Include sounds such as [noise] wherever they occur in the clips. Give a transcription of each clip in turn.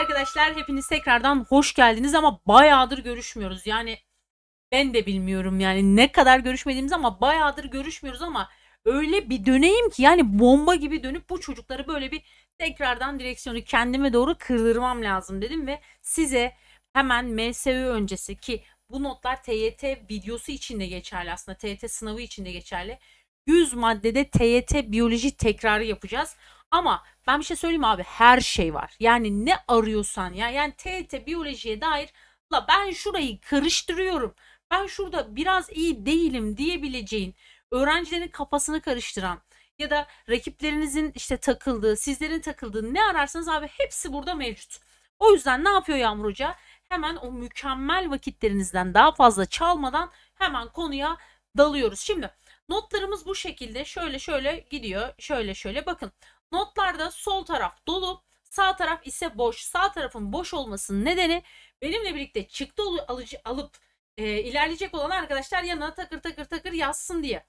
arkadaşlar hepiniz tekrardan hoş geldiniz ama bayağıdır görüşmüyoruz. Yani ben de bilmiyorum yani ne kadar görüşmediğimiz ama bayağıdır görüşmüyoruz ama öyle bir döneyim ki yani bomba gibi dönüp bu çocukları böyle bir tekrardan direksiyonu kendime doğru kırdırmam lazım dedim ve size hemen MSÖ öncesi ki bu notlar TYT videosu için de geçerli aslında TYT sınavı için de geçerli. 100 maddede TYT biyoloji tekrarı yapacağız. Ama ben bir şey söyleyeyim abi her şey var. Yani ne arıyorsan ya yani TET biyolojiye dair la ben şurayı karıştırıyorum. Ben şurada biraz iyi değilim diyebileceğin öğrencilerin kafasını karıştıran ya da rakiplerinizin işte takıldığı, sizlerin takıldığı ne ararsanız abi hepsi burada mevcut. O yüzden ne yapıyor Yağmur Hoca? Hemen o mükemmel vakitlerinizden daha fazla çalmadan hemen konuya dalıyoruz. Şimdi notlarımız bu şekilde şöyle şöyle gidiyor. Şöyle şöyle bakın. Notlarda sol taraf dolu, sağ taraf ise boş. Sağ tarafın boş olmasının nedeni benimle birlikte çıktı alıcı, alıp e, ilerleyecek olan arkadaşlar yanına takır takır takır yazsın diye.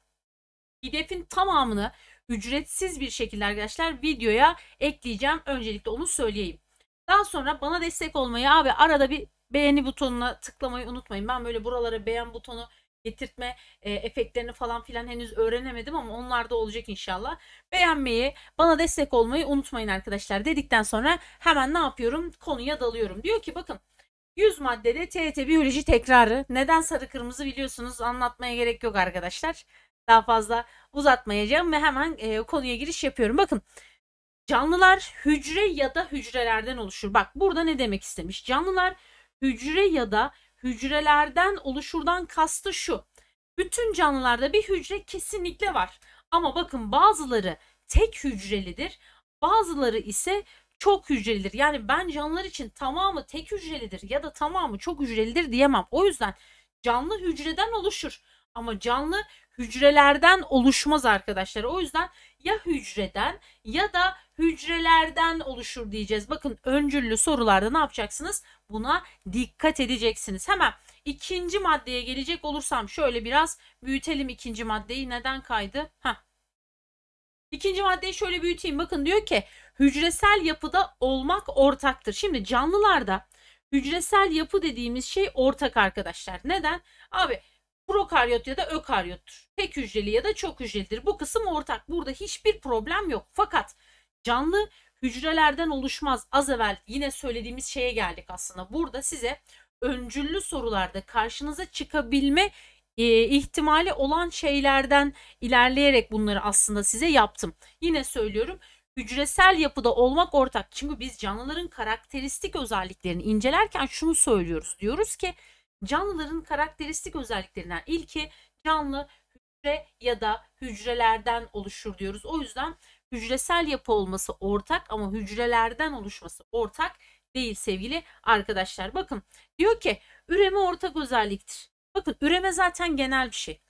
PDF'in tamamını ücretsiz bir şekilde arkadaşlar videoya ekleyeceğim. Öncelikle onu söyleyeyim. Daha sonra bana destek olmayı abi arada bir beğeni butonuna tıklamayı unutmayın. Ben böyle buralara beğen butonu getirtme e, efektlerini falan filan henüz öğrenemedim ama onlar da olacak inşallah. Beğenmeyi, bana destek olmayı unutmayın arkadaşlar dedikten sonra hemen ne yapıyorum? Konuya dalıyorum. Diyor ki bakın 100 maddede TET biyoloji tekrarı. Neden sarı kırmızı biliyorsunuz anlatmaya gerek yok arkadaşlar. Daha fazla uzatmayacağım ve hemen e, konuya giriş yapıyorum. Bakın canlılar hücre ya da hücrelerden oluşur. Bak burada ne demek istemiş? Canlılar hücre ya da hücrelerden oluşurdan kastı şu. Bütün canlılarda bir hücre kesinlikle var. Ama bakın bazıları tek hücrelidir. Bazıları ise çok hücrelidir. Yani ben canlılar için tamamı tek hücrelidir ya da tamamı çok hücrelidir diyemem. O yüzden canlı hücreden oluşur. Ama canlı hücrelerden oluşmaz arkadaşlar. O yüzden ya hücreden ya da hücrelerden oluşur diyeceğiz. Bakın öncüllü sorularda ne yapacaksınız? Buna dikkat edeceksiniz. Hemen ikinci maddeye gelecek olursam şöyle biraz büyütelim ikinci maddeyi. Neden kaydı? Heh. İkinci maddeyi şöyle büyüteyim. Bakın diyor ki hücresel yapıda olmak ortaktır. Şimdi canlılarda hücresel yapı dediğimiz şey ortak arkadaşlar. Neden? Abi prokaryot ya da ökaryottur. Tek hücreli ya da çok hücrelidir. Bu kısım ortak. Burada hiçbir problem yok. Fakat canlı hücrelerden oluşmaz. Az evvel yine söylediğimiz şeye geldik aslında. Burada size öncüllü sorularda karşınıza çıkabilme e, ihtimali olan şeylerden ilerleyerek bunları aslında size yaptım. Yine söylüyorum hücresel yapıda olmak ortak. Çünkü biz canlıların karakteristik özelliklerini incelerken şunu söylüyoruz. Diyoruz ki Canlıların karakteristik özelliklerinden ilki canlı hücre ya da hücrelerden oluşur diyoruz. O yüzden hücresel yapı olması ortak ama hücrelerden oluşması ortak değil sevgili arkadaşlar. Bakın diyor ki üreme ortak özelliktir. Bakın üreme zaten genel bir şey.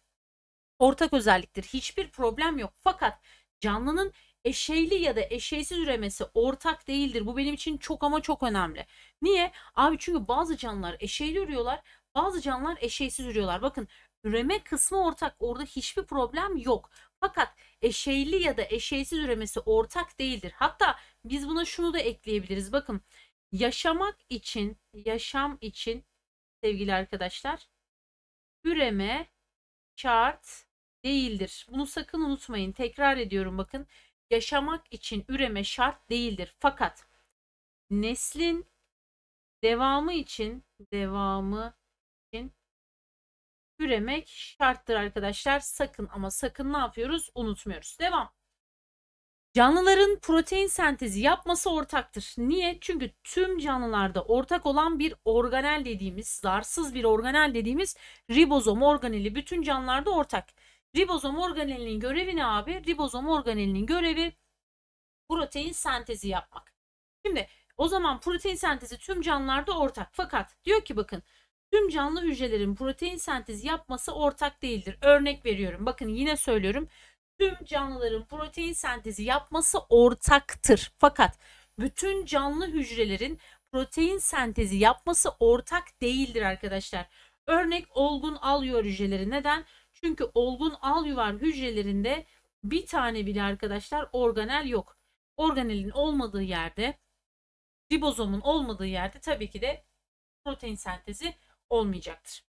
Ortak özelliktir. Hiçbir problem yok. Fakat canlının eşeyli ya da eşeysiz üremesi ortak değildir. Bu benim için çok ama çok önemli. Niye? Abi çünkü bazı canlılar eşeyli ürüyorlar. Bazı canlılar eşeğsiz ürüyorlar. Bakın üreme kısmı ortak. Orada hiçbir problem yok. Fakat eşeyli ya da eşeysiz üremesi ortak değildir. Hatta biz buna şunu da ekleyebiliriz. Bakın yaşamak için, yaşam için sevgili arkadaşlar üreme şart değildir. Bunu sakın unutmayın. Tekrar ediyorum bakın. Yaşamak için üreme şart değildir. Fakat neslin devamı için devamı için üremek şarttır arkadaşlar. Sakın ama sakın ne yapıyoruz? Unutmuyoruz. Devam. Canlıların protein sentezi yapması ortaktır. Niye? Çünkü tüm canlılarda ortak olan bir organel dediğimiz, zarsız bir organel dediğimiz ribozom organeli bütün canlılarda ortak. Ribozom organelinin görevi ne abi? Ribozom organelinin görevi protein sentezi yapmak. Şimdi o zaman protein sentezi tüm canlılarda ortak. Fakat diyor ki bakın Tüm canlı hücrelerin protein sentezi yapması ortak değildir. Örnek veriyorum. Bakın yine söylüyorum. Tüm canlıların protein sentezi yapması ortaktır. Fakat bütün canlı hücrelerin protein sentezi yapması ortak değildir arkadaşlar. Örnek olgun al yuvar hücreleri. Neden? Çünkü olgun al yuvar hücrelerinde bir tane bile arkadaşlar organel yok. Organelin olmadığı yerde, ribozomun olmadığı yerde tabii ki de protein sentezi olmayacaktır.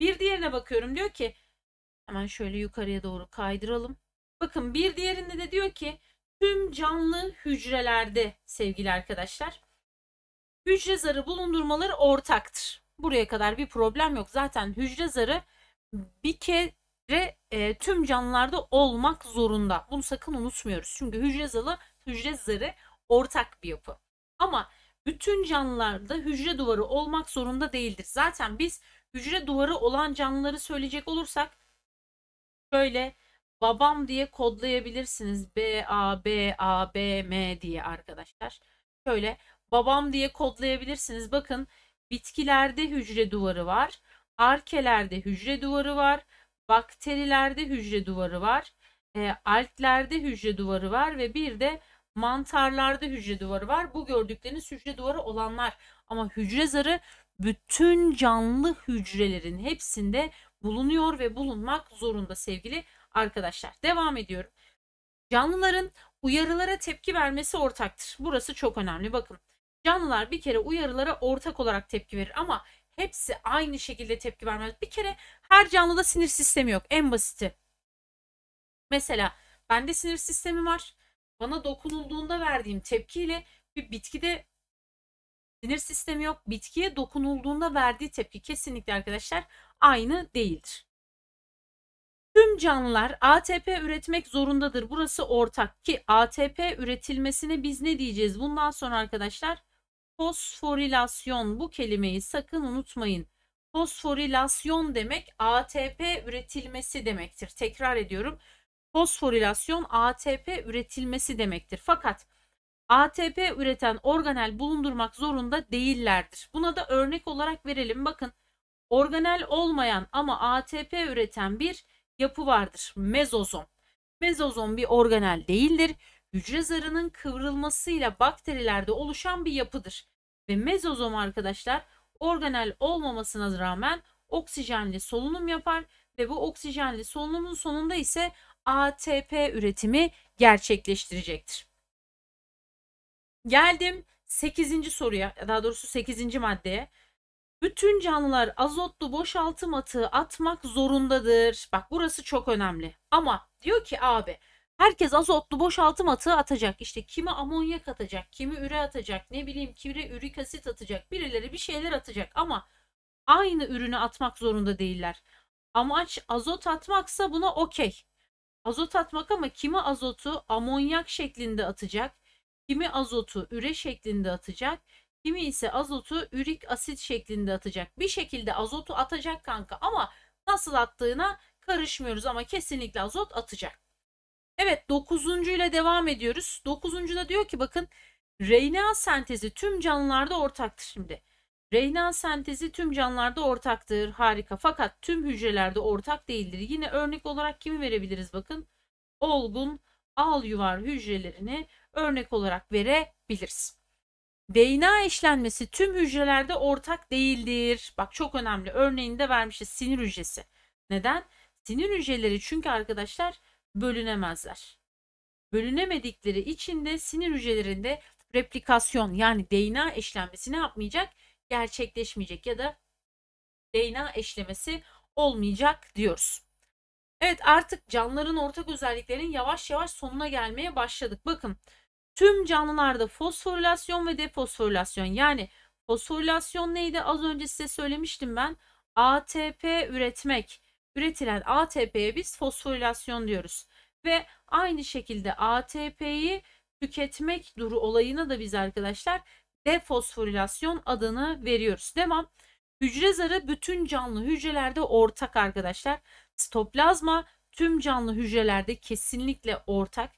Bir diğerine bakıyorum diyor ki hemen şöyle yukarıya doğru kaydıralım. Bakın bir diğerinde de diyor ki tüm canlı hücrelerde sevgili arkadaşlar hücre zarı bulundurmaları ortaktır. Buraya kadar bir problem yok. Zaten hücre zarı bir kere e, tüm canlılarda olmak zorunda. Bunu sakın unutmuyoruz. Çünkü hücre zarı, hücre zarı ortak bir yapı. Ama bütün canlılarda hücre duvarı olmak zorunda değildir. Zaten biz hücre duvarı olan canlıları söyleyecek olursak şöyle babam diye kodlayabilirsiniz. B A B A B M diye arkadaşlar. Şöyle babam diye kodlayabilirsiniz. Bakın bitkilerde hücre duvarı var. Arkelerde hücre duvarı var. Bakterilerde hücre duvarı var. E, altlerde hücre duvarı var ve bir de Mantarlarda hücre duvarı var. Bu gördükleriniz hücre duvarı olanlar. Ama hücre zarı bütün canlı hücrelerin hepsinde bulunuyor ve bulunmak zorunda sevgili arkadaşlar. Devam ediyorum. Canlıların uyarılara tepki vermesi ortaktır. Burası çok önemli. Bakın canlılar bir kere uyarılara ortak olarak tepki verir ama hepsi aynı şekilde tepki vermez. Bir kere her canlıda sinir sistemi yok. En basiti. Mesela bende sinir sistemi var bana dokunulduğunda verdiğim tepkiyle bir bitkide sinir sistemi yok. Bitkiye dokunulduğunda verdiği tepki kesinlikle arkadaşlar aynı değildir. Tüm canlılar ATP üretmek zorundadır. Burası ortak ki ATP üretilmesine biz ne diyeceğiz? Bundan sonra arkadaşlar fosforilasyon bu kelimeyi sakın unutmayın. Fosforilasyon demek ATP üretilmesi demektir. Tekrar ediyorum fosforilasyon ATP üretilmesi demektir. Fakat ATP üreten organel bulundurmak zorunda değillerdir. Buna da örnek olarak verelim. Bakın organel olmayan ama ATP üreten bir yapı vardır. Mezozom. Mezozom bir organel değildir. Hücre zarının kıvrılmasıyla bakterilerde oluşan bir yapıdır. Ve mezozom arkadaşlar organel olmamasına rağmen oksijenli solunum yapar ve bu oksijenli solunumun sonunda ise ATP üretimi gerçekleştirecektir. Geldim 8. soruya, daha doğrusu 8. maddeye. Bütün canlılar azotlu boşaltım atığı atmak zorundadır. Bak burası çok önemli. Ama diyor ki abi herkes azotlu boşaltım atığı atacak. İşte kimi amonyak atacak, kimi üre atacak, ne bileyim kimi ürik asit atacak. Birileri bir şeyler atacak ama aynı ürünü atmak zorunda değiller. Amaç azot atmaksa buna okey. Azot atmak ama kimi azotu amonyak şeklinde atacak, kimi azotu üre şeklinde atacak, kimi ise azotu ürik asit şeklinde atacak. Bir şekilde azotu atacak kanka ama nasıl attığına karışmıyoruz ama kesinlikle azot atacak. Evet dokuzuncu ile devam ediyoruz. Dokuzuncu da diyor ki bakın RNA sentezi tüm canlılarda ortaktır şimdi. Reynan sentezi tüm canlılarda ortaktır. Harika. Fakat tüm hücrelerde ortak değildir. Yine örnek olarak kimi verebiliriz bakın. Olgun al yuvar hücrelerini örnek olarak verebiliriz. DNA eşlenmesi tüm hücrelerde ortak değildir. Bak çok önemli. örneğini de vermişiz sinir hücresi. Neden? Sinir hücreleri çünkü arkadaşlar bölünemezler. Bölünemedikleri için de sinir hücrelerinde replikasyon yani DNA eşlenmesi ne yapmayacak? gerçekleşmeyecek ya da DNA eşlemesi olmayacak diyoruz. Evet artık canlıların ortak özelliklerinin yavaş yavaş sonuna gelmeye başladık. Bakın tüm canlılarda fosforilasyon ve defosforilasyon yani fosforilasyon neydi az önce size söylemiştim ben ATP üretmek üretilen ATP'ye biz fosforilasyon diyoruz ve aynı şekilde ATP'yi tüketmek duru olayına da biz arkadaşlar defosforilasyon adını veriyoruz. Devam. Hücre zarı bütün canlı hücrelerde ortak arkadaşlar. Stoplazma tüm canlı hücrelerde kesinlikle ortak.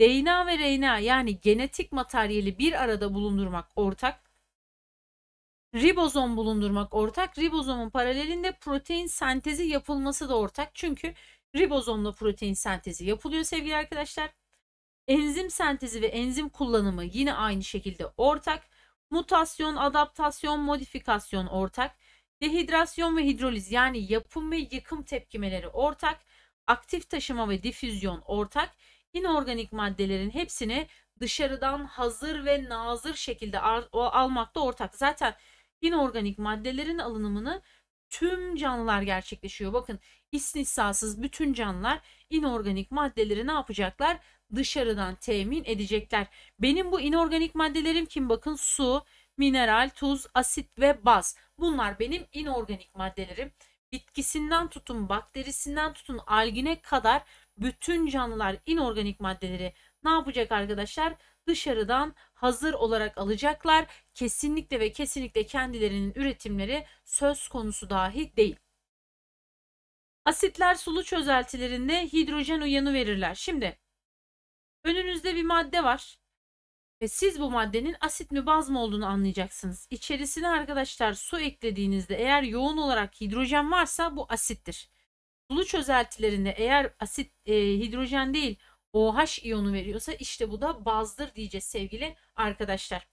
DNA ve RNA yani genetik materyali bir arada bulundurmak ortak. Ribozom bulundurmak ortak. Ribozomun paralelinde protein sentezi yapılması da ortak. Çünkü ribozomla protein sentezi yapılıyor sevgili arkadaşlar. Enzim sentezi ve enzim kullanımı yine aynı şekilde ortak. Mutasyon, adaptasyon, modifikasyon ortak. Dehidrasyon ve hidroliz yani yapım ve yıkım tepkimeleri ortak. Aktif taşıma ve difüzyon ortak. İnorganik maddelerin hepsini dışarıdan hazır ve nazır şekilde almakta ortak. Zaten inorganik maddelerin alınımını tüm canlılar gerçekleşiyor. Bakın istisnasız bütün canlılar inorganik maddeleri ne yapacaklar? Dışarıdan temin edecekler. Benim bu inorganik maddelerim kim? Bakın su, mineral, tuz, asit ve baz. Bunlar benim inorganik maddelerim. Bitkisinden tutun, bakterisinden tutun, algine kadar bütün canlılar inorganik maddeleri ne yapacak arkadaşlar? Dışarıdan hazır olarak alacaklar. Kesinlikle ve kesinlikle kendilerinin üretimleri söz konusu dahi değil. Asitler sulu çözeltilerinde hidrojen uyanı verirler. Şimdi önünüzde bir madde var. Ve siz bu maddenin asit mi baz mı olduğunu anlayacaksınız. İçerisine arkadaşlar su eklediğinizde eğer yoğun olarak hidrojen varsa bu asittir. Sulu çözeltilerinde eğer asit e, hidrojen değil OH iyonu veriyorsa işte bu da bazdır diyeceğiz sevgili arkadaşlar.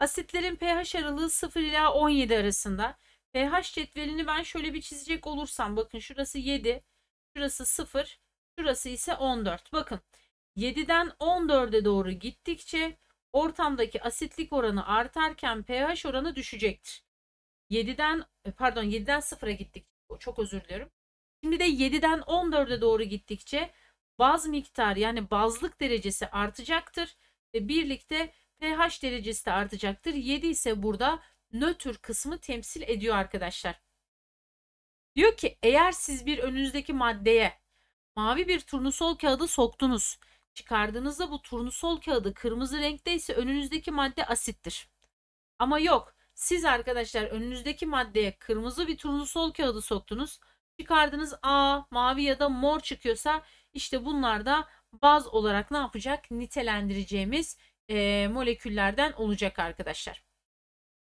Asitlerin pH aralığı 0 ila 17 arasında pH cetvelini ben şöyle bir çizecek olursam bakın şurası 7, şurası 0, şurası ise 14. Bakın 7'den 14'e doğru gittikçe ortamdaki asitlik oranı artarken pH oranı düşecektir. 7'den e, pardon 7'den 0'a gittik. Çok özür diliyorum. Şimdi de 7'den 14'e doğru gittikçe baz miktar yani bazlık derecesi artacaktır ve birlikte pH derecesi de artacaktır. 7 ise burada nötr kısmı temsil ediyor arkadaşlar. Diyor ki eğer siz bir önünüzdeki maddeye mavi bir turnusol kağıdı soktunuz. Çıkardığınızda bu turnusol kağıdı kırmızı renkte ise önünüzdeki madde asittir. Ama yok siz arkadaşlar önünüzdeki maddeye kırmızı bir turnusol kağıdı soktunuz. Çıkardınız A mavi ya da mor çıkıyorsa işte bunlar da baz olarak ne yapacak nitelendireceğimiz e, moleküllerden olacak arkadaşlar.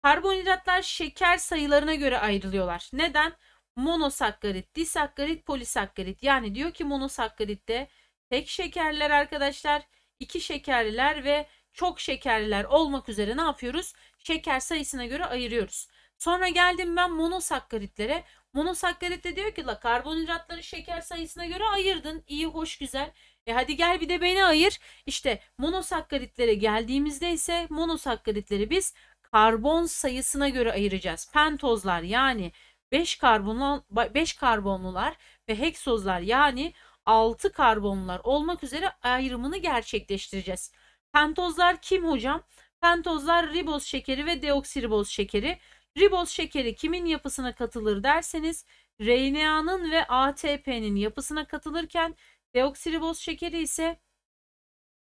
Karbonhidratlar şeker sayılarına göre ayrılıyorlar. Neden? Monosakkarit, disakkarit, polisakkarit. Yani diyor ki monosakkaritte tek şekerler arkadaşlar, iki şekerliler ve çok şekerliler olmak üzere ne yapıyoruz? Şeker sayısına göre ayırıyoruz. Sonra geldim ben monosakkaritlere. Monosakkarit de diyor ki la karbonhidratları şeker sayısına göre ayırdın. İyi, hoş, güzel. E hadi gel bir de beni ayır. İşte monosakkaritlere geldiğimizde ise monosakkaritleri biz karbon sayısına göre ayıracağız. Pentozlar yani 5 karbonlu 5 karbonlular ve heksozlar yani 6 karbonlular olmak üzere ayrımını gerçekleştireceğiz. Pentozlar kim hocam? Pentozlar riboz şekeri ve deoksiriboz şekeri. Riboz şekeri kimin yapısına katılır derseniz RNA'nın ve ATP'nin yapısına katılırken deoksiriboz şekeri ise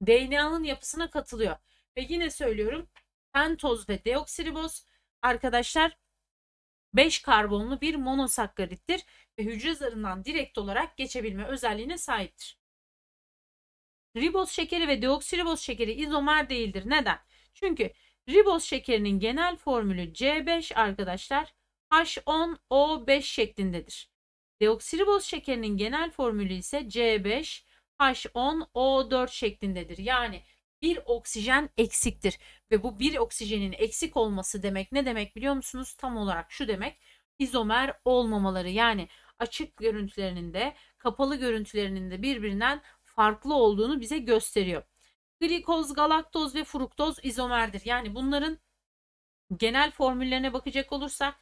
DNA'nın yapısına katılıyor. Ve yine söylüyorum pentoz ve deoksiriboz arkadaşlar 5 karbonlu bir monosakkarittir ve hücre zarından direkt olarak geçebilme özelliğine sahiptir. Riboz şekeri ve deoksiriboz şekeri izomer değildir. Neden? Çünkü riboz şekerinin genel formülü C5 arkadaşlar H10O5 şeklindedir. Deoksiriboz şekerinin genel formülü ise C5H10O4 şeklindedir. Yani bir oksijen eksiktir. Ve bu bir oksijenin eksik olması demek ne demek biliyor musunuz? Tam olarak şu demek izomer olmamaları yani açık görüntülerinin de kapalı görüntülerinin de birbirinden farklı olduğunu bize gösteriyor. Glikoz, galaktoz ve fruktoz izomerdir. Yani bunların genel formüllerine bakacak olursak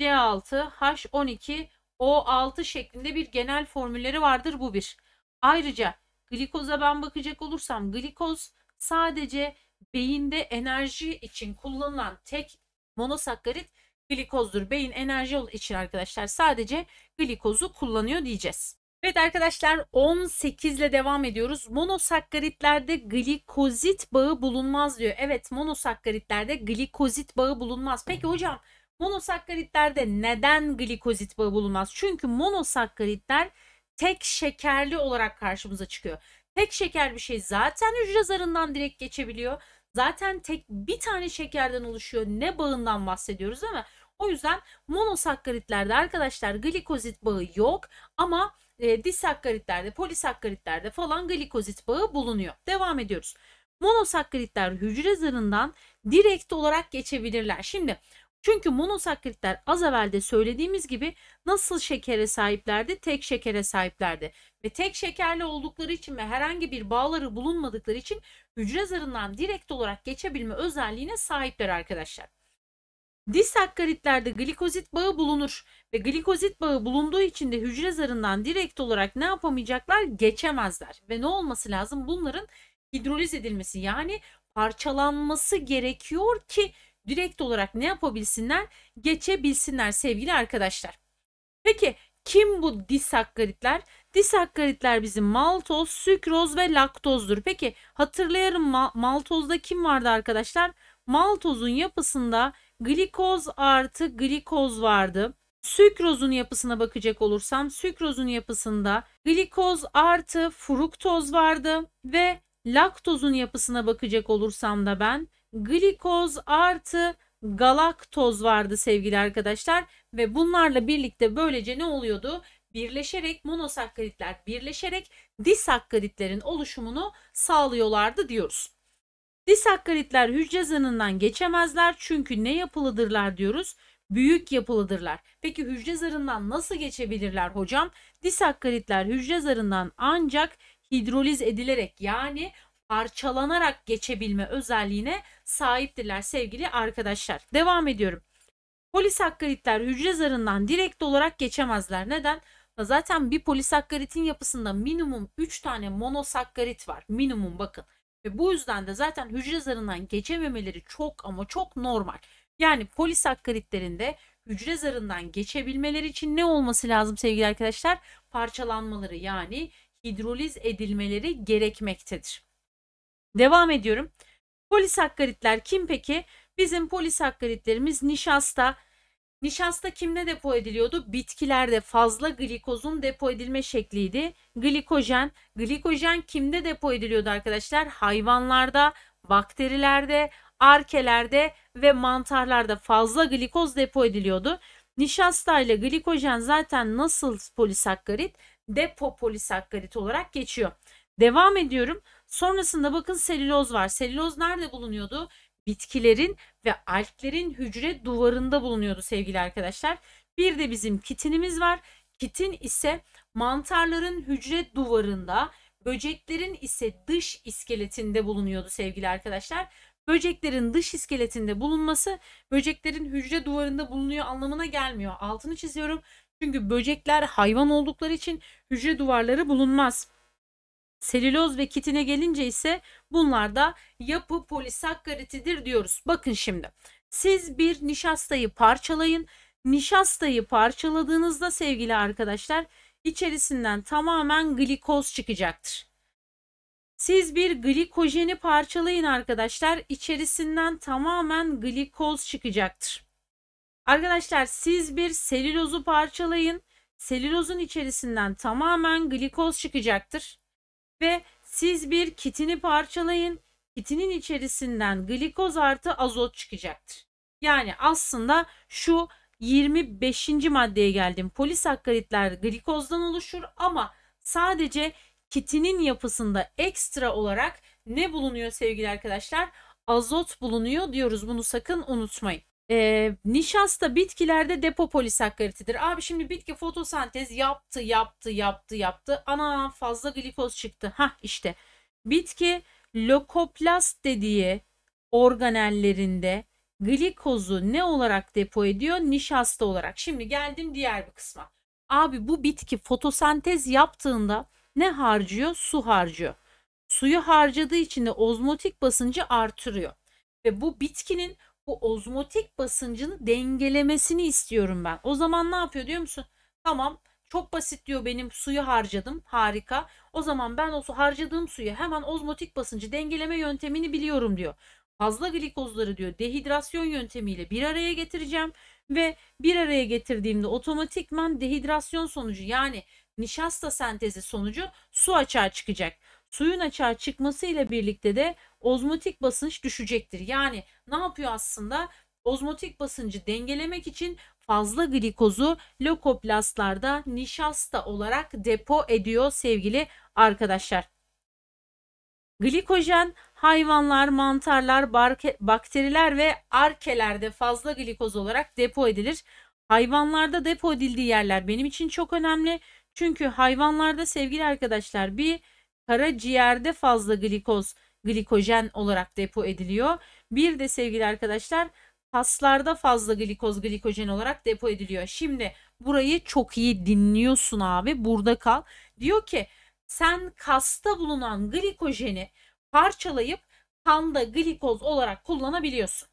C6H12O6 şeklinde bir genel formülleri vardır bu bir. Ayrıca glikoza ben bakacak olursam glikoz sadece beyinde enerji için kullanılan tek monosakkarit glikozdur. Beyin enerji yolu için arkadaşlar sadece glikozu kullanıyor diyeceğiz. Evet arkadaşlar 18 ile devam ediyoruz. Monosakkaritlerde glikozit bağı bulunmaz diyor. Evet monosakkaritlerde glikozit bağı bulunmaz. Peki hocam monosakkaritlerde neden glikozit bağı bulunmaz? Çünkü monosakkaritler tek şekerli olarak karşımıza çıkıyor. Tek şeker bir şey zaten hücre zarından direkt geçebiliyor. Zaten tek bir tane şekerden oluşuyor. Ne bağından bahsediyoruz ama O yüzden monosakkaritlerde arkadaşlar glikozit bağı yok ama e, disakkaritlerde, polisakkaritlerde falan glikozit bağı bulunuyor. Devam ediyoruz. Monosakkaritler hücre zarından direkt olarak geçebilirler. Şimdi çünkü monosakkaritler az evvel de söylediğimiz gibi nasıl şekere sahiplerdi? Tek şekere sahiplerdi. Ve tek şekerli oldukları için ve herhangi bir bağları bulunmadıkları için hücre zarından direkt olarak geçebilme özelliğine sahipler arkadaşlar. Disakkaritlerde glikozit bağı bulunur ve glikozit bağı bulunduğu için de hücre zarından direkt olarak ne yapamayacaklar? Geçemezler. Ve ne olması lazım? Bunların hidroliz edilmesi yani parçalanması gerekiyor ki direkt olarak ne yapabilsinler? Geçebilsinler sevgili arkadaşlar. Peki kim bu disakkaritler? Disakkaritler bizim maltoz, sükroz ve laktozdur. Peki hatırlayalım ma- maltozda kim vardı arkadaşlar? Maltozun yapısında glikoz artı glikoz vardı. Sükrozun yapısına bakacak olursam sükrozun yapısında glikoz artı fruktoz vardı ve laktozun yapısına bakacak olursam da ben glikoz artı galaktoz vardı sevgili arkadaşlar ve bunlarla birlikte böylece ne oluyordu? Birleşerek monosakkaritler birleşerek disakkaritlerin oluşumunu sağlıyorlardı diyoruz. Disakkaritler hücre zarından geçemezler çünkü ne yapılıdırlar diyoruz? Büyük yapılıdırlar. Peki hücre zarından nasıl geçebilirler hocam? Disakkaritler hücre zarından ancak hidroliz edilerek yani parçalanarak geçebilme özelliğine sahiptirler sevgili arkadaşlar. Devam ediyorum. Polisakkaritler hücre zarından direkt olarak geçemezler. Neden? Zaten bir polisakkaritin yapısında minimum 3 tane monosakkarit var. Minimum bakın. Ve bu yüzden de zaten hücre zarından geçememeleri çok ama çok normal. Yani polisakkaritlerinde hücre zarından geçebilmeleri için ne olması lazım sevgili arkadaşlar? Parçalanmaları yani hidroliz edilmeleri gerekmektedir. Devam ediyorum. Polisakkaritler kim peki? Bizim polisakkaritlerimiz nişasta. Nişasta kimde depo ediliyordu? Bitkilerde fazla glikozun depo edilme şekliydi. Glikojen. Glikojen kimde depo ediliyordu arkadaşlar? Hayvanlarda, bakterilerde, arkelerde ve mantarlarda fazla glikoz depo ediliyordu. Nişasta ile glikojen zaten nasıl polisakkarit? Depo polisakkarit olarak geçiyor. Devam ediyorum. Sonrasında bakın selüloz var. Selüloz nerede bulunuyordu? Bitkilerin ve alplerin hücre duvarında bulunuyordu sevgili arkadaşlar. Bir de bizim kitinimiz var. Kitin ise mantarların hücre duvarında, böceklerin ise dış iskeletinde bulunuyordu sevgili arkadaşlar. Böceklerin dış iskeletinde bulunması böceklerin hücre duvarında bulunuyor anlamına gelmiyor. Altını çiziyorum. Çünkü böcekler hayvan oldukları için hücre duvarları bulunmaz. Selüloz ve kitine gelince ise bunlar da yapı polisakkaritidir diyoruz. Bakın şimdi siz bir nişastayı parçalayın. Nişastayı parçaladığınızda sevgili arkadaşlar içerisinden tamamen glikoz çıkacaktır. Siz bir glikojeni parçalayın arkadaşlar içerisinden tamamen glikoz çıkacaktır. Arkadaşlar siz bir selülozu parçalayın. Selülozun içerisinden tamamen glikoz çıkacaktır. Ve siz bir kitini parçalayın. Kitinin içerisinden glikoz artı azot çıkacaktır. Yani aslında şu 25. maddeye geldim. Polisakkaritler glikozdan oluşur ama sadece kitinin yapısında ekstra olarak ne bulunuyor sevgili arkadaşlar? Azot bulunuyor diyoruz. Bunu sakın unutmayın. E, nişasta bitkilerde depo polisakkaritidir. Abi şimdi bitki fotosentez yaptı yaptı yaptı yaptı. Ana fazla glikoz çıktı. Ha işte bitki lokoplast dediği organellerinde glikozu ne olarak depo ediyor? Nişasta olarak. Şimdi geldim diğer bir kısma. Abi bu bitki fotosentez yaptığında ne harcıyor? Su harcıyor. Suyu harcadığı için de ozmotik basıncı artırıyor. Ve bu bitkinin bu ozmotik basıncını dengelemesini istiyorum ben. O zaman ne yapıyor diyor musun? Tamam çok basit diyor benim suyu harcadım harika. O zaman ben o su, harcadığım suyu hemen ozmotik basıncı dengeleme yöntemini biliyorum diyor. Fazla glikozları diyor dehidrasyon yöntemiyle bir araya getireceğim ve bir araya getirdiğimde otomatikman dehidrasyon sonucu yani nişasta sentezi sonucu su açığa çıkacak. Suyun açığa çıkmasıyla birlikte de ozmotik basınç düşecektir. Yani ne yapıyor aslında? Ozmotik basıncı dengelemek için fazla glikozu lokoplastlarda nişasta olarak depo ediyor sevgili arkadaşlar. Glikojen hayvanlar, mantarlar, bakteriler ve arkelerde fazla glikoz olarak depo edilir. Hayvanlarda depo edildiği yerler benim için çok önemli. Çünkü hayvanlarda sevgili arkadaşlar bir karaciğerde fazla glikoz, glikojen olarak depo ediliyor. Bir de sevgili arkadaşlar kaslarda fazla glikoz, glikojen olarak depo ediliyor. Şimdi burayı çok iyi dinliyorsun abi. Burada kal. Diyor ki sen kasta bulunan glikojeni parçalayıp kanda glikoz olarak kullanabiliyorsun.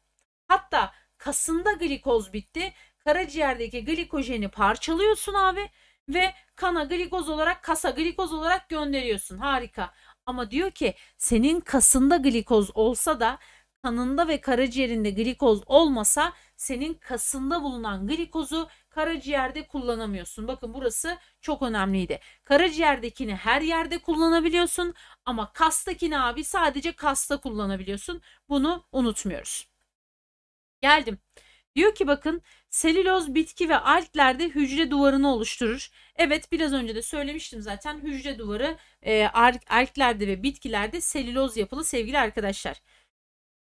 Hatta kasında glikoz bitti. Karaciğerdeki glikojeni parçalıyorsun abi ve kana glikoz olarak kasa glikoz olarak gönderiyorsun. Harika. Ama diyor ki senin kasında glikoz olsa da kanında ve karaciğerinde glikoz olmasa senin kasında bulunan glikozu karaciğerde kullanamıyorsun. Bakın burası çok önemliydi. Karaciğerdekini her yerde kullanabiliyorsun ama kastakini abi sadece kasta kullanabiliyorsun. Bunu unutmuyoruz. Geldim. Diyor ki bakın Selüloz bitki ve alglerde hücre duvarını oluşturur. Evet biraz önce de söylemiştim zaten hücre duvarı e, alglerde ve bitkilerde selüloz yapılı sevgili arkadaşlar.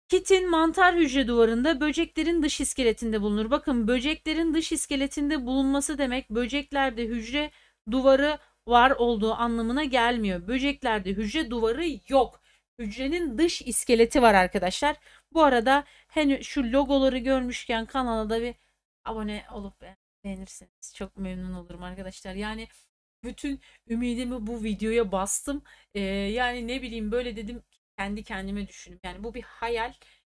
Kitin mantar hücre duvarında böceklerin dış iskeletinde bulunur. Bakın böceklerin dış iskeletinde bulunması demek böceklerde hücre duvarı var olduğu anlamına gelmiyor. Böceklerde hücre duvarı yok. Hücrenin dış iskeleti var arkadaşlar. Bu arada hani şu logoları görmüşken kanala da bir abone olup beğenirseniz çok memnun olurum arkadaşlar. Yani bütün ümidimi bu videoya bastım. Ee, yani ne bileyim böyle dedim kendi kendime düşündüm. Yani bu bir hayal.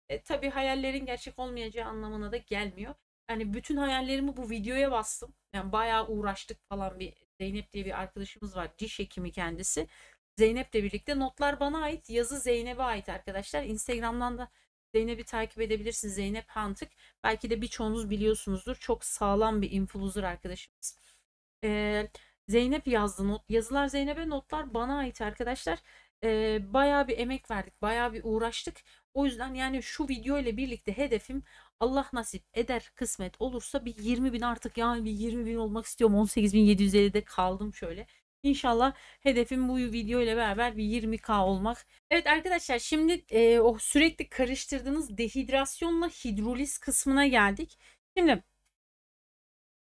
E, tabii hayallerin gerçek olmayacağı anlamına da gelmiyor. Yani bütün hayallerimi bu videoya bastım. Yani bayağı uğraştık falan bir Zeynep diye bir arkadaşımız var. Diş hekimi kendisi. Zeynep'le birlikte notlar bana ait. Yazı Zeynep'e ait arkadaşlar. Instagram'dan da Zeynep'i takip edebilirsiniz. Zeynep Hantık. Belki de birçoğunuz biliyorsunuzdur. Çok sağlam bir influencer arkadaşımız. Ee, Zeynep yazdı not. Yazılar Zeynep'e notlar bana ait arkadaşlar. Ee, bayağı bir emek verdik. Bayağı bir uğraştık. O yüzden yani şu video ile birlikte hedefim Allah nasip eder kısmet olursa bir 20 bin artık yani bir 20 bin olmak istiyorum. 18.750'de kaldım şöyle. İnşallah hedefim bu video ile beraber bir 20k olmak. Evet arkadaşlar şimdi e, o sürekli karıştırdığınız dehidrasyonla hidroliz kısmına geldik. Şimdi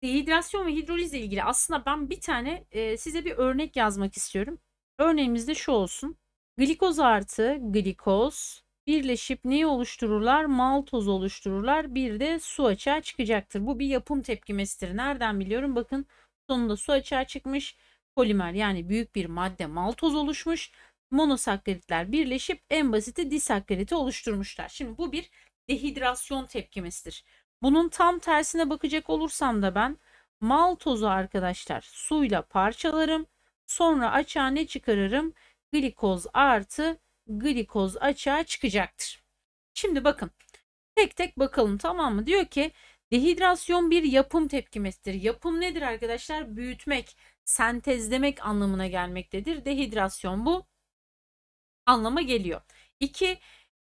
dehidrasyon ve hidrolizle ilgili aslında ben bir tane e, size bir örnek yazmak istiyorum. Örneğimizde şu olsun. Glikoz artı glikoz birleşip neyi oluştururlar? Maltoz oluştururlar. Bir de su açığa çıkacaktır. Bu bir yapım tepkimesidir. Nereden biliyorum? Bakın sonunda su açığa çıkmış polimer yani büyük bir madde maltoz oluşmuş. Monosakkaritler birleşip en basiti disakkariti oluşturmuşlar. Şimdi bu bir dehidrasyon tepkimesidir. Bunun tam tersine bakacak olursam da ben maltozu arkadaşlar suyla parçalarım. Sonra açığa ne çıkarırım? Glikoz artı glikoz açığa çıkacaktır. Şimdi bakın tek tek bakalım tamam mı? Diyor ki dehidrasyon bir yapım tepkimesidir. Yapım nedir arkadaşlar? Büyütmek sentezlemek anlamına gelmektedir. Dehidrasyon bu anlama geliyor. 2.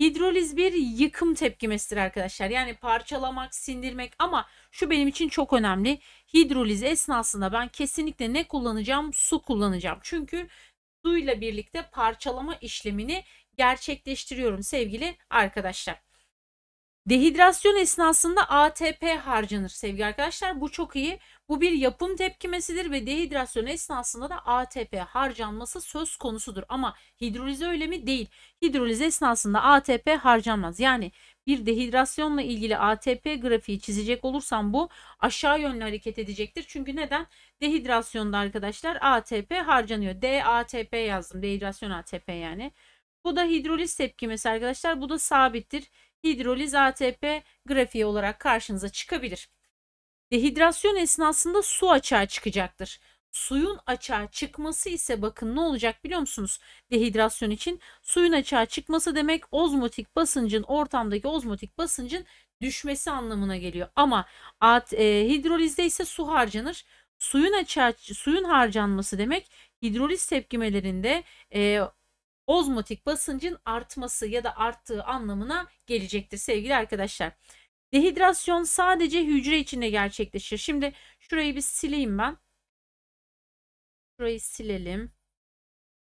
Hidroliz bir yıkım tepkimesidir arkadaşlar. Yani parçalamak, sindirmek ama şu benim için çok önemli. Hidroliz esnasında ben kesinlikle ne kullanacağım? Su kullanacağım. Çünkü suyla birlikte parçalama işlemini gerçekleştiriyorum sevgili arkadaşlar. Dehidrasyon esnasında ATP harcanır sevgili arkadaşlar. Bu çok iyi. Bu bir yapım tepkimesidir ve dehidrasyon esnasında da ATP harcanması söz konusudur. Ama hidrolize öyle mi? Değil. Hidrolize esnasında ATP harcanmaz. Yani bir dehidrasyonla ilgili ATP grafiği çizecek olursam bu aşağı yönlü hareket edecektir. Çünkü neden? Dehidrasyonda arkadaşlar ATP harcanıyor. DATP yazdım. Dehidrasyon ATP yani. Bu da hidroliz tepkimesi arkadaşlar. Bu da sabittir hidroliz ATP grafiği olarak karşınıza çıkabilir. Dehidrasyon esnasında su açığa çıkacaktır. Suyun açığa çıkması ise bakın ne olacak biliyor musunuz? Dehidrasyon için suyun açığa çıkması demek ozmotik basıncın ortamdaki ozmotik basıncın düşmesi anlamına geliyor. Ama at, e, hidrolizde ise su harcanır. Suyun açığa suyun harcanması demek hidroliz tepkimelerinde e, ozmotik basıncın artması ya da arttığı anlamına gelecektir sevgili arkadaşlar. Dehidrasyon sadece hücre içinde gerçekleşir. Şimdi şurayı bir sileyim ben. Şurayı silelim.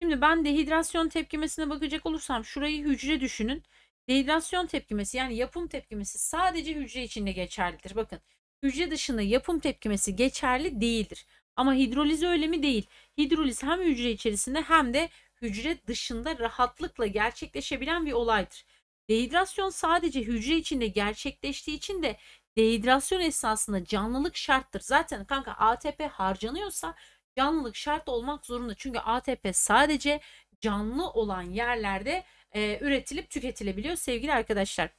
Şimdi ben dehidrasyon tepkimesine bakacak olursam şurayı hücre düşünün. Dehidrasyon tepkimesi yani yapım tepkimesi sadece hücre içinde geçerlidir. Bakın hücre dışında yapım tepkimesi geçerli değildir. Ama hidroliz öyle mi değil. Hidroliz hem hücre içerisinde hem de hücre dışında rahatlıkla gerçekleşebilen bir olaydır. Dehidrasyon sadece hücre içinde gerçekleştiği için de dehidrasyon esasında canlılık şarttır. Zaten kanka ATP harcanıyorsa canlılık şart olmak zorunda. Çünkü ATP sadece canlı olan yerlerde e, üretilip tüketilebiliyor sevgili arkadaşlar.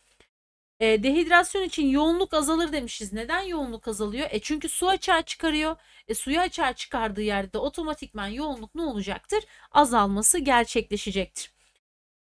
E, dehidrasyon için yoğunluk azalır demişiz. Neden yoğunluk azalıyor? E çünkü su açığa çıkarıyor. E, suyu açığa çıkardığı yerde otomatikman yoğunluk ne olacaktır? Azalması gerçekleşecektir.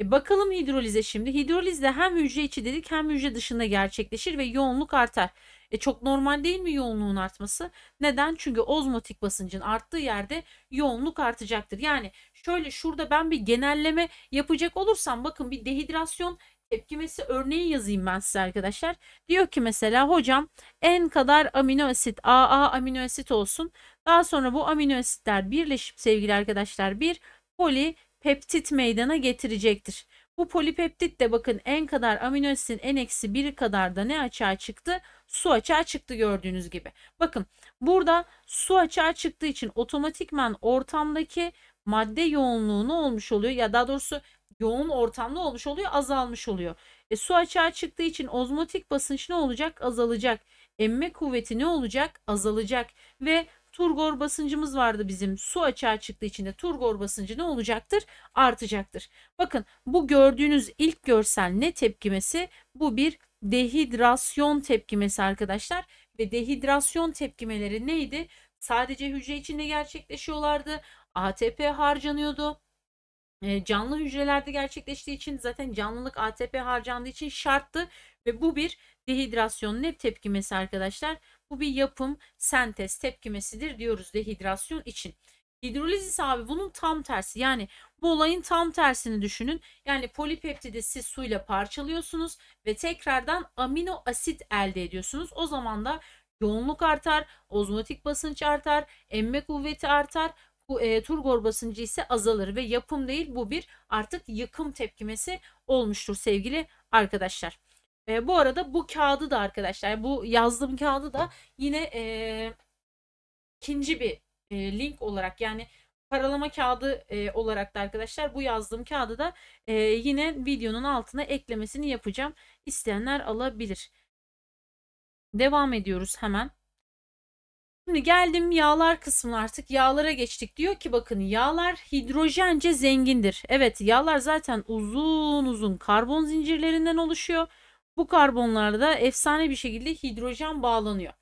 E, bakalım hidrolize şimdi. Hidrolizde hem hücre içi dedik hem hücre dışında gerçekleşir ve yoğunluk artar. E çok normal değil mi yoğunluğun artması? Neden? Çünkü ozmotik basıncın arttığı yerde yoğunluk artacaktır. Yani şöyle şurada ben bir genelleme yapacak olursam bakın bir dehidrasyon tepki mesela örneği yazayım ben size arkadaşlar. Diyor ki mesela hocam en kadar amino asit AA amino asit olsun. Daha sonra bu amino asitler birleşip sevgili arkadaşlar bir polipeptit meydana getirecektir. Bu polipeptit de bakın en kadar amino asitin en eksi biri kadar da ne açığa çıktı? Su açığa çıktı gördüğünüz gibi. Bakın burada su açığa çıktığı için otomatikman ortamdaki madde yoğunluğu ne olmuş oluyor? Ya daha doğrusu yoğun ortamda olmuş oluyor azalmış oluyor. E, su açığa çıktığı için ozmotik basınç ne olacak? Azalacak. Emme kuvveti ne olacak? Azalacak. Ve turgor basıncımız vardı bizim. Su açığa çıktığı için de turgor basıncı ne olacaktır? Artacaktır. Bakın bu gördüğünüz ilk görsel ne tepkimesi? Bu bir dehidrasyon tepkimesi arkadaşlar. Ve dehidrasyon tepkimeleri neydi? Sadece hücre içinde gerçekleşiyorlardı. ATP harcanıyordu canlı hücrelerde gerçekleştiği için zaten canlılık ATP harcandığı için şarttı ve bu bir dehidrasyon ne tepkimesi arkadaşlar? Bu bir yapım sentez tepkimesidir diyoruz dehidrasyon için. Hidrolizis abi bunun tam tersi yani bu olayın tam tersini düşünün. Yani polipeptidi siz suyla parçalıyorsunuz ve tekrardan amino asit elde ediyorsunuz. O zaman da yoğunluk artar, ozmotik basınç artar, emme kuvveti artar. Bu, e, turgor basıncı ise azalır ve yapım değil bu bir artık yıkım tepkimesi olmuştur sevgili arkadaşlar. E, bu arada bu kağıdı da arkadaşlar bu yazdığım kağıdı da yine e, ikinci bir e, link olarak yani paralama kağıdı e, olarak da arkadaşlar bu yazdığım kağıdı da e, yine videonun altına eklemesini yapacağım. İsteyenler alabilir. Devam ediyoruz hemen. Şimdi geldim yağlar kısmına artık yağlara geçtik. Diyor ki bakın yağlar hidrojence zengindir. Evet yağlar zaten uzun uzun karbon zincirlerinden oluşuyor. Bu karbonlarda efsane bir şekilde hidrojen bağlanıyor.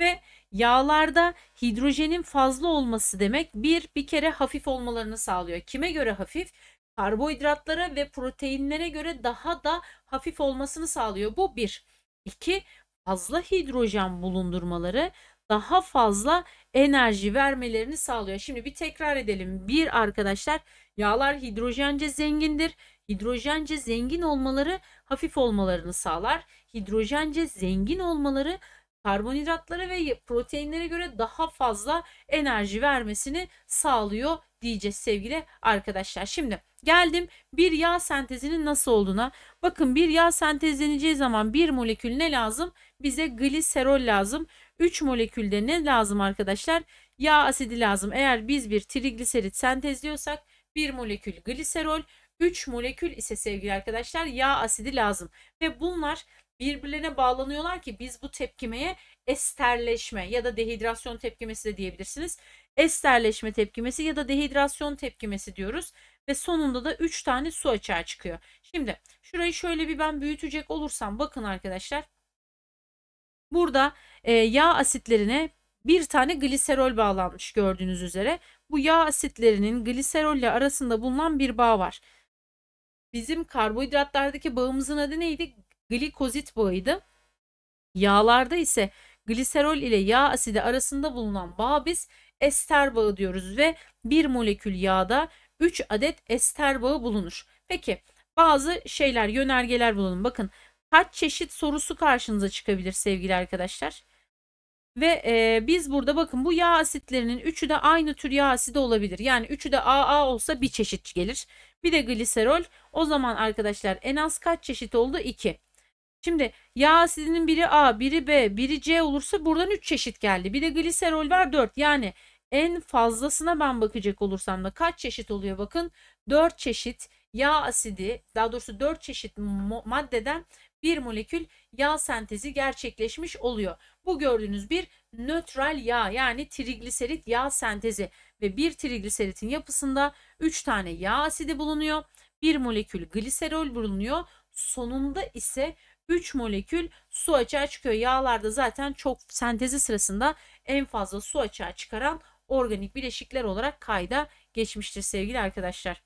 Ve yağlarda hidrojenin fazla olması demek bir bir kere hafif olmalarını sağlıyor. Kime göre hafif? Karbohidratlara ve proteinlere göre daha da hafif olmasını sağlıyor. Bu bir. İki, fazla hidrojen bulundurmaları daha fazla enerji vermelerini sağlıyor. Şimdi bir tekrar edelim. Bir arkadaşlar yağlar hidrojence zengindir. Hidrojence zengin olmaları hafif olmalarını sağlar. Hidrojence zengin olmaları karbonhidratlara ve proteinlere göre daha fazla enerji vermesini sağlıyor diyeceğiz sevgili arkadaşlar. Şimdi geldim bir yağ sentezinin nasıl olduğuna. Bakın bir yağ sentezleneceği zaman bir molekül ne lazım? Bize gliserol lazım. 3 molekülde ne lazım arkadaşlar? Yağ asidi lazım. Eğer biz bir trigliserit sentezliyorsak 1 molekül gliserol, 3 molekül ise sevgili arkadaşlar yağ asidi lazım. Ve bunlar birbirlerine bağlanıyorlar ki biz bu tepkimeye esterleşme ya da dehidrasyon tepkimesi de diyebilirsiniz. Esterleşme tepkimesi ya da dehidrasyon tepkimesi diyoruz ve sonunda da 3 tane su açığa çıkıyor. Şimdi şurayı şöyle bir ben büyütecek olursam bakın arkadaşlar Burada e, yağ asitlerine bir tane gliserol bağlanmış gördüğünüz üzere. Bu yağ asitlerinin gliserolle arasında bulunan bir bağ var. Bizim karbohidratlardaki bağımızın adı neydi? Glikozit bağıydı. Yağlarda ise gliserol ile yağ asidi arasında bulunan bağ biz ester bağı diyoruz ve bir molekül yağda 3 adet ester bağı bulunur. Peki bazı şeyler yönergeler bulunur. Bakın kaç çeşit sorusu karşınıza çıkabilir sevgili arkadaşlar. Ve e, biz burada bakın bu yağ asitlerinin üçü de aynı tür yağ asidi olabilir. Yani üçü de AA olsa bir çeşit gelir. Bir de gliserol o zaman arkadaşlar en az kaç çeşit oldu? 2. Şimdi yağ asidinin biri A, biri B, biri C olursa buradan 3 çeşit geldi. Bir de gliserol var 4. Yani en fazlasına ben bakacak olursam da kaç çeşit oluyor bakın. 4 çeşit yağ asidi daha doğrusu 4 çeşit maddeden bir molekül yağ sentezi gerçekleşmiş oluyor. Bu gördüğünüz bir nötral yağ yani trigliserit yağ sentezi ve bir trigliseritin yapısında 3 tane yağ asidi bulunuyor. Bir molekül gliserol bulunuyor. Sonunda ise 3 molekül su açığa çıkıyor. Yağlarda zaten çok sentezi sırasında en fazla su açığa çıkaran organik bileşikler olarak kayda geçmiştir sevgili arkadaşlar.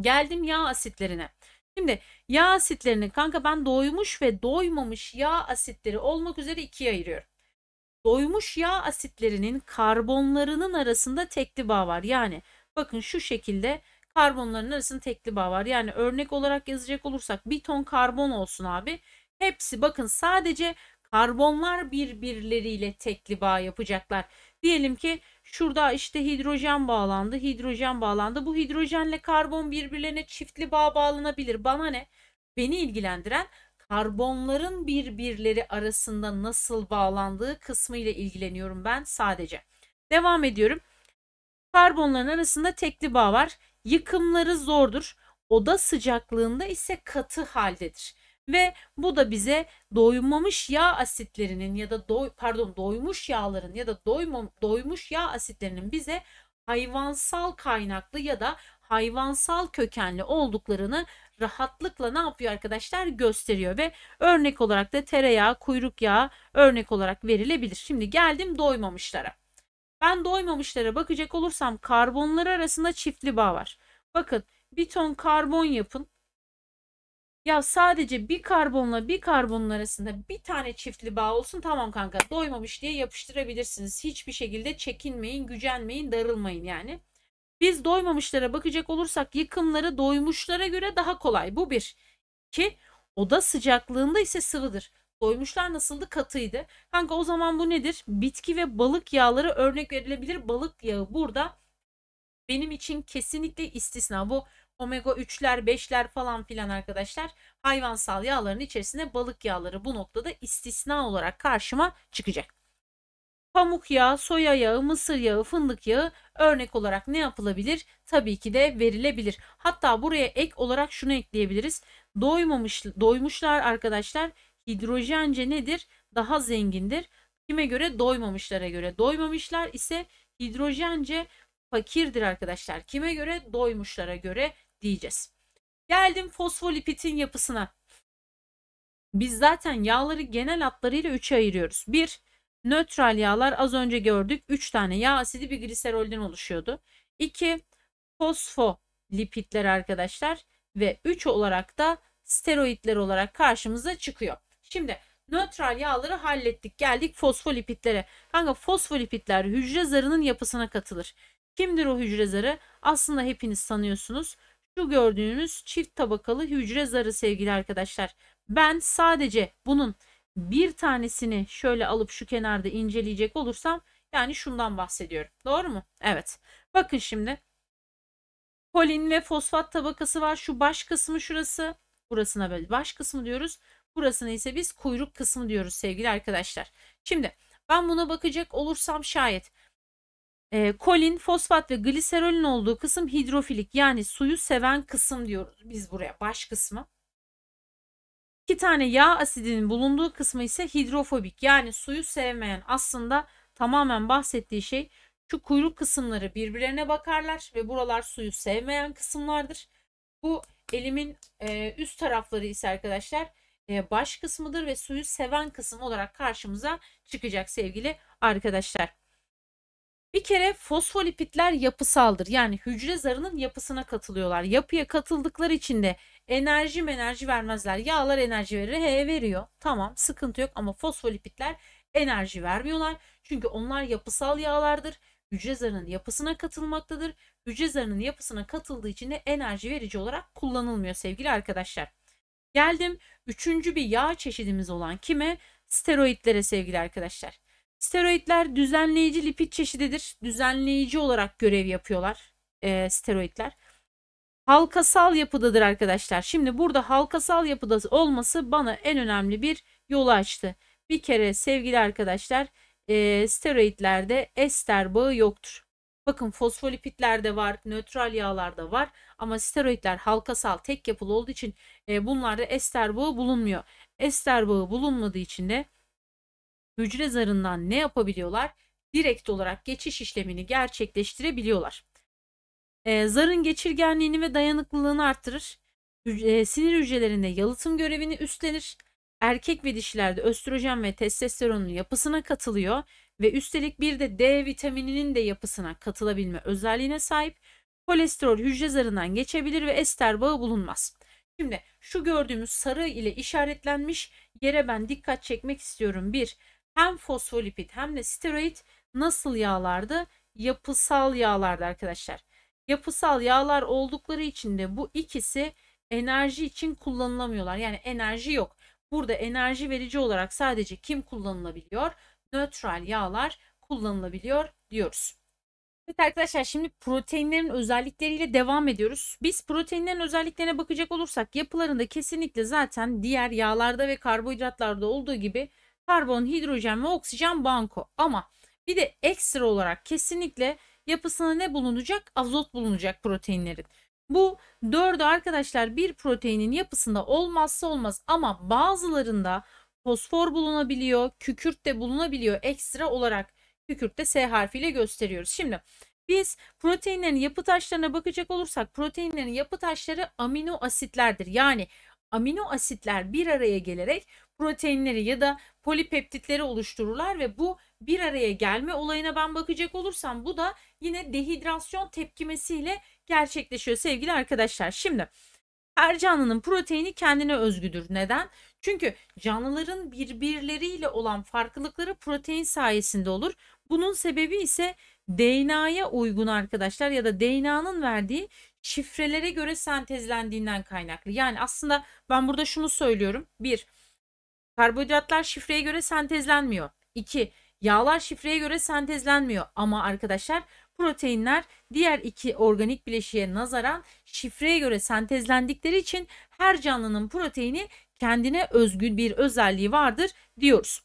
Geldim yağ asitlerine. Şimdi yağ asitlerini kanka ben doymuş ve doymamış yağ asitleri olmak üzere ikiye ayırıyorum. Doymuş yağ asitlerinin karbonlarının arasında tekli bağ var. Yani bakın şu şekilde karbonların arasında tekli bağ var. Yani örnek olarak yazacak olursak bir ton karbon olsun abi. Hepsi bakın sadece karbonlar birbirleriyle tekli bağ yapacaklar. Diyelim ki Şurada işte hidrojen bağlandı, hidrojen bağlandı. Bu hidrojenle karbon birbirlerine çiftli bağ bağlanabilir. Bana ne? Beni ilgilendiren karbonların birbirleri arasında nasıl bağlandığı kısmı ile ilgileniyorum ben sadece. Devam ediyorum. Karbonların arasında tekli bağ var. Yıkımları zordur. Oda sıcaklığında ise katı haldedir ve bu da bize doymamış yağ asitlerinin ya da doy, pardon doymuş yağların ya da doymam, doymuş yağ asitlerinin bize hayvansal kaynaklı ya da hayvansal kökenli olduklarını rahatlıkla ne yapıyor arkadaşlar gösteriyor ve örnek olarak da tereyağı, kuyruk yağı örnek olarak verilebilir. Şimdi geldim doymamışlara. Ben doymamışlara bakacak olursam karbonlar arasında çiftli bağ var. Bakın bir ton karbon yapın. Ya sadece bir karbonla bir karbon arasında bir tane çiftli bağ olsun tamam kanka doymamış diye yapıştırabilirsiniz. Hiçbir şekilde çekinmeyin, gücenmeyin, darılmayın yani. Biz doymamışlara bakacak olursak yıkımları doymuşlara göre daha kolay. Bu bir. ki oda sıcaklığında ise sıvıdır. Doymuşlar nasıldı? Katıydı. Kanka o zaman bu nedir? Bitki ve balık yağları örnek verilebilir. Balık yağı burada benim için kesinlikle istisna. Bu omega 3'ler 5'ler falan filan arkadaşlar hayvansal yağların içerisinde balık yağları bu noktada istisna olarak karşıma çıkacak. Pamuk yağı, soya yağı, mısır yağı, fındık yağı örnek olarak ne yapılabilir? Tabii ki de verilebilir. Hatta buraya ek olarak şunu ekleyebiliriz. Doymamış, doymuşlar arkadaşlar hidrojence nedir? Daha zengindir. Kime göre? Doymamışlara göre. Doymamışlar ise hidrojence fakirdir arkadaşlar. Kime göre? Doymuşlara göre diyeceğiz. Geldim fosfolipitin yapısına. Biz zaten yağları genel hatlarıyla 3'e ayırıyoruz. 1. Nötral yağlar az önce gördük. 3 tane yağ asidi bir gliserolden oluşuyordu. 2. Fosfolipitler arkadaşlar ve 3 olarak da steroidler olarak karşımıza çıkıyor. Şimdi nötral yağları hallettik. Geldik fosfolipitlere. Kanka fosfolipitler hücre zarının yapısına katılır. Kimdir o hücre zarı? Aslında hepiniz sanıyorsunuz. Şu gördüğünüz çift tabakalı hücre zarı sevgili arkadaşlar. Ben sadece bunun bir tanesini şöyle alıp şu kenarda inceleyecek olursam yani şundan bahsediyorum. Doğru mu? Evet. Bakın şimdi. polin ve fosfat tabakası var. Şu baş kısmı şurası. Burasına böyle baş kısmı diyoruz. Burasına ise biz kuyruk kısmı diyoruz sevgili arkadaşlar. Şimdi ben buna bakacak olursam şayet e, kolin, fosfat ve gliserolün olduğu kısım hidrofilik yani suyu seven kısım diyoruz biz buraya baş kısmı. İki tane yağ asidinin bulunduğu kısmı ise hidrofobik yani suyu sevmeyen aslında tamamen bahsettiği şey şu kuyruk kısımları birbirlerine bakarlar ve buralar suyu sevmeyen kısımlardır. Bu elimin e, üst tarafları ise arkadaşlar e, baş kısmıdır ve suyu seven kısım olarak karşımıza çıkacak sevgili arkadaşlar. Bir kere fosfolipitler yapısaldır. Yani hücre zarının yapısına katılıyorlar. Yapıya katıldıkları için de enerji enerji vermezler. Yağlar enerji verir. He veriyor. Tamam sıkıntı yok ama fosfolipitler enerji vermiyorlar. Çünkü onlar yapısal yağlardır. Hücre zarının yapısına katılmaktadır. Hücre zarının yapısına katıldığı için de enerji verici olarak kullanılmıyor sevgili arkadaşlar. Geldim üçüncü bir yağ çeşidimiz olan kime? Steroidlere sevgili arkadaşlar. Steroidler düzenleyici lipid çeşididir. Düzenleyici olarak görev yapıyorlar e, steroidler. Halkasal yapıdadır arkadaşlar. Şimdi burada halkasal yapıda olması bana en önemli bir yol açtı. Bir kere sevgili arkadaşlar e, steroidlerde ester bağı yoktur. Bakın fosfolipitlerde var, nötral yağlarda var ama steroidler halkasal tek yapılı olduğu için e, bunlarda ester bağı bulunmuyor. Ester bağı bulunmadığı için de hücre zarından ne yapabiliyorlar? Direkt olarak geçiş işlemini gerçekleştirebiliyorlar. E, zarın geçirgenliğini ve dayanıklılığını artırır. E, sinir hücrelerinde yalıtım görevini üstlenir. Erkek ve dişilerde östrojen ve testosteronun yapısına katılıyor ve üstelik bir de D vitamininin de yapısına katılabilme özelliğine sahip. Kolesterol hücre zarından geçebilir ve ester bağı bulunmaz. Şimdi şu gördüğümüz sarı ile işaretlenmiş yere ben dikkat çekmek istiyorum. Bir, hem fosfolipid hem de steroid nasıl yağlardı? Yapısal yağlardı arkadaşlar. Yapısal yağlar oldukları için de bu ikisi enerji için kullanılamıyorlar. Yani enerji yok. Burada enerji verici olarak sadece kim kullanılabiliyor? Nötral yağlar kullanılabiliyor diyoruz. Evet arkadaşlar şimdi proteinlerin özellikleriyle devam ediyoruz. Biz proteinlerin özelliklerine bakacak olursak yapılarında kesinlikle zaten diğer yağlarda ve karbohidratlarda olduğu gibi karbon, hidrojen ve oksijen banko. Ama bir de ekstra olarak kesinlikle yapısına ne bulunacak? Azot bulunacak proteinlerin. Bu dördü arkadaşlar bir proteinin yapısında olmazsa olmaz ama bazılarında fosfor bulunabiliyor, kükürt de bulunabiliyor ekstra olarak. Kükürt de S harfiyle gösteriyoruz. Şimdi biz proteinlerin yapı taşlarına bakacak olursak proteinlerin yapı taşları amino asitlerdir. Yani amino asitler bir araya gelerek proteinleri ya da polipeptitleri oluştururlar ve bu bir araya gelme olayına ben bakacak olursam bu da yine dehidrasyon tepkimesiyle gerçekleşiyor sevgili arkadaşlar. Şimdi her canlının proteini kendine özgüdür. Neden? Çünkü canlıların birbirleriyle olan farklılıkları protein sayesinde olur. Bunun sebebi ise DNA'ya uygun arkadaşlar ya da DNA'nın verdiği şifrelere göre sentezlendiğinden kaynaklı. Yani aslında ben burada şunu söylüyorum. Bir, Karbonhidratlar şifreye göre sentezlenmiyor. 2. Yağlar şifreye göre sentezlenmiyor ama arkadaşlar proteinler diğer iki organik bileşiğe nazaran şifreye göre sentezlendikleri için her canlının proteini kendine özgü bir özelliği vardır diyoruz.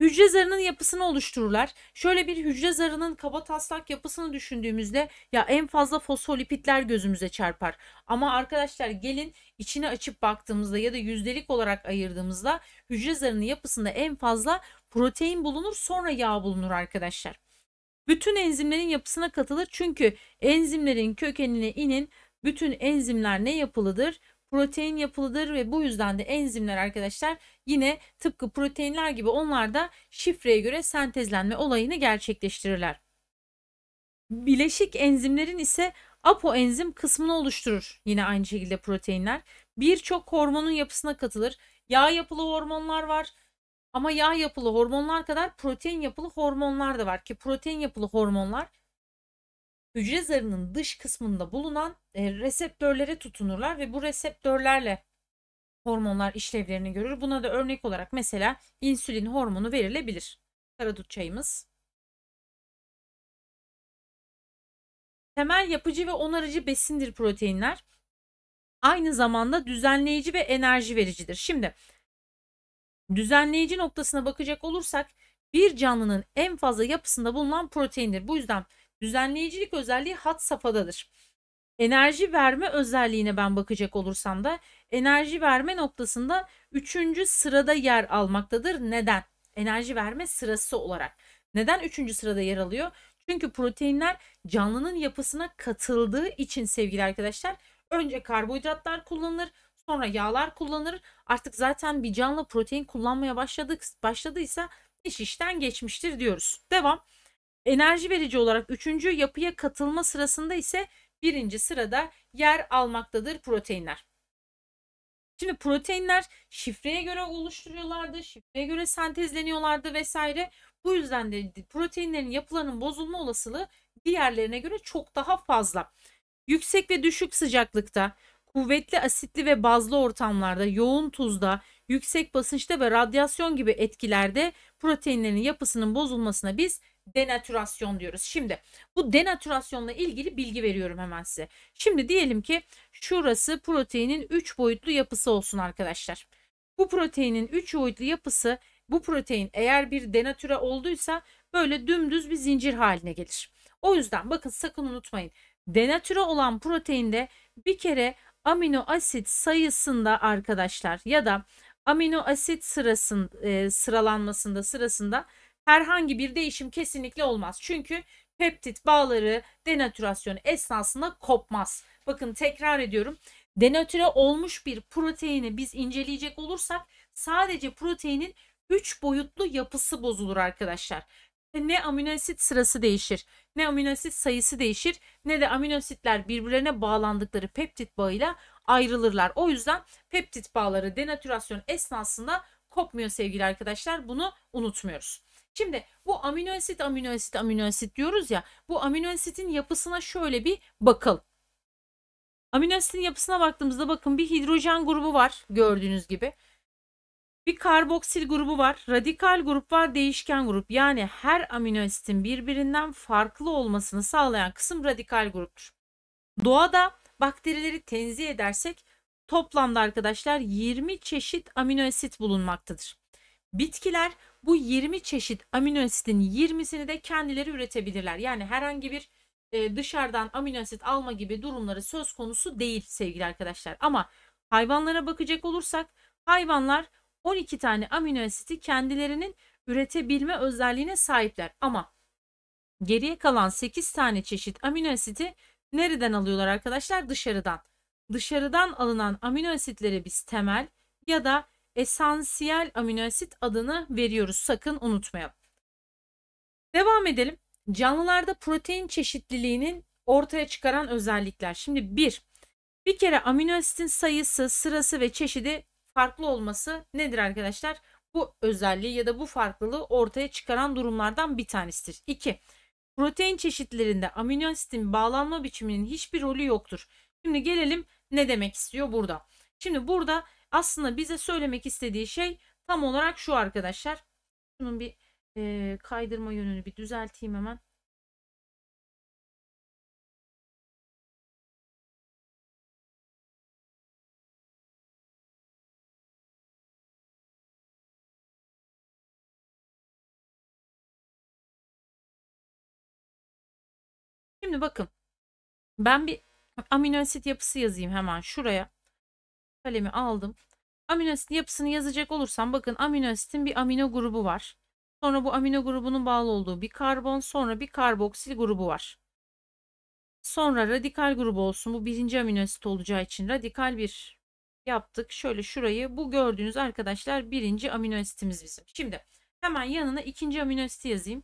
Hücre zarının yapısını oluştururlar. Şöyle bir hücre zarının kaba taslak yapısını düşündüğümüzde ya en fazla fosfolipitler gözümüze çarpar. Ama arkadaşlar gelin içine açıp baktığımızda ya da yüzdelik olarak ayırdığımızda hücre zarının yapısında en fazla protein bulunur sonra yağ bulunur arkadaşlar. Bütün enzimlerin yapısına katılır çünkü enzimlerin kökenine inin bütün enzimler ne yapılıdır? protein yapılıdır ve bu yüzden de enzimler arkadaşlar yine tıpkı proteinler gibi onlar da şifreye göre sentezlenme olayını gerçekleştirirler. Bileşik enzimlerin ise apo enzim kısmını oluşturur. Yine aynı şekilde proteinler. Birçok hormonun yapısına katılır. Yağ yapılı hormonlar var. Ama yağ yapılı hormonlar kadar protein yapılı hormonlar da var ki protein yapılı hormonlar hücre zarının dış kısmında bulunan e, reseptörlere tutunurlar ve bu reseptörlerle hormonlar işlevlerini görür. Buna da örnek olarak mesela insülin hormonu verilebilir. Karadut çayımız. Temel yapıcı ve onarıcı besindir proteinler. Aynı zamanda düzenleyici ve enerji vericidir. Şimdi düzenleyici noktasına bakacak olursak bir canlının en fazla yapısında bulunan proteindir. Bu yüzden proteinler Düzenleyicilik özelliği hat safhadadır. Enerji verme özelliğine ben bakacak olursam da enerji verme noktasında 3. sırada yer almaktadır. Neden? Enerji verme sırası olarak. Neden 3. sırada yer alıyor? Çünkü proteinler canlının yapısına katıldığı için sevgili arkadaşlar önce karbohidratlar kullanılır sonra yağlar kullanılır. Artık zaten bir canlı protein kullanmaya başladık, başladıysa iş işten geçmiştir diyoruz. Devam. Enerji verici olarak üçüncü yapıya katılma sırasında ise birinci sırada yer almaktadır proteinler. Şimdi proteinler şifreye göre oluşturuyorlardı, şifreye göre sentezleniyorlardı vesaire. Bu yüzden de proteinlerin yapılarının bozulma olasılığı diğerlerine göre çok daha fazla. Yüksek ve düşük sıcaklıkta, kuvvetli asitli ve bazlı ortamlarda, yoğun tuzda, yüksek basınçta ve radyasyon gibi etkilerde proteinlerin yapısının bozulmasına biz denatürasyon diyoruz. Şimdi bu denatürasyonla ilgili bilgi veriyorum hemen size. Şimdi diyelim ki şurası proteinin 3 boyutlu yapısı olsun arkadaşlar. Bu proteinin 3 boyutlu yapısı bu protein eğer bir denatüre olduysa böyle dümdüz bir zincir haline gelir. O yüzden bakın sakın unutmayın. Denatüre olan proteinde bir kere amino asit sayısında arkadaşlar ya da amino asit sırasın, e, sıralanmasında sırasında herhangi bir değişim kesinlikle olmaz. Çünkü peptit bağları denatürasyon esnasında kopmaz. Bakın tekrar ediyorum. Denatüre olmuş bir proteini biz inceleyecek olursak sadece proteinin 3 boyutlu yapısı bozulur arkadaşlar. Ne aminoasit sırası değişir, ne aminoasit sayısı değişir, ne de aminoasitler birbirlerine bağlandıkları peptit bağıyla ayrılırlar. O yüzden peptit bağları denatürasyon esnasında kopmuyor sevgili arkadaşlar. Bunu unutmuyoruz. Şimdi bu amino asit, amino asit, amino asit diyoruz ya. Bu amino asitin yapısına şöyle bir bakalım. Amino asitin yapısına baktığımızda bakın bir hidrojen grubu var gördüğünüz gibi. Bir karboksil grubu var, radikal grup var, değişken grup. Yani her amino asitin birbirinden farklı olmasını sağlayan kısım radikal gruptur. Doğada bakterileri tenzih edersek toplamda arkadaşlar 20 çeşit amino asit bulunmaktadır. Bitkiler bu 20 çeşit amino asitin 20'sini de kendileri üretebilirler. Yani herhangi bir e, dışarıdan amino asit alma gibi durumları söz konusu değil sevgili arkadaşlar. Ama hayvanlara bakacak olursak hayvanlar 12 tane amino asiti kendilerinin üretebilme özelliğine sahipler. Ama geriye kalan 8 tane çeşit amino asiti nereden alıyorlar arkadaşlar? Dışarıdan. Dışarıdan alınan amino asitleri biz temel ya da esansiyel aminoasit adını veriyoruz. Sakın unutmayalım. Devam edelim. Canlılarda protein çeşitliliğinin ortaya çıkaran özellikler. Şimdi bir, bir kere aminoasitin sayısı, sırası ve çeşidi farklı olması nedir arkadaşlar? Bu özelliği ya da bu farklılığı ortaya çıkaran durumlardan bir tanesidir. İki, Protein çeşitlerinde aminoasitin bağlanma biçiminin hiçbir rolü yoktur. Şimdi gelelim ne demek istiyor burada? Şimdi burada aslında bize söylemek istediği şey tam olarak şu arkadaşlar. Şunun bir e, kaydırma yönünü bir düzelteyim hemen. Şimdi bakın ben bir amino asit yapısı yazayım hemen şuraya kalemi aldım. Amino asitin yapısını yazacak olursam bakın amino asitin bir amino grubu var. Sonra bu amino grubunun bağlı olduğu bir karbon, sonra bir karboksil grubu var. Sonra radikal grubu olsun. Bu birinci amino asit olacağı için radikal bir yaptık. Şöyle şurayı bu gördüğünüz arkadaşlar birinci amino asitimiz bizim. Şimdi hemen yanına ikinci amino asiti yazayım.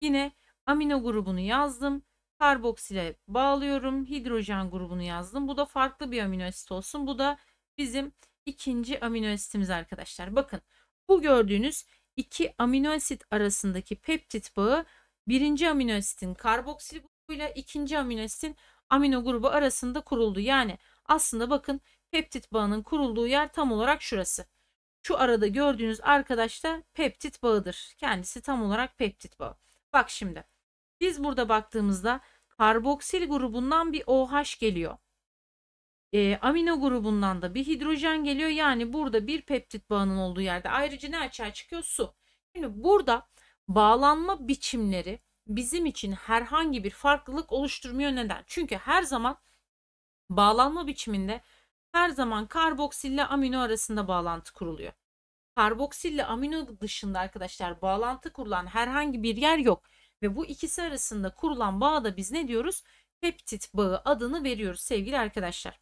Yine amino grubunu yazdım. Karboksile bağlıyorum. Hidrojen grubunu yazdım. Bu da farklı bir amino asit olsun. Bu da bizim ikinci amino asitimiz arkadaşlar. Bakın bu gördüğünüz iki amino asit arasındaki peptit bağı birinci amino asitin karboksil grubuyla ikinci amino asitin amino grubu arasında kuruldu. Yani aslında bakın peptit bağının kurulduğu yer tam olarak şurası. Şu arada gördüğünüz arkadaş da peptit bağıdır. Kendisi tam olarak peptit bağı. Bak şimdi biz burada baktığımızda karboksil grubundan bir OH geliyor e, amino grubundan da bir hidrojen geliyor. Yani burada bir peptit bağının olduğu yerde ayrıca ne açığa çıkıyor? Su. Şimdi burada bağlanma biçimleri bizim için herhangi bir farklılık oluşturmuyor. Neden? Çünkü her zaman bağlanma biçiminde her zaman karboksil ile amino arasında bağlantı kuruluyor. Karboksil ile amino dışında arkadaşlar bağlantı kurulan herhangi bir yer yok. Ve bu ikisi arasında kurulan bağda biz ne diyoruz? Peptit bağı adını veriyoruz sevgili arkadaşlar.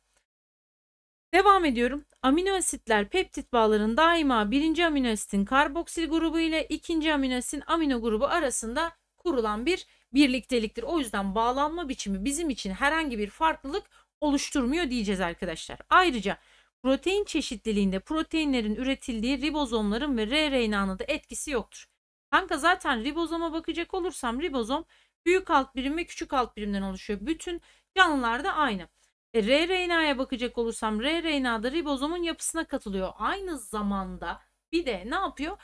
Devam ediyorum. Amino asitler peptit bağlarının daima birinci amino asitin karboksil grubu ile ikinci amino asitin amino grubu arasında kurulan bir birlikteliktir. O yüzden bağlanma biçimi bizim için herhangi bir farklılık oluşturmuyor diyeceğiz arkadaşlar. Ayrıca protein çeşitliliğinde proteinlerin üretildiği ribozomların ve RNA'nın da etkisi yoktur. Kanka zaten ribozoma bakacak olursam ribozom büyük alt birim ve küçük alt birimden oluşuyor. Bütün canlılarda aynı. E, r bakacak olursam r da ribozomun yapısına katılıyor. Aynı zamanda bir de ne yapıyor?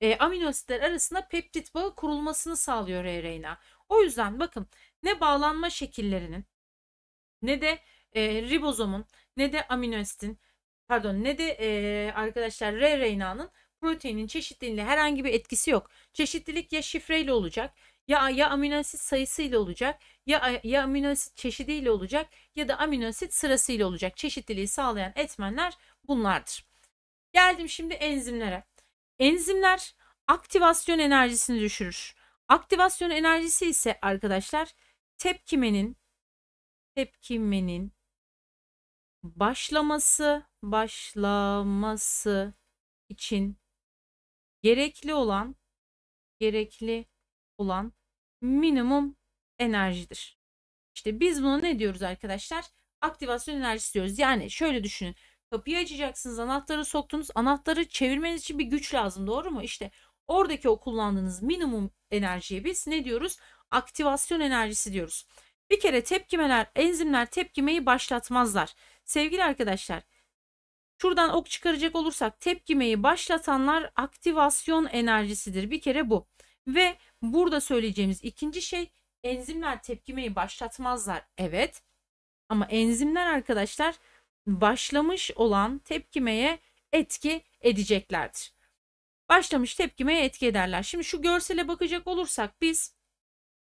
E, amino asitler arasında peptit bağı kurulmasını sağlıyor R-RNA. O yüzden bakın ne bağlanma şekillerinin ne de e, ribozomun ne de amino asitin pardon ne de e, arkadaşlar R-RNA'nın proteinin çeşitliliğine herhangi bir etkisi yok. Çeşitlilik ya şifreyle olacak ya ya amino asit sayısıyla olacak, ya ya amino asit çeşidiyle olacak ya da amino asit sırasıyla olacak. Çeşitliliği sağlayan etmenler bunlardır. Geldim şimdi enzimlere. Enzimler aktivasyon enerjisini düşürür. Aktivasyon enerjisi ise arkadaşlar tepkimenin tepkimenin başlaması başlaması için gerekli olan gerekli olan minimum enerjidir. İşte biz buna ne diyoruz arkadaşlar? Aktivasyon enerjisi diyoruz. Yani şöyle düşünün. Kapıyı açacaksınız, anahtarı soktunuz. Anahtarı çevirmeniz için bir güç lazım, doğru mu? İşte oradaki o kullandığınız minimum enerjiye biz ne diyoruz? Aktivasyon enerjisi diyoruz. Bir kere tepkimeler, enzimler tepkimeyi başlatmazlar. Sevgili arkadaşlar, şuradan ok çıkaracak olursak tepkimeyi başlatanlar aktivasyon enerjisidir. Bir kere bu. Ve burada söyleyeceğimiz ikinci şey enzimler tepkimeyi başlatmazlar. Evet ama enzimler arkadaşlar başlamış olan tepkimeye etki edeceklerdir. Başlamış tepkimeye etki ederler. Şimdi şu görsele bakacak olursak biz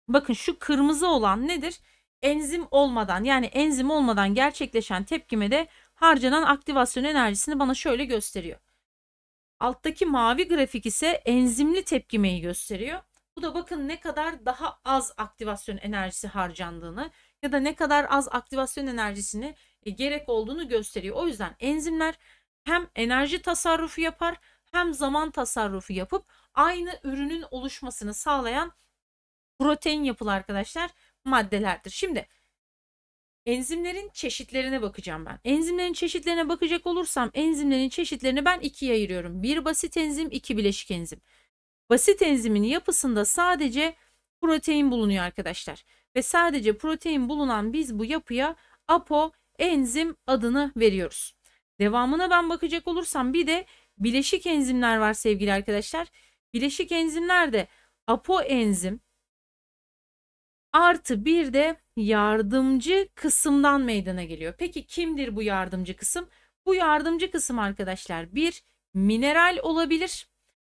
bakın şu kırmızı olan nedir? Enzim olmadan yani enzim olmadan gerçekleşen tepkimede harcanan aktivasyon enerjisini bana şöyle gösteriyor. Alttaki mavi grafik ise enzimli tepkimeyi gösteriyor. Bu da bakın ne kadar daha az aktivasyon enerjisi harcandığını ya da ne kadar az aktivasyon enerjisini e, gerek olduğunu gösteriyor. O yüzden enzimler hem enerji tasarrufu yapar hem zaman tasarrufu yapıp aynı ürünün oluşmasını sağlayan protein yapılı arkadaşlar maddelerdir. Şimdi Enzimlerin çeşitlerine bakacağım ben. Enzimlerin çeşitlerine bakacak olursam enzimlerin çeşitlerini ben ikiye ayırıyorum. Bir basit enzim, iki bileşik enzim. Basit enzimin yapısında sadece protein bulunuyor arkadaşlar. Ve sadece protein bulunan biz bu yapıya apo enzim adını veriyoruz. Devamına ben bakacak olursam bir de bileşik enzimler var sevgili arkadaşlar. Bileşik enzimler de enzim artı bir de yardımcı kısımdan meydana geliyor. Peki kimdir bu yardımcı kısım? Bu yardımcı kısım arkadaşlar bir mineral olabilir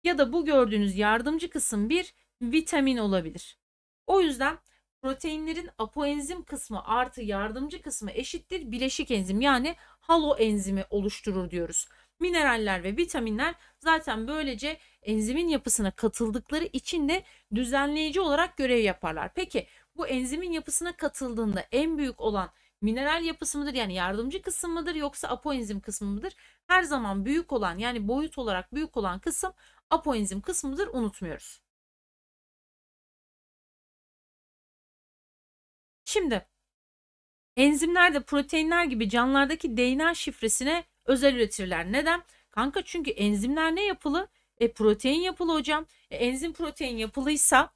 ya da bu gördüğünüz yardımcı kısım bir vitamin olabilir. O yüzden proteinlerin apoenzim kısmı artı yardımcı kısmı eşittir bileşik enzim yani halo enzimi oluşturur diyoruz. Mineraller ve vitaminler zaten böylece enzimin yapısına katıldıkları için de düzenleyici olarak görev yaparlar. Peki bu enzimin yapısına katıldığında en büyük olan mineral yapısı mıdır yani yardımcı kısım mıdır yoksa apoenzim kısmı mıdır? Her zaman büyük olan yani boyut olarak büyük olan kısım apoenzim kısmıdır unutmuyoruz. Şimdi enzimler de proteinler gibi canlılardaki DNA şifresine özel üretirler. Neden? Kanka çünkü enzimler ne yapılı? E, protein yapılı hocam. E, enzim protein yapılıysa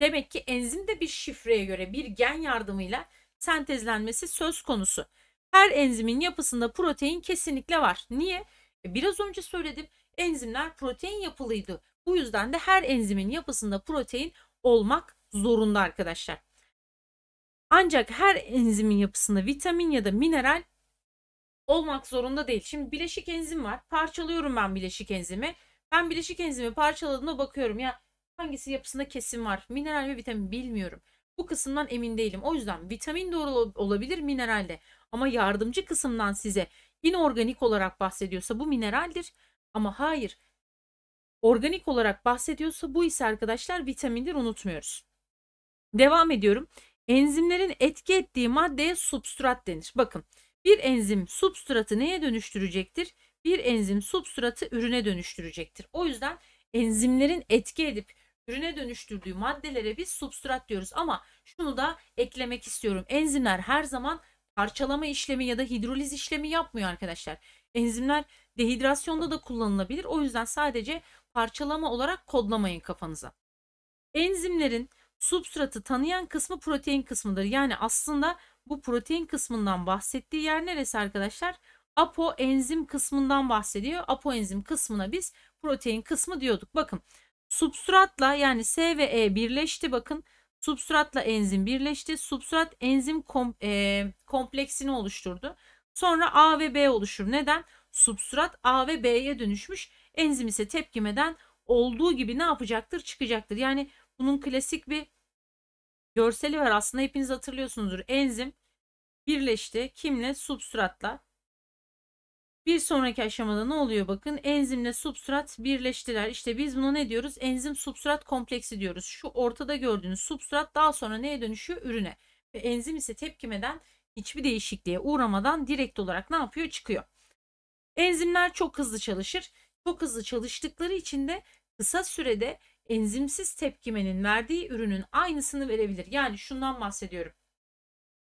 Demek ki enzim de bir şifreye göre bir gen yardımıyla sentezlenmesi söz konusu. Her enzimin yapısında protein kesinlikle var. Niye? E, biraz önce söyledim. Enzimler protein yapılıydı. Bu yüzden de her enzimin yapısında protein olmak zorunda arkadaşlar. Ancak her enzimin yapısında vitamin ya da mineral olmak zorunda değil. Şimdi bileşik enzim var. Parçalıyorum ben bileşik enzimi. Ben bileşik enzimi parçaladığımda bakıyorum ya hangisi yapısında kesim var? Mineral ve vitamin bilmiyorum. Bu kısımdan emin değilim. O yüzden vitamin de olabilir mineral de. Ama yardımcı kısımdan size inorganik olarak bahsediyorsa bu mineraldir. Ama hayır organik olarak bahsediyorsa bu ise arkadaşlar vitamindir unutmuyoruz. Devam ediyorum. Enzimlerin etki ettiği maddeye substrat denir. Bakın bir enzim substratı neye dönüştürecektir? Bir enzim substratı ürüne dönüştürecektir. O yüzden enzimlerin etki edip ürüne dönüştürdüğü maddelere biz substrat diyoruz. Ama şunu da eklemek istiyorum. Enzimler her zaman parçalama işlemi ya da hidroliz işlemi yapmıyor arkadaşlar. Enzimler dehidrasyonda da kullanılabilir. O yüzden sadece parçalama olarak kodlamayın kafanıza. Enzimlerin substratı tanıyan kısmı protein kısmıdır. Yani aslında bu protein kısmından bahsettiği yer neresi arkadaşlar? Apoenzim kısmından bahsediyor. Apoenzim kısmına biz protein kısmı diyorduk. Bakın Substratla yani S ve E birleşti. Bakın substratla enzim birleşti. Substrat enzim kom, e, kompleksini oluşturdu. Sonra A ve B oluşur. Neden? Substrat A ve B'ye dönüşmüş. Enzim ise tepkimeden olduğu gibi ne yapacaktır? Çıkacaktır. Yani bunun klasik bir görseli var. Aslında hepiniz hatırlıyorsunuzdur. Enzim birleşti. Kimle? Substratla. Bir sonraki aşamada ne oluyor bakın enzimle substrat birleştiler. İşte biz buna ne diyoruz? Enzim substrat kompleksi diyoruz. Şu ortada gördüğünüz substrat daha sonra neye dönüşüyor? Ürüne. Ve enzim ise tepkimeden hiçbir değişikliğe uğramadan direkt olarak ne yapıyor? Çıkıyor. Enzimler çok hızlı çalışır. Çok hızlı çalıştıkları için de kısa sürede enzimsiz tepkimenin verdiği ürünün aynısını verebilir. Yani şundan bahsediyorum.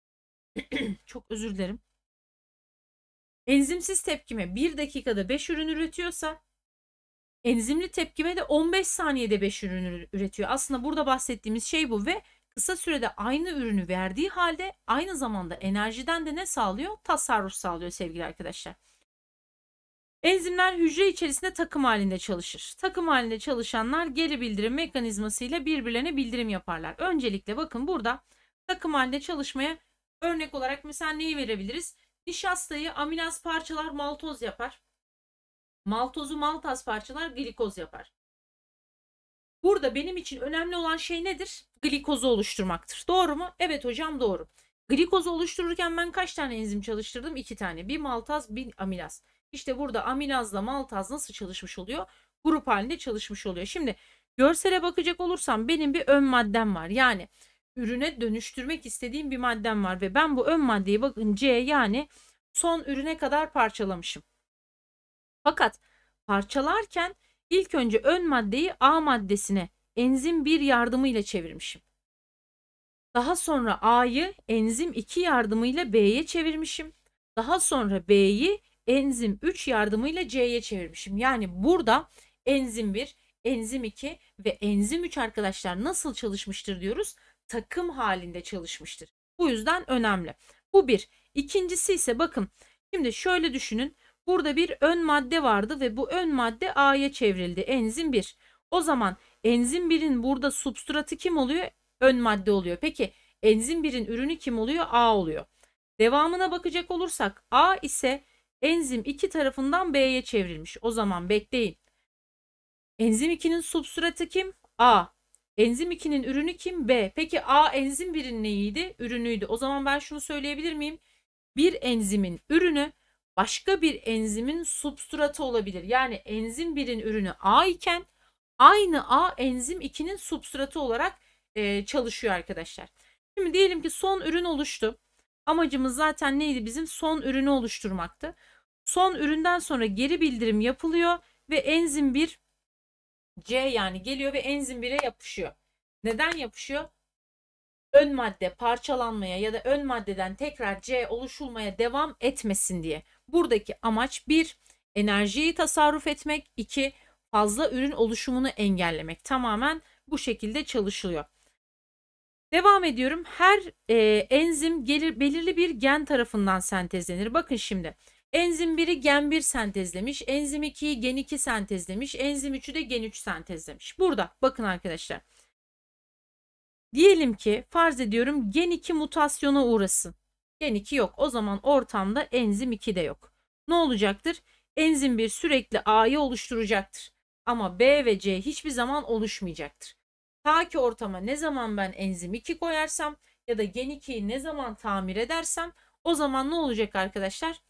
[clears throat] çok özür dilerim. Enzimsiz tepkime 1 dakikada 5 ürün üretiyorsa enzimli tepkime de 15 saniyede 5 ürün üretiyor. Aslında burada bahsettiğimiz şey bu ve kısa sürede aynı ürünü verdiği halde aynı zamanda enerjiden de ne sağlıyor? Tasarruf sağlıyor sevgili arkadaşlar. Enzimler hücre içerisinde takım halinde çalışır. Takım halinde çalışanlar geri bildirim mekanizmasıyla birbirlerine bildirim yaparlar. Öncelikle bakın burada takım halinde çalışmaya örnek olarak mesela neyi verebiliriz? Nişastayı amilaz parçalar maltoz yapar. Maltozu maltaz parçalar glikoz yapar. Burada benim için önemli olan şey nedir? Glikozu oluşturmaktır. Doğru mu? Evet hocam doğru. Glikozu oluştururken ben kaç tane enzim çalıştırdım? İki tane. Bir maltaz, bir amilaz. İşte burada amilazla maltaz nasıl çalışmış oluyor? Grup halinde çalışmış oluyor. Şimdi görsele bakacak olursam benim bir ön maddem var. Yani ürüne dönüştürmek istediğim bir maddem var ve ben bu ön maddeyi bakın C yani son ürüne kadar parçalamışım. Fakat parçalarken ilk önce ön maddeyi A maddesine enzim 1 yardımıyla çevirmişim. Daha sonra A'yı enzim 2 yardımıyla B'ye çevirmişim. Daha sonra B'yi enzim 3 yardımıyla C'ye çevirmişim. Yani burada enzim 1, enzim 2 ve enzim 3 arkadaşlar nasıl çalışmıştır diyoruz? takım halinde çalışmıştır. Bu yüzden önemli. Bu bir. İkincisi ise bakın şimdi şöyle düşünün. Burada bir ön madde vardı ve bu ön madde A'ya çevrildi. Enzim 1. O zaman enzim 1'in burada substratı kim oluyor? Ön madde oluyor. Peki enzim 1'in ürünü kim oluyor? A oluyor. Devamına bakacak olursak A ise enzim 2 tarafından B'ye çevrilmiş. O zaman bekleyin. Enzim 2'nin substratı kim? A. Enzim 2'nin ürünü kim? B. Peki A enzim 1'in neydi, Ürünüydü. O zaman ben şunu söyleyebilir miyim? Bir enzimin ürünü başka bir enzimin substratı olabilir. Yani enzim 1'in ürünü A iken aynı A enzim 2'nin substratı olarak e, çalışıyor arkadaşlar. Şimdi diyelim ki son ürün oluştu. Amacımız zaten neydi bizim? Son ürünü oluşturmaktı. Son üründen sonra geri bildirim yapılıyor ve enzim 1 C yani geliyor ve enzim 1'e yapışıyor. Neden yapışıyor? Ön madde parçalanmaya ya da ön maddeden tekrar C oluşulmaya devam etmesin diye. Buradaki amaç 1 enerjiyi tasarruf etmek, 2 fazla ürün oluşumunu engellemek. Tamamen bu şekilde çalışılıyor. Devam ediyorum. Her e, enzim gelir belirli bir gen tarafından sentezlenir. Bakın şimdi Enzim 1'i gen 1 sentezlemiş, enzim 2'yi gen 2 sentezlemiş, enzim 3'ü de gen 3 sentezlemiş. Burada bakın arkadaşlar. Diyelim ki farz ediyorum gen 2 mutasyona uğrasın. Gen 2 yok. O zaman ortamda enzim 2 de yok. Ne olacaktır? Enzim 1 sürekli A'yı oluşturacaktır. Ama B ve C hiçbir zaman oluşmayacaktır. Ta ki ortama ne zaman ben enzim 2 koyarsam ya da gen 2'yi ne zaman tamir edersem o zaman ne olacak arkadaşlar?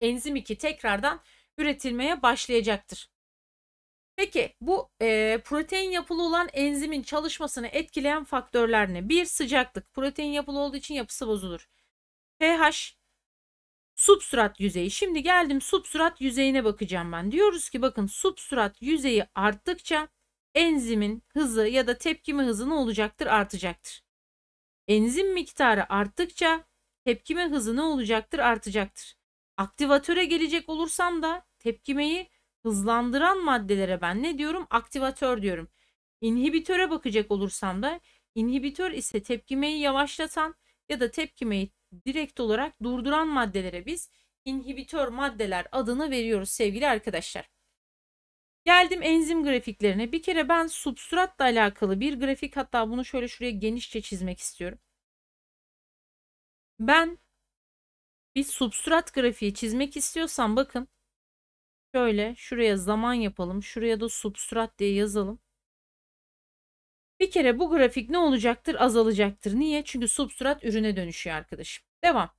enzim 2 tekrardan üretilmeye başlayacaktır. Peki bu e, protein yapılı olan enzimin çalışmasını etkileyen faktörler ne? Bir sıcaklık. Protein yapılı olduğu için yapısı bozulur. pH substrat yüzeyi. Şimdi geldim substrat yüzeyine bakacağım ben. Diyoruz ki bakın substrat yüzeyi arttıkça enzimin hızı ya da tepkime hızı ne olacaktır? Artacaktır. Enzim miktarı arttıkça tepkime hızı ne olacaktır? Artacaktır. Aktivatöre gelecek olursam da tepkimeyi hızlandıran maddelere ben ne diyorum? Aktivatör diyorum. İnhibitöre bakacak olursam da inhibitör ise tepkimeyi yavaşlatan ya da tepkimeyi direkt olarak durduran maddelere biz inhibitör maddeler adını veriyoruz sevgili arkadaşlar. Geldim enzim grafiklerine. Bir kere ben substratla alakalı bir grafik hatta bunu şöyle şuraya genişçe çizmek istiyorum. Ben bir substrat grafiği çizmek istiyorsan bakın şöyle şuraya zaman yapalım. Şuraya da substrat diye yazalım. Bir kere bu grafik ne olacaktır? Azalacaktır. Niye? Çünkü substrat ürüne dönüşüyor arkadaşım. Devam.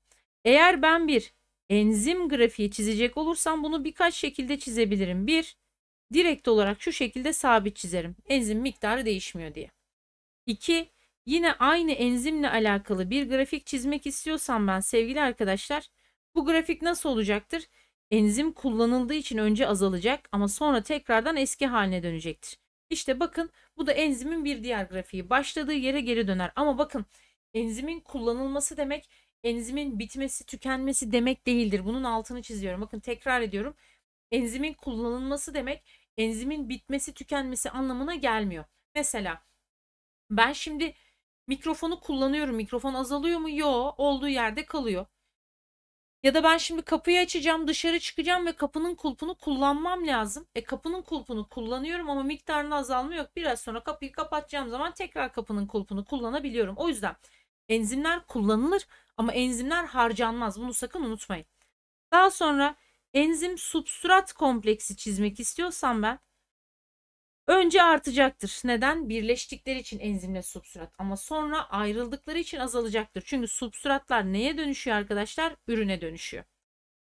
Eğer ben bir enzim grafiği çizecek olursam bunu birkaç şekilde çizebilirim. Bir, direkt olarak şu şekilde sabit çizerim. Enzim miktarı değişmiyor diye. İki, Yine aynı enzimle alakalı bir grafik çizmek istiyorsam ben sevgili arkadaşlar bu grafik nasıl olacaktır? Enzim kullanıldığı için önce azalacak ama sonra tekrardan eski haline dönecektir. İşte bakın bu da enzimin bir diğer grafiği. Başladığı yere geri döner ama bakın enzimin kullanılması demek enzimin bitmesi, tükenmesi demek değildir. Bunun altını çiziyorum. Bakın tekrar ediyorum. Enzimin kullanılması demek enzimin bitmesi, tükenmesi anlamına gelmiyor. Mesela ben şimdi Mikrofonu kullanıyorum. Mikrofon azalıyor mu? Yo, olduğu yerde kalıyor. Ya da ben şimdi kapıyı açacağım, dışarı çıkacağım ve kapının kulpunu kullanmam lazım. E kapının kulpunu kullanıyorum ama miktarında azalma yok. Biraz sonra kapıyı kapatacağım zaman tekrar kapının kulpunu kullanabiliyorum. O yüzden enzimler kullanılır ama enzimler harcanmaz. Bunu sakın unutmayın. Daha sonra enzim substrat kompleksi çizmek istiyorsam ben Önce artacaktır. Neden? Birleştikleri için enzimle substrat ama sonra ayrıldıkları için azalacaktır. Çünkü substratlar neye dönüşüyor arkadaşlar? Ürüne dönüşüyor.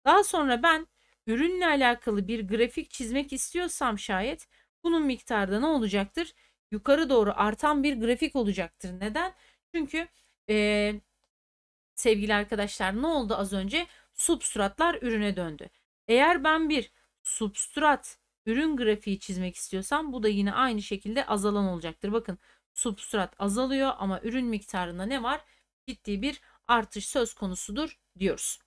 Daha sonra ben ürünle alakalı bir grafik çizmek istiyorsam şayet bunun miktarda ne olacaktır? Yukarı doğru artan bir grafik olacaktır. Neden? Çünkü e, sevgili arkadaşlar ne oldu az önce? Substratlar ürüne döndü. Eğer ben bir substrat ürün grafiği çizmek istiyorsam bu da yine aynı şekilde azalan olacaktır. Bakın substrat azalıyor ama ürün miktarında ne var? Ciddi bir artış söz konusudur diyoruz.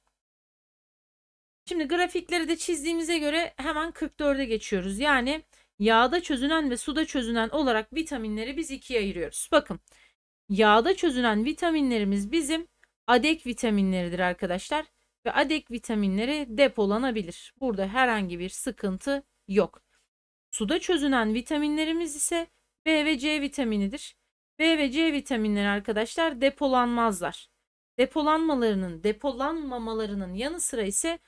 Şimdi grafikleri de çizdiğimize göre hemen 44'e geçiyoruz. Yani yağda çözünen ve suda çözünen olarak vitaminleri biz ikiye ayırıyoruz. Bakın yağda çözünen vitaminlerimiz bizim adek vitaminleridir arkadaşlar ve adek vitaminleri depolanabilir. Burada herhangi bir sıkıntı yok. Suda çözünen vitaminlerimiz ise B ve C vitaminidir. B ve C vitaminleri arkadaşlar depolanmazlar. Depolanmalarının, depolanmamalarının yanı sıra ise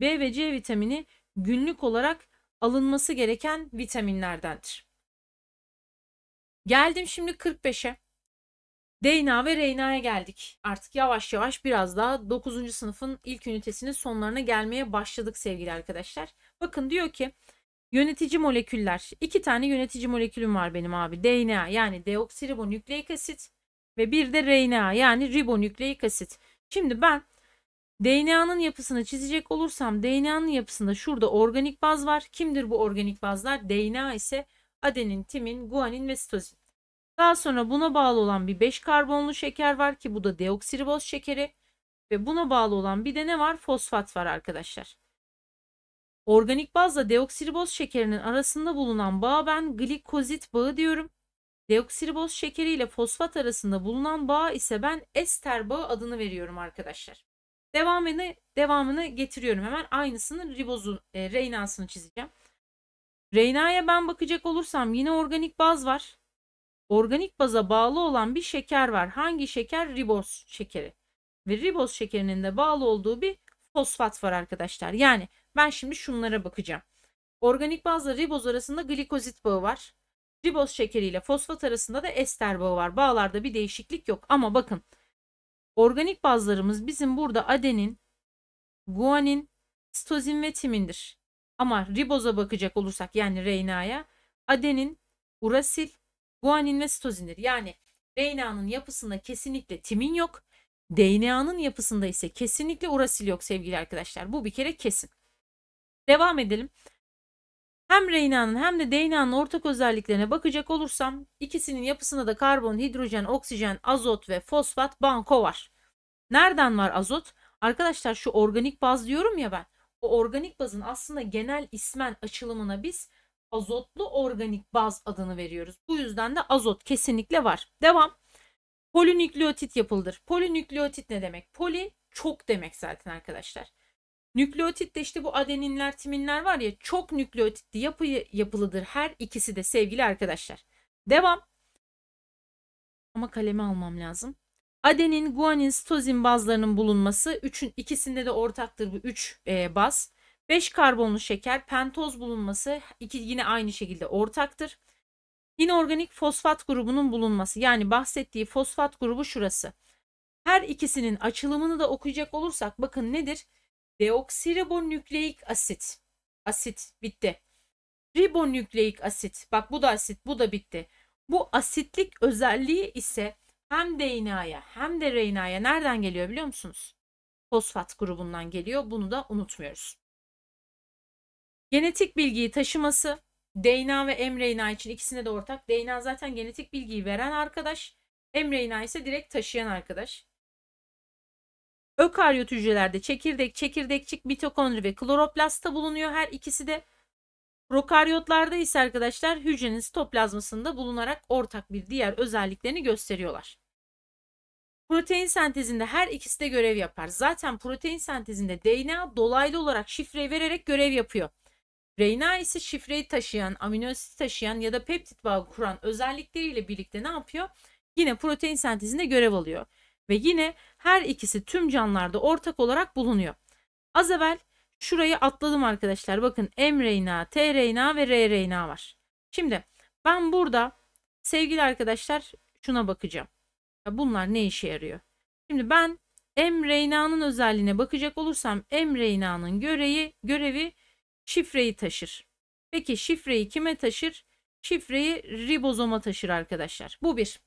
B ve C vitamini günlük olarak alınması gereken vitaminlerdendir. Geldim şimdi 45'e. Deyna ve Reyna'ya geldik. Artık yavaş yavaş biraz daha 9. sınıfın ilk ünitesinin sonlarına gelmeye başladık sevgili arkadaşlar. Bakın diyor ki yönetici moleküller. İki tane yönetici molekülüm var benim abi. DNA yani deoksiribonükleik asit ve bir de RNA yani ribonükleik asit. Şimdi ben DNA'nın yapısını çizecek olursam DNA'nın yapısında şurada organik baz var. Kimdir bu organik bazlar? DNA ise adenin, timin, guanin ve sitozin. Daha sonra buna bağlı olan bir 5 karbonlu şeker var ki bu da deoksiriboz şekeri ve buna bağlı olan bir de ne var? Fosfat var arkadaşlar. Organik bazla deoksiriboz şekerinin arasında bulunan bağa ben glikozit bağı diyorum. Deoksiriboz şekeri ile fosfat arasında bulunan bağ ise ben ester bağı adını veriyorum arkadaşlar. Devamını devamını getiriyorum hemen aynısını ribozun e, reynasını çizeceğim. Reyna'ya ben bakacak olursam yine organik baz var. Organik baza bağlı olan bir şeker var. Hangi şeker? Riboz şekeri. Ve riboz şekerinin de bağlı olduğu bir fosfat var arkadaşlar. Yani ben şimdi şunlara bakacağım. Organik bazla riboz arasında glikozit bağı var. Riboz şekeriyle fosfat arasında da ester bağı var. Bağlarda bir değişiklik yok ama bakın. Organik bazlarımız bizim burada adenin, guanin, sitozin ve timindir. Ama riboza bakacak olursak yani Reyna'ya adenin, urasil, guanin ve sitozindir. Yani RNA'nın yapısında kesinlikle timin yok. DNA'nın yapısında ise kesinlikle urasil yok sevgili arkadaşlar. Bu bir kere kesin. Devam edelim. Hem Reyna'nın hem de DNA'nın ortak özelliklerine bakacak olursam ikisinin yapısında da karbon, hidrojen, oksijen, azot ve fosfat banko var. Nereden var azot? Arkadaşlar şu organik baz diyorum ya ben. O organik bazın aslında genel ismen açılımına biz azotlu organik baz adını veriyoruz. Bu yüzden de azot kesinlikle var. Devam. Polinükleotit yapıldır. Polinükleotit ne demek? Poli çok demek zaten arkadaşlar. Nükleotit de işte bu adeninler, timinler var ya çok nükleotitli yapı yapılıdır her ikisi de sevgili arkadaşlar. Devam. Ama kalemi almam lazım. Adenin, guanin, sitozin bazlarının bulunması üçün ikisinde de ortaktır bu 3 e, baz. 5 karbonlu şeker, pentoz bulunması iki, yine aynı şekilde ortaktır. İnorganik fosfat grubunun bulunması yani bahsettiği fosfat grubu şurası. Her ikisinin açılımını da okuyacak olursak bakın nedir? Deoksiribonükleik asit. Asit bitti. Ribonükleik asit. Bak bu da asit, bu da bitti. Bu asitlik özelliği ise hem DNA'ya hem de RNA'ya nereden geliyor biliyor musunuz? Fosfat grubundan geliyor. Bunu da unutmuyoruz. Genetik bilgiyi taşıması DNA ve mRNA için ikisine de ortak. DNA zaten genetik bilgiyi veren arkadaş, mRNA ise direkt taşıyan arkadaş. Ökaryot hücrelerde çekirdek, çekirdekçik, mitokondri ve kloroplastta bulunuyor her ikisi de. Prokaryotlarda ise arkadaşlar hücrenin sitoplazmasında bulunarak ortak bir diğer özelliklerini gösteriyorlar. Protein sentezinde her ikisi de görev yapar. Zaten protein sentezinde DNA dolaylı olarak şifreyi vererek görev yapıyor. RNA ise şifreyi taşıyan, aminoasit taşıyan ya da peptit bağı kuran özellikleriyle birlikte ne yapıyor? Yine protein sentezinde görev alıyor ve yine her ikisi tüm canlılarda ortak olarak bulunuyor. Az evvel şurayı atladım arkadaşlar. Bakın M reyna, T reyna ve R reyna var. Şimdi ben burada sevgili arkadaşlar şuna bakacağım. Ya bunlar ne işe yarıyor? Şimdi ben M reyna'nın özelliğine bakacak olursam M reyna'nın görevi, görevi şifreyi taşır. Peki şifreyi kime taşır? Şifreyi ribozoma taşır arkadaşlar. Bu bir.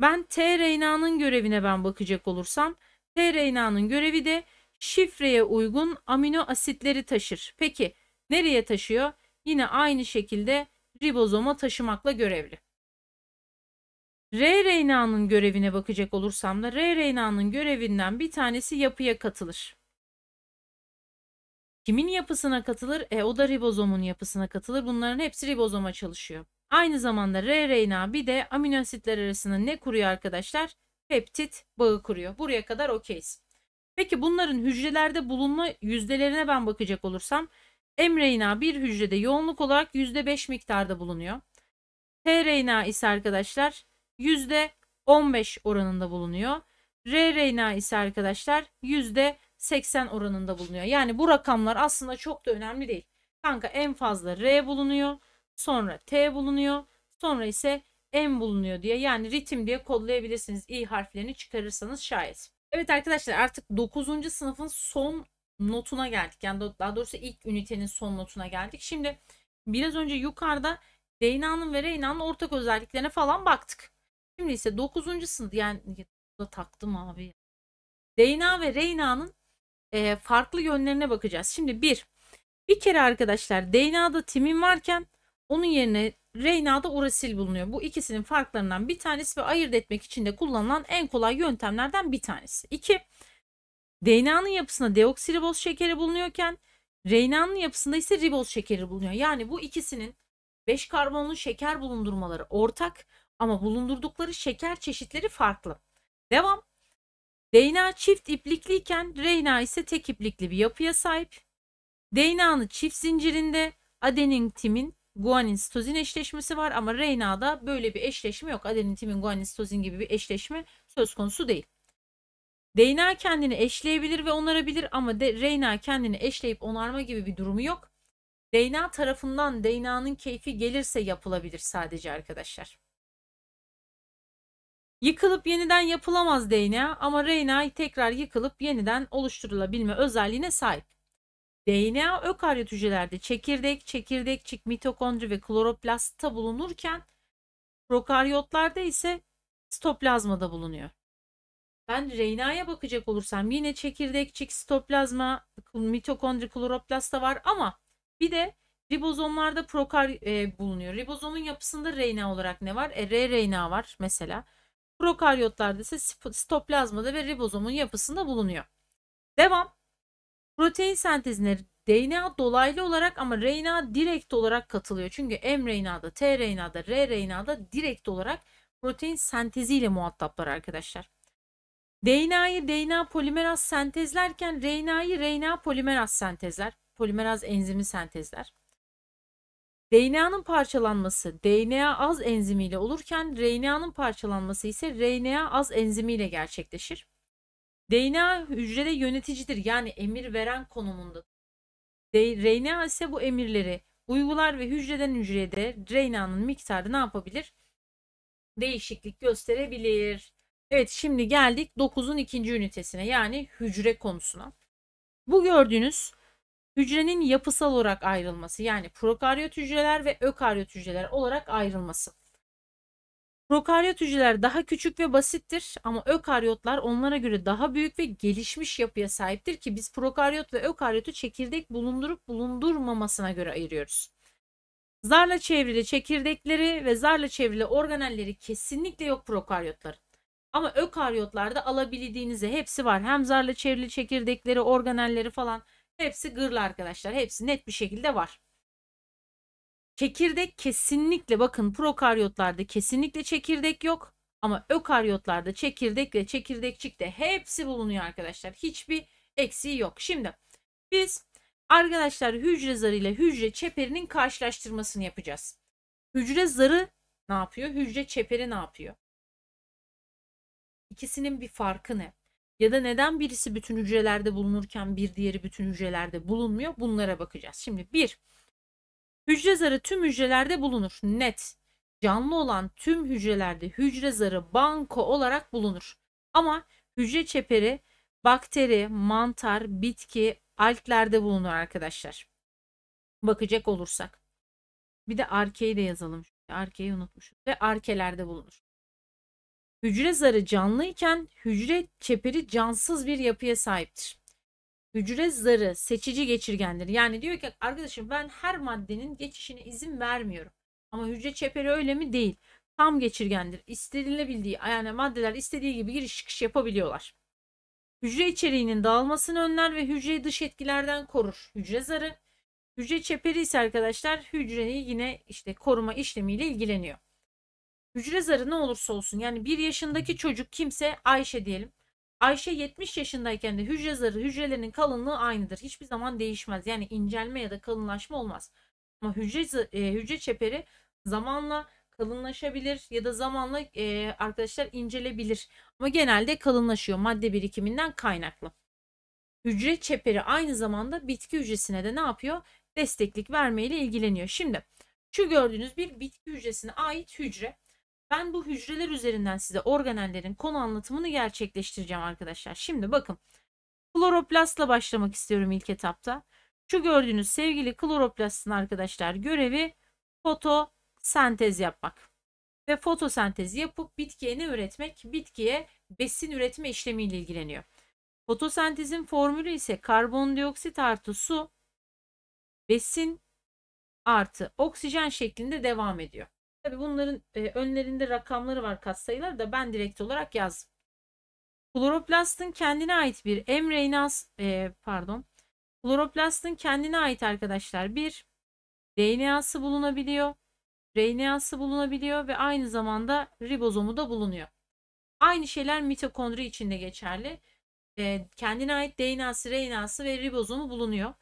Ben T Reyna'nın görevine ben bakacak olursam T Reyna'nın görevi de şifreye uygun amino asitleri taşır. Peki nereye taşıyor? Yine aynı şekilde ribozoma taşımakla görevli. R Reyna'nın görevine bakacak olursam da R Reyna'nın görevinden bir tanesi yapıya katılır. Kimin yapısına katılır? E o da ribozomun yapısına katılır. Bunların hepsi ribozoma çalışıyor. Aynı zamanda RRNA bir de amino asitler arasında ne kuruyor arkadaşlar? Peptit bağı kuruyor. Buraya kadar okeyiz. Peki bunların hücrelerde bulunma yüzdelerine ben bakacak olursam mRNA bir hücrede yoğunluk olarak %5 miktarda bulunuyor. tRNA ise arkadaşlar %15 oranında bulunuyor. rRNA ise arkadaşlar %80 oranında bulunuyor. Yani bu rakamlar aslında çok da önemli değil. Kanka en fazla R bulunuyor sonra T bulunuyor, sonra ise M bulunuyor diye yani ritim diye kodlayabilirsiniz. İ harflerini çıkarırsanız şayet. Evet arkadaşlar artık 9. sınıfın son notuna geldik. Yani daha doğrusu ilk ünitenin son notuna geldik. Şimdi biraz önce yukarıda Deyna'nın ve Reyna'nın ortak özelliklerine falan baktık. Şimdi ise 9. sınıf yani da taktım abi. Deyna ve Reyna'nın e, farklı yönlerine bakacağız. Şimdi bir, bir kere arkadaşlar Deyna'da timin varken onun yerine Reyna'da Urasil bulunuyor. Bu ikisinin farklarından bir tanesi ve ayırt etmek için de kullanılan en kolay yöntemlerden bir tanesi. 2. DNA'nın yapısında deoksiriboz şekeri bulunuyorken Reyna'nın yapısında ise riboz şekeri bulunuyor. Yani bu ikisinin 5 karbonlu şeker bulundurmaları ortak ama bulundurdukları şeker çeşitleri farklı. Devam. DNA çift iplikliyken Reyna ise tek iplikli bir yapıya sahip. DNA'nın çift zincirinde adenin, timin, guanin sitozin eşleşmesi var ama RNA'da böyle bir eşleşme yok. Adenin, timin, guanin, sitozin gibi bir eşleşme söz konusu değil. DNA kendini eşleyebilir ve onarabilir ama de, RNA kendini eşleyip onarma gibi bir durumu yok. DNA tarafından DNA'nın keyfi gelirse yapılabilir sadece arkadaşlar. Yıkılıp yeniden yapılamaz DNA ama RNA tekrar yıkılıp yeniden oluşturulabilme özelliğine sahip. DNA ökaryot hücrelerde çekirdek, çekirdekçik, mitokondri ve kloroplastta bulunurken prokaryotlarda ise sitoplazmada bulunuyor. Ben Reyna'ya bakacak olursam yine çekirdekçik, sitoplazma, mitokondri, kloroplasta var ama bir de ribozomlarda prokar e, bulunuyor. Ribozomun yapısında Reyna olarak ne var? E, r var mesela. Prokaryotlarda ise sitoplazmada ve ribozomun yapısında bulunuyor. Devam. Protein sentezine DNA dolaylı olarak ama RNA direkt olarak katılıyor. Çünkü mRNA'da, tRNA'da, rRNA'da direkt olarak protein senteziyle muhataplar arkadaşlar. DNA'yı DNA polimeraz sentezlerken RNA'yı RNA polimeraz sentezler. Polimeraz enzimi sentezler. DNA'nın parçalanması DNA az enzimiyle olurken RNA'nın parçalanması ise RNA az enzimiyle gerçekleşir. DNA hücrede yöneticidir yani emir veren konumunda. RNA ise bu emirleri uygular ve hücreden hücreye de RNA'nın miktarı ne yapabilir? Değişiklik gösterebilir. Evet şimdi geldik 9'un ikinci ünitesine yani hücre konusuna. Bu gördüğünüz hücrenin yapısal olarak ayrılması yani prokaryot hücreler ve ökaryot hücreler olarak ayrılması. Prokaryot hücreler daha küçük ve basittir ama ökaryotlar onlara göre daha büyük ve gelişmiş yapıya sahiptir ki biz prokaryot ve ökaryotu çekirdek bulundurup bulundurmamasına göre ayırıyoruz. Zarla çevrili çekirdekleri ve zarla çevrili organelleri kesinlikle yok prokaryotların. Ama ökaryotlarda alabildiğinize hepsi var. Hem zarla çevrili çekirdekleri, organelleri falan hepsi gırlı arkadaşlar. Hepsi net bir şekilde var. Çekirdek kesinlikle bakın prokaryotlarda kesinlikle çekirdek yok ama ökaryotlarda çekirdek ve çekirdekçik de hepsi bulunuyor arkadaşlar. Hiçbir eksiği yok. Şimdi biz arkadaşlar hücre zarı ile hücre çeperinin karşılaştırmasını yapacağız. Hücre zarı ne yapıyor? Hücre çeperi ne yapıyor? İkisinin bir farkı ne? Ya da neden birisi bütün hücrelerde bulunurken bir diğeri bütün hücrelerde bulunmuyor? Bunlara bakacağız. Şimdi bir, Hücre zarı tüm hücrelerde bulunur. Net. Canlı olan tüm hücrelerde hücre zarı banko olarak bulunur. Ama hücre çeperi bakteri, mantar, bitki, altlerde bulunur arkadaşlar. Bakacak olursak. Bir de arkeyi de yazalım. Arkeyi unutmuşum. Ve arkelerde bulunur. Hücre zarı canlıyken hücre çeperi cansız bir yapıya sahiptir. Hücre zarı seçici geçirgendir. Yani diyor ki arkadaşım ben her maddenin geçişine izin vermiyorum. Ama hücre çeperi öyle mi? Değil. Tam geçirgendir. İstenilebildiği yani maddeler istediği gibi giriş çıkış yapabiliyorlar. Hücre içeriğinin dağılmasını önler ve hücreyi dış etkilerden korur. Hücre zarı. Hücre çeperi ise arkadaşlar hücreyi yine işte koruma işlemiyle ilgileniyor. Hücre zarı ne olursa olsun yani bir yaşındaki çocuk kimse Ayşe diyelim Ayşe 70 yaşındayken de hücre zarı hücrelerinin kalınlığı aynıdır. Hiçbir zaman değişmez. Yani incelme ya da kalınlaşma olmaz. Ama hücre e, hücre çeperi zamanla kalınlaşabilir ya da zamanla e, arkadaşlar incelebilir. Ama genelde kalınlaşıyor madde birikiminden kaynaklı. Hücre çeperi aynı zamanda bitki hücresine de ne yapıyor? Desteklik vermeyle ilgileniyor. Şimdi şu gördüğünüz bir bitki hücresine ait hücre. Ben bu hücreler üzerinden size organellerin konu anlatımını gerçekleştireceğim arkadaşlar. Şimdi bakın kloroplastla başlamak istiyorum ilk etapta. Şu gördüğünüz sevgili kloroplastın arkadaşlar görevi fotosentez yapmak. Ve fotosentezi yapıp bitkiye ne üretmek? Bitkiye besin üretme işlemiyle ilgileniyor. Fotosentezin formülü ise karbondioksit artı su, besin artı oksijen şeklinde devam ediyor. Tabii bunların e, önlerinde rakamları var katsayıları da ben direkt olarak yazdım. Kloroplastın kendine ait bir mRNAs e, pardon. Kloroplastın kendine ait arkadaşlar bir DNA'sı bulunabiliyor. RNA'sı bulunabiliyor ve aynı zamanda ribozomu da bulunuyor. Aynı şeyler mitokondri içinde geçerli. E, kendine ait DNA'sı, RNA'sı ve ribozomu bulunuyor.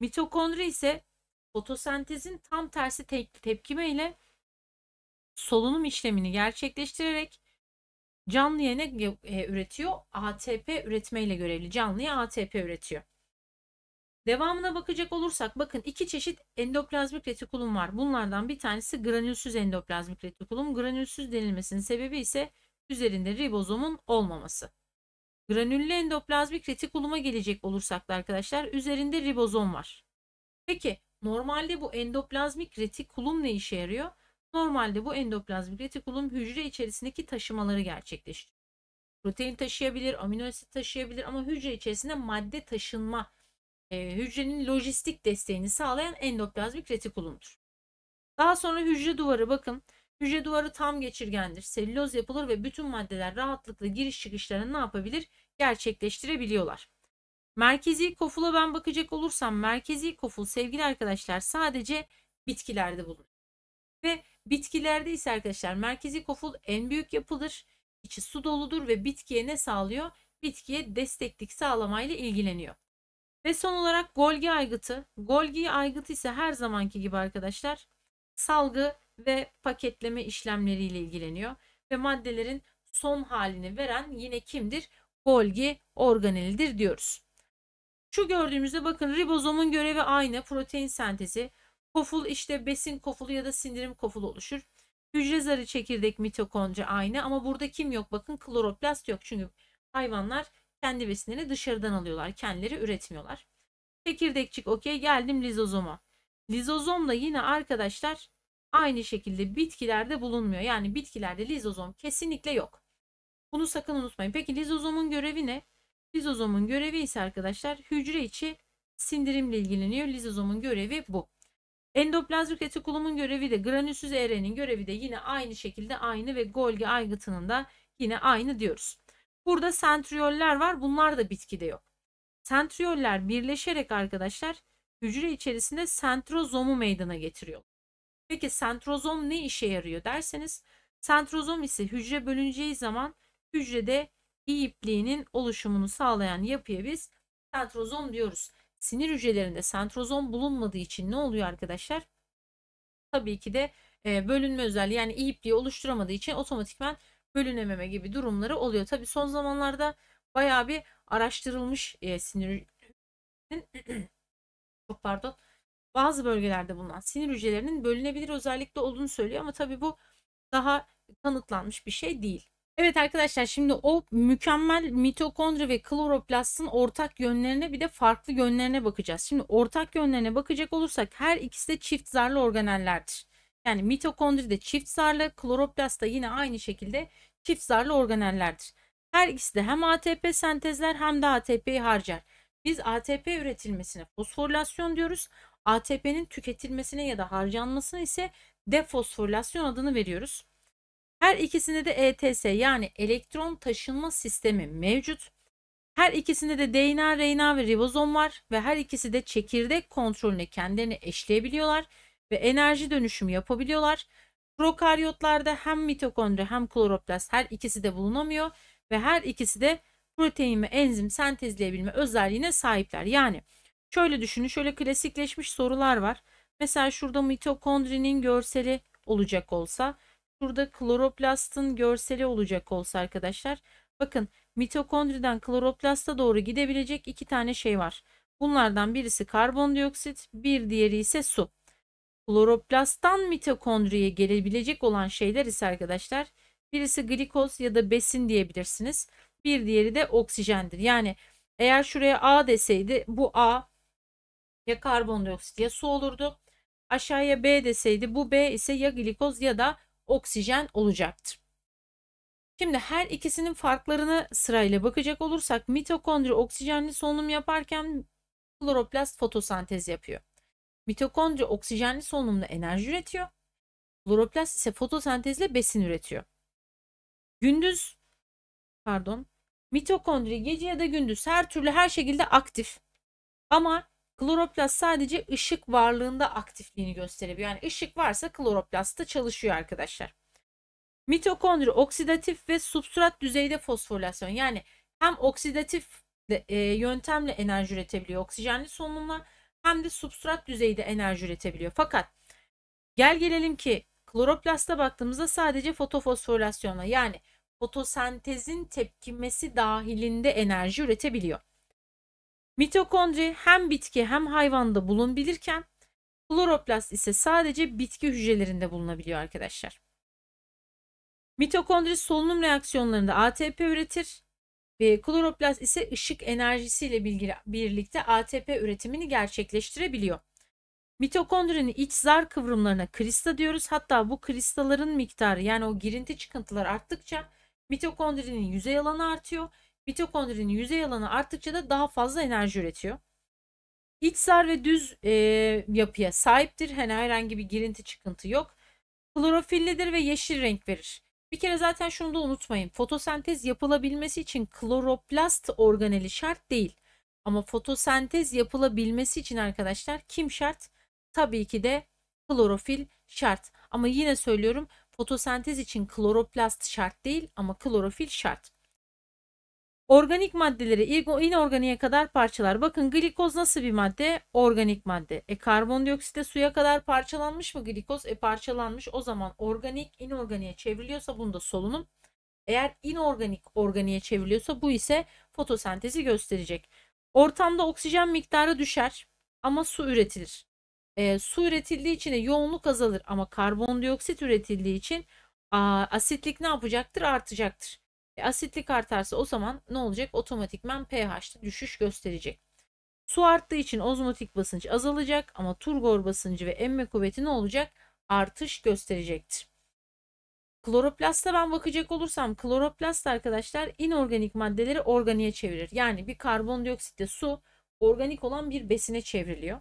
Mitokondri ise fotosentezin tam tersi te tepkime ile solunum işlemini gerçekleştirerek canlıya ne e, üretiyor? ATP üretmeyle görevli canlıya ATP üretiyor. Devamına bakacak olursak bakın iki çeşit endoplazmik retikulum var. Bunlardan bir tanesi granülsüz endoplazmik retikulum. Granülsüz denilmesinin sebebi ise üzerinde ribozomun olmaması. Granüllü endoplazmik retikuluma gelecek olursak da arkadaşlar üzerinde ribozom var. Peki normalde bu endoplazmik retikulum ne işe yarıyor? Normalde bu endoplazmik retikulum hücre içerisindeki taşımaları gerçekleştirir. Protein taşıyabilir, amino asit taşıyabilir ama hücre içerisinde madde taşınma e, hücrenin lojistik desteğini sağlayan endoplazmik retikulumdur. Daha sonra hücre duvarı bakın. Hücre duvarı tam geçirgendir. Selüloz yapılır ve bütün maddeler rahatlıkla giriş çıkışlarını ne yapabilir? Gerçekleştirebiliyorlar. Merkezi kofula ben bakacak olursam merkezi koful sevgili arkadaşlar sadece bitkilerde bulunur. Ve bitkilerde ise arkadaşlar merkezi koful en büyük yapılır. İçi su doludur ve bitkiye ne sağlıyor? Bitkiye desteklik sağlamayla ilgileniyor. Ve son olarak Golgi aygıtı. Golgi aygıtı ise her zamanki gibi arkadaşlar salgı ve paketleme işlemleriyle ilgileniyor. Ve maddelerin son halini veren yine kimdir? Golgi organelidir diyoruz. Şu gördüğümüzde bakın ribozomun görevi aynı protein sentezi. Koful işte besin kofulu ya da sindirim kofulu oluşur. Hücre zarı çekirdek mitokondri aynı ama burada kim yok bakın kloroplast yok. Çünkü hayvanlar kendi besinlerini dışarıdan alıyorlar. Kendileri üretmiyorlar. Çekirdekçik okey geldim lizozoma. Lizozom da yine arkadaşlar aynı şekilde bitkilerde bulunmuyor. Yani bitkilerde lizozom kesinlikle yok. Bunu sakın unutmayın. Peki lizozomun görevi ne? Lizozomun görevi ise arkadaşlar hücre içi sindirimle ilgileniyor. Lizozomun görevi bu. Endoplazmik retikulumun görevi de granülsüz erenin görevi de yine aynı şekilde aynı ve Golgi aygıtının da yine aynı diyoruz. Burada sentriyoller var. Bunlar da bitkide yok. Sentriyoller birleşerek arkadaşlar hücre içerisinde sentrozomu meydana getiriyor. Peki sentrozom ne işe yarıyor derseniz sentrozom ise hücre bölüneceği zaman hücrede iyi ipliğinin oluşumunu sağlayan yapıya biz sentrozom diyoruz sinir hücrelerinde sentrozom bulunmadığı için ne oluyor arkadaşlar? Tabii ki de bölünme özelliği yani ipliği oluşturamadığı için otomatikman bölünememe gibi durumları oluyor. Tabii son zamanlarda bayağı bir araştırılmış e, sinir [clears throat] çok pardon bazı bölgelerde bulunan sinir hücrelerinin bölünebilir özellikle olduğunu söylüyor ama tabii bu daha kanıtlanmış bir şey değil. Evet arkadaşlar şimdi o mükemmel mitokondri ve kloroplastın ortak yönlerine bir de farklı yönlerine bakacağız. Şimdi ortak yönlerine bakacak olursak her ikisi de çift zarlı organellerdir. Yani mitokondri de çift zarlı, kloroplast da yine aynı şekilde çift zarlı organellerdir. Her ikisi de hem ATP sentezler hem de ATP'yi harcar. Biz ATP üretilmesine fosforilasyon diyoruz. ATP'nin tüketilmesine ya da harcanmasına ise defosforilasyon adını veriyoruz. Her ikisinde de ETS yani elektron taşınma sistemi mevcut. Her ikisinde de DNA, RNA ve ribozom var ve her ikisi de çekirdek kontrolüne kendilerini eşleyebiliyorlar ve enerji dönüşümü yapabiliyorlar. Prokaryotlarda hem mitokondri hem kloroplast her ikisi de bulunamıyor ve her ikisi de protein ve enzim sentezleyebilme özelliğine sahipler. Yani şöyle düşünün şöyle klasikleşmiş sorular var. Mesela şurada mitokondrinin görseli olacak olsa Şurada kloroplastın görseli olacak olsa arkadaşlar. Bakın mitokondriden kloroplasta doğru gidebilecek iki tane şey var. Bunlardan birisi karbondioksit, bir diğeri ise su. Kloroplasttan mitokondriye gelebilecek olan şeyler ise arkadaşlar birisi glikoz ya da besin diyebilirsiniz. Bir diğeri de oksijendir. Yani eğer şuraya A deseydi bu A ya karbondioksit ya su olurdu. Aşağıya B deseydi bu B ise ya glikoz ya da oksijen olacaktır. Şimdi her ikisinin farklarını sırayla bakacak olursak mitokondri oksijenli solunum yaparken kloroplast fotosentez yapıyor. Mitokondri oksijenli solunumla enerji üretiyor. Kloroplast ise fotosentezle besin üretiyor. Gündüz pardon mitokondri gece ya da gündüz her türlü her şekilde aktif. Ama Kloroplast sadece ışık varlığında aktifliğini gösteriyor. Yani ışık varsa kloroplast da çalışıyor arkadaşlar. Mitokondri oksidatif ve substrat düzeyde fosforilasyon. Yani hem oksidatif e, yöntemle enerji üretebiliyor oksijenli solunumla hem de substrat düzeyde enerji üretebiliyor. Fakat gel gelelim ki kloroplasta baktığımızda sadece fotofosforilasyonla yani fotosentezin tepkimesi dahilinde enerji üretebiliyor. Mitokondri hem bitki hem hayvanda bulunabilirken kloroplast ise sadece bitki hücrelerinde bulunabiliyor arkadaşlar. Mitokondri solunum reaksiyonlarında ATP üretir ve kloroplast ise ışık enerjisiyle birlikte ATP üretimini gerçekleştirebiliyor. Mitokondrinin iç zar kıvrımlarına krista diyoruz. Hatta bu kristaların miktarı yani o girinti çıkıntılar arttıkça mitokondrinin yüzey alanı artıyor mitokondrinin yüzey alanı arttıkça da daha fazla enerji üretiyor. İçsar ve düz e, yapıya sahiptir. Hani herhangi bir girinti çıkıntı yok. Klorofillidir ve yeşil renk verir. Bir kere zaten şunu da unutmayın. Fotosentez yapılabilmesi için kloroplast organeli şart değil. Ama fotosentez yapılabilmesi için arkadaşlar kim şart? Tabii ki de klorofil şart. Ama yine söylüyorum fotosentez için kloroplast şart değil ama klorofil şart. Organik maddeleri inorganiğe kadar parçalar. Bakın glikoz nasıl bir madde? Organik madde. E de suya kadar parçalanmış mı glikoz? E parçalanmış. O zaman organik inorganiğe çevriliyorsa bunda solunum. Eğer inorganik organiğe çevriliyorsa bu ise fotosentezi gösterecek. Ortamda oksijen miktarı düşer ama su üretilir. E, su üretildiği için de yoğunluk azalır ama karbondioksit üretildiği için a, asitlik ne yapacaktır? Artacaktır. E, asitlik artarsa o zaman ne olacak? Otomatikman pH'de düşüş gösterecek. Su arttığı için ozmotik basınç azalacak ama turgor basıncı ve emme kuvveti ne olacak? Artış gösterecektir. Kloroplasta ben bakacak olursam kloroplast arkadaşlar inorganik maddeleri organiye çevirir. Yani bir karbondioksitle su organik olan bir besine çevriliyor.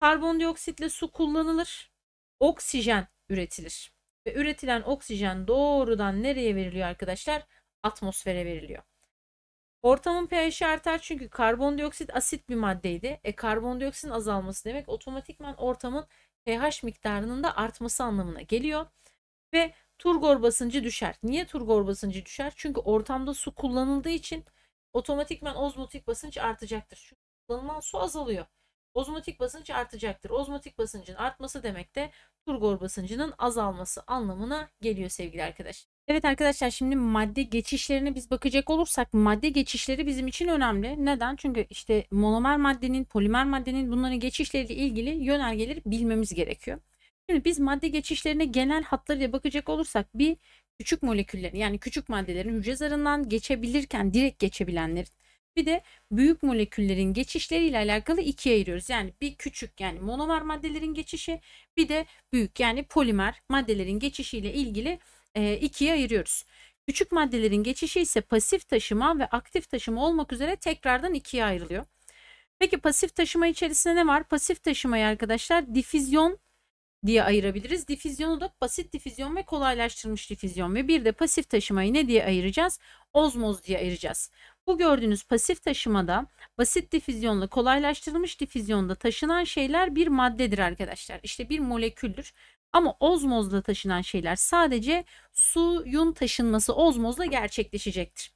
Karbondioksitle su kullanılır. Oksijen üretilir. Ve üretilen oksijen doğrudan nereye veriliyor arkadaşlar? atmosfere veriliyor. Ortamın pH'i artar çünkü karbondioksit asit bir maddeydi. E karbondioksitin azalması demek otomatikman ortamın pH miktarının da artması anlamına geliyor. Ve turgor basıncı düşer. Niye turgor basıncı düşer? Çünkü ortamda su kullanıldığı için otomatikman ozmotik basınç artacaktır. Çünkü kullanılan su azalıyor. Ozmotik basınç artacaktır. Ozmotik basıncın artması demek de turgor basıncının azalması anlamına geliyor sevgili arkadaşlar. Evet arkadaşlar şimdi madde geçişlerine biz bakacak olursak madde geçişleri bizim için önemli. Neden? Çünkü işte monomer maddenin, polimer maddenin bunların geçişleriyle ilgili yönergeleri bilmemiz gerekiyor. Şimdi biz madde geçişlerine genel hatlarıyla bakacak olursak bir küçük moleküllerin yani küçük maddelerin hücre zarından geçebilirken direkt geçebilenlerin bir de büyük moleküllerin geçişleriyle alakalı ikiye ayırıyoruz. Yani bir küçük yani monomer maddelerin geçişi bir de büyük yani polimer maddelerin geçişiyle ilgili e, ikiye ayırıyoruz. Küçük maddelerin geçişi ise pasif taşıma ve aktif taşıma olmak üzere tekrardan ikiye ayrılıyor. Peki pasif taşıma içerisinde ne var? Pasif taşımayı arkadaşlar difüzyon diye ayırabiliriz. Difüzyonu da basit difüzyon ve kolaylaştırılmış difüzyon ve bir de pasif taşımayı ne diye ayıracağız? Ozmoz diye ayıracağız. Bu gördüğünüz pasif taşımada basit difüzyonla kolaylaştırılmış difüzyonda taşınan şeyler bir maddedir arkadaşlar. İşte bir moleküldür. Ama ozmozla taşınan şeyler sadece suyun taşınması ozmozla gerçekleşecektir.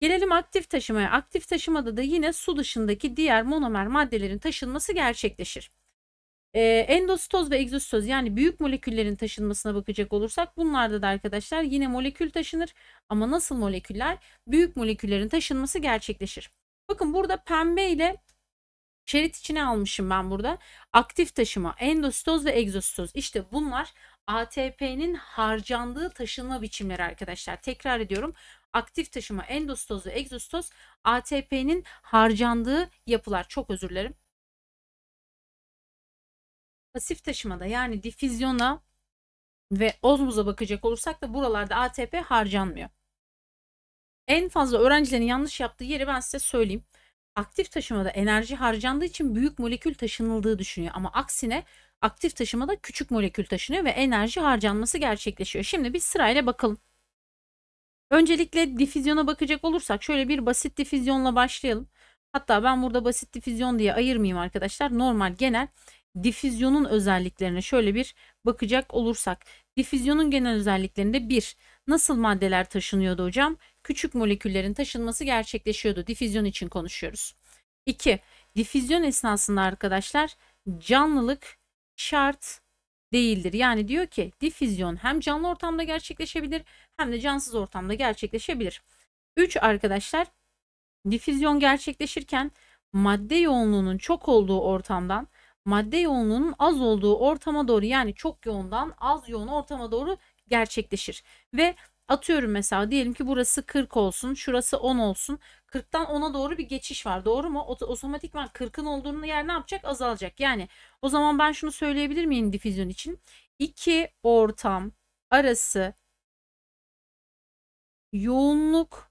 Gelelim aktif taşımaya. Aktif taşımada da yine su dışındaki diğer monomer maddelerin taşınması gerçekleşir. Ee, endositoz ve egzositoz yani büyük moleküllerin taşınmasına bakacak olursak bunlarda da arkadaşlar yine molekül taşınır ama nasıl moleküller? Büyük moleküllerin taşınması gerçekleşir. Bakın burada pembe ile Şerit içine almışım ben burada. Aktif taşıma, endositoz ve egzositoz. İşte bunlar ATP'nin harcandığı taşınma biçimleri arkadaşlar. Tekrar ediyorum. Aktif taşıma, endositoz ve egzositoz ATP'nin harcandığı yapılar. Çok özür dilerim. Pasif taşımada yani difüzyona ve ozmuza bakacak olursak da buralarda ATP harcanmıyor. En fazla öğrencilerin yanlış yaptığı yeri ben size söyleyeyim aktif taşımada enerji harcandığı için büyük molekül taşınıldığı düşünüyor ama aksine aktif taşımada küçük molekül taşınıyor ve enerji harcanması gerçekleşiyor. Şimdi biz sırayla bakalım. Öncelikle difüzyona bakacak olursak şöyle bir basit difüzyonla başlayalım. Hatta ben burada basit difüzyon diye ayırmayayım arkadaşlar. Normal genel difüzyonun özelliklerine şöyle bir bakacak olursak. Difüzyonun genel özelliklerinde bir nasıl maddeler taşınıyordu hocam? Küçük moleküllerin taşınması gerçekleşiyordu. Difüzyon için konuşuyoruz. 2. Difüzyon esnasında arkadaşlar canlılık şart değildir. Yani diyor ki difüzyon hem canlı ortamda gerçekleşebilir hem de cansız ortamda gerçekleşebilir. 3 arkadaşlar difüzyon gerçekleşirken madde yoğunluğunun çok olduğu ortamdan madde yoğunluğunun az olduğu ortama doğru yani çok yoğundan az yoğun ortama doğru gerçekleşir. Ve atıyorum mesela diyelim ki burası 40 olsun, şurası 10 olsun. 40'tan 10'a doğru bir geçiş var. Doğru mu? Otomatikman 40'ın olduğunun yer ne yapacak? Azalacak. Yani o zaman ben şunu söyleyebilir miyim difüzyon için? İki ortam arası yoğunluk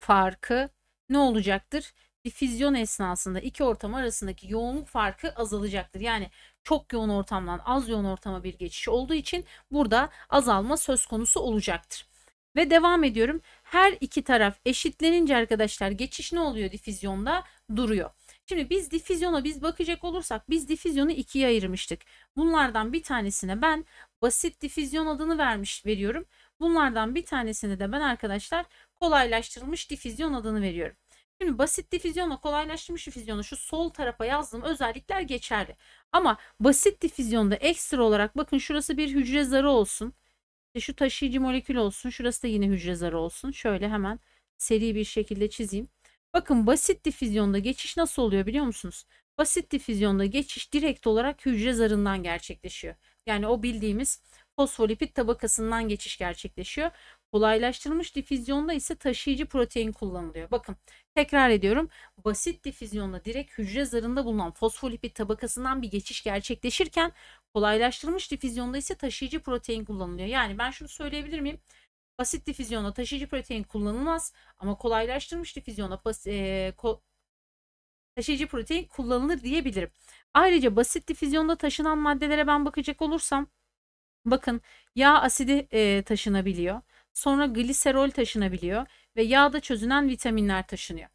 farkı ne olacaktır? Difüzyon esnasında iki ortam arasındaki yoğunluk farkı azalacaktır. Yani çok yoğun ortamdan az yoğun ortama bir geçiş olduğu için burada azalma söz konusu olacaktır. Ve devam ediyorum. Her iki taraf eşitlenince arkadaşlar geçiş ne oluyor difüzyonda? Duruyor. Şimdi biz difüzyona biz bakacak olursak biz difüzyonu ikiye ayırmıştık. Bunlardan bir tanesine ben basit difüzyon adını vermiş veriyorum. Bunlardan bir tanesine de ben arkadaşlar kolaylaştırılmış difüzyon adını veriyorum. Şimdi basit difüzyonla kolaylaştırmış difüzyonu şu sol tarafa yazdım özellikler geçerli. Ama basit difüzyonda ekstra olarak bakın şurası bir hücre zarı olsun. İşte şu taşıyıcı molekül olsun. Şurası da yine hücre zarı olsun. Şöyle hemen seri bir şekilde çizeyim. Bakın basit difüzyonda geçiş nasıl oluyor biliyor musunuz? Basit difüzyonda geçiş direkt olarak hücre zarından gerçekleşiyor. Yani o bildiğimiz fosfolipid tabakasından geçiş gerçekleşiyor. Kolaylaştırılmış difüzyonda ise taşıyıcı protein kullanılıyor. Bakın tekrar ediyorum. Basit difüzyonda direkt hücre zarında bulunan fosfolipid tabakasından bir geçiş gerçekleşirken kolaylaştırılmış difüzyonda ise taşıyıcı protein kullanılıyor. Yani ben şunu söyleyebilir miyim? Basit difüzyonda taşıyıcı protein kullanılmaz ama kolaylaştırılmış difüzyonda e, taşıyıcı protein kullanılır diyebilirim. Ayrıca basit difüzyonda taşınan maddelere ben bakacak olursam bakın yağ asidi e, taşınabiliyor. Sonra gliserol taşınabiliyor ve yağda çözünen vitaminler taşınıyor.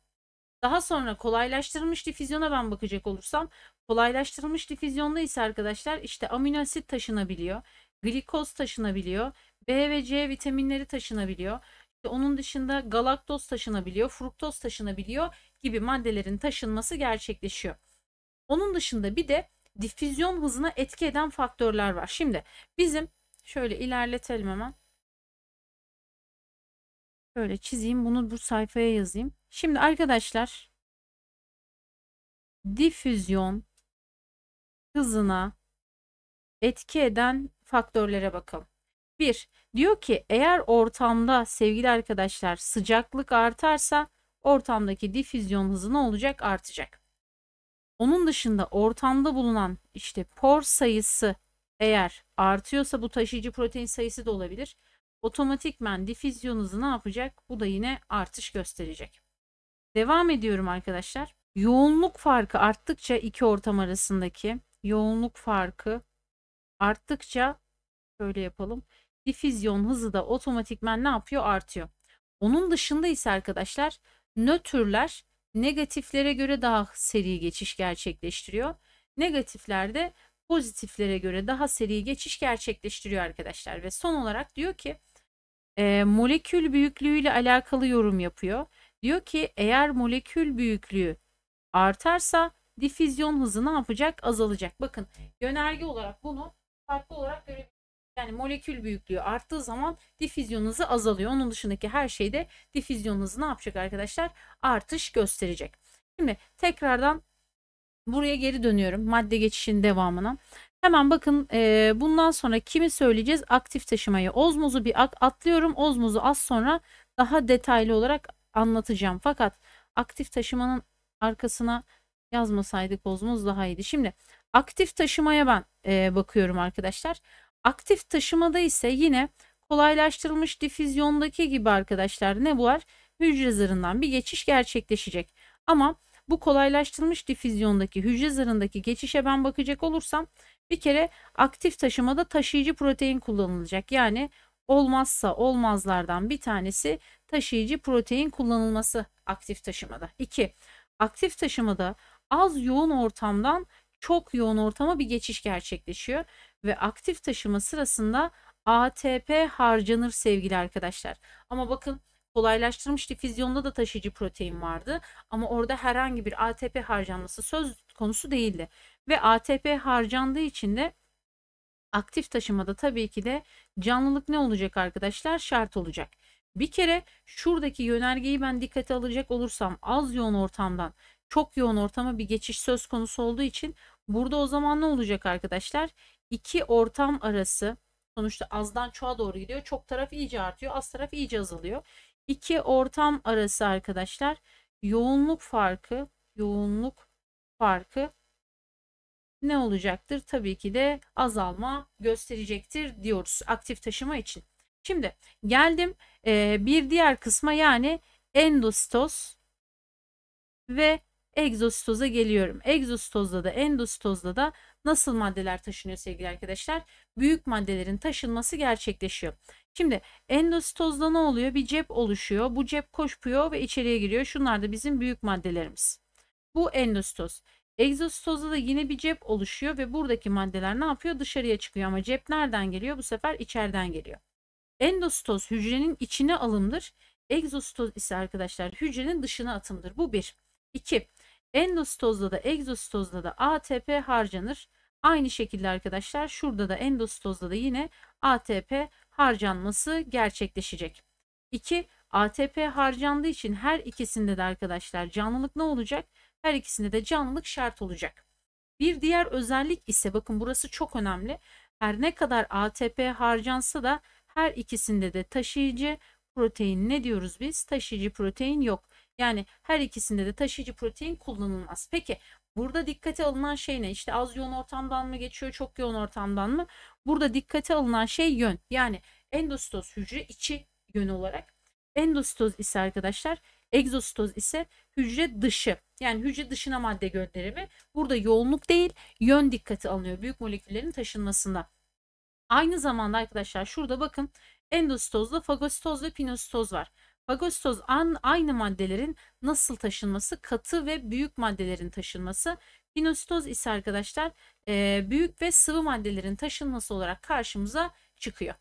Daha sonra kolaylaştırılmış difüzyona ben bakacak olursam kolaylaştırılmış difüzyonda ise arkadaşlar işte amino asit taşınabiliyor, glikoz taşınabiliyor, B ve C vitaminleri taşınabiliyor. İşte onun dışında galaktoz taşınabiliyor, fruktoz taşınabiliyor gibi maddelerin taşınması gerçekleşiyor. Onun dışında bir de difüzyon hızına etki eden faktörler var. Şimdi bizim şöyle ilerletelim hemen. Şöyle çizeyim. Bunu bu sayfaya yazayım. Şimdi arkadaşlar difüzyon hızına etki eden faktörlere bakalım. 1. Diyor ki eğer ortamda sevgili arkadaşlar sıcaklık artarsa ortamdaki difüzyon hızı ne olacak? Artacak. Onun dışında ortamda bulunan işte por sayısı eğer artıyorsa bu taşıyıcı protein sayısı da olabilir otomatikmen difüzyon hızı ne yapacak? Bu da yine artış gösterecek. Devam ediyorum arkadaşlar. Yoğunluk farkı arttıkça iki ortam arasındaki yoğunluk farkı arttıkça şöyle yapalım. Difüzyon hızı da otomatikmen ne yapıyor? Artıyor. Onun dışında ise arkadaşlar nötrler negatiflere göre daha seri geçiş gerçekleştiriyor. Negatiflerde pozitiflere göre daha seri geçiş gerçekleştiriyor arkadaşlar ve son olarak diyor ki e, molekül büyüklüğüyle alakalı yorum yapıyor. Diyor ki eğer molekül büyüklüğü artarsa difüzyon hızı ne yapacak? Azalacak. Bakın yönerge olarak bunu farklı olarak görebilirsiniz. Yani molekül büyüklüğü arttığı zaman difüzyon hızı azalıyor. Onun dışındaki her şeyde difüzyon hızı ne yapacak arkadaşlar? Artış gösterecek. Şimdi tekrardan buraya geri dönüyorum madde geçişinin devamına. Hemen bakın e, bundan sonra kimi söyleyeceğiz? Aktif taşımayı. ozmuzu bir atlıyorum. ozmuzu az sonra daha detaylı olarak anlatacağım. Fakat aktif taşımanın arkasına yazmasaydık ozmuz daha iyiydi. Şimdi aktif taşımaya ben e, bakıyorum arkadaşlar. Aktif taşımada ise yine kolaylaştırılmış difüzyondaki gibi arkadaşlar ne var? Hücre zarından bir geçiş gerçekleşecek. Ama bu kolaylaştırılmış difüzyondaki hücre zarındaki geçişe ben bakacak olursam bir kere aktif taşımada taşıyıcı protein kullanılacak. Yani olmazsa olmazlardan bir tanesi taşıyıcı protein kullanılması aktif taşımada. 2. Aktif taşımada az yoğun ortamdan çok yoğun ortama bir geçiş gerçekleşiyor ve aktif taşıma sırasında ATP harcanır sevgili arkadaşlar. Ama bakın kolaylaştırmış difüzyonda da taşıyıcı protein vardı ama orada herhangi bir ATP harcanması söz konusu değildi. Ve ATP harcandığı için de aktif taşımada tabii ki de canlılık ne olacak arkadaşlar? Şart olacak. Bir kere şuradaki yönergeyi ben dikkate alacak olursam az yoğun ortamdan çok yoğun ortama bir geçiş söz konusu olduğu için burada o zaman ne olacak arkadaşlar? İki ortam arası sonuçta azdan çoğa doğru gidiyor. Çok taraf iyice artıyor, az taraf iyice azalıyor. İki ortam arası arkadaşlar yoğunluk farkı, yoğunluk farkı ne olacaktır? Tabii ki de azalma gösterecektir diyoruz aktif taşıma için. Şimdi geldim e, bir diğer kısma yani endositoz ve egzositoza geliyorum. Egzositozda da endositozda da nasıl maddeler taşınıyor sevgili arkadaşlar? Büyük maddelerin taşınması gerçekleşiyor. Şimdi endositozda ne oluyor? Bir cep oluşuyor. Bu cep koşpuyor ve içeriye giriyor. Şunlar da bizim büyük maddelerimiz. Bu endositoz. Egzostozda da yine bir cep oluşuyor ve buradaki maddeler ne yapıyor? Dışarıya çıkıyor ama cep nereden geliyor? Bu sefer içeriden geliyor. Endositoz hücrenin içine alımdır. Egzositoz ise arkadaşlar hücrenin dışına atımdır. Bu bir. İki. Endositozda da egzositozda da ATP harcanır. Aynı şekilde arkadaşlar şurada da endositozda da yine ATP harcanması gerçekleşecek. 2. ATP harcandığı için her ikisinde de arkadaşlar canlılık ne olacak? Her ikisinde de canlılık şart olacak. Bir diğer özellik ise bakın burası çok önemli. Her ne kadar ATP harcansa da her ikisinde de taşıyıcı protein ne diyoruz biz? Taşıyıcı protein yok. Yani her ikisinde de taşıyıcı protein kullanılmaz. Peki burada dikkate alınan şey ne? İşte az yoğun ortamdan mı geçiyor, çok yoğun ortamdan mı? Burada dikkate alınan şey yön. Yani endositoz hücre içi yön olarak. Endositoz ise arkadaşlar Egzostoz ise hücre dışı yani hücre dışına madde gönderimi. Burada yoğunluk değil yön dikkati alınıyor büyük moleküllerin taşınmasında. Aynı zamanda arkadaşlar şurada bakın endostozda fagositoz ve pinositoz var. Fagositoz an, aynı maddelerin nasıl taşınması katı ve büyük maddelerin taşınması. Pinositoz ise arkadaşlar e, büyük ve sıvı maddelerin taşınması olarak karşımıza çıkıyor.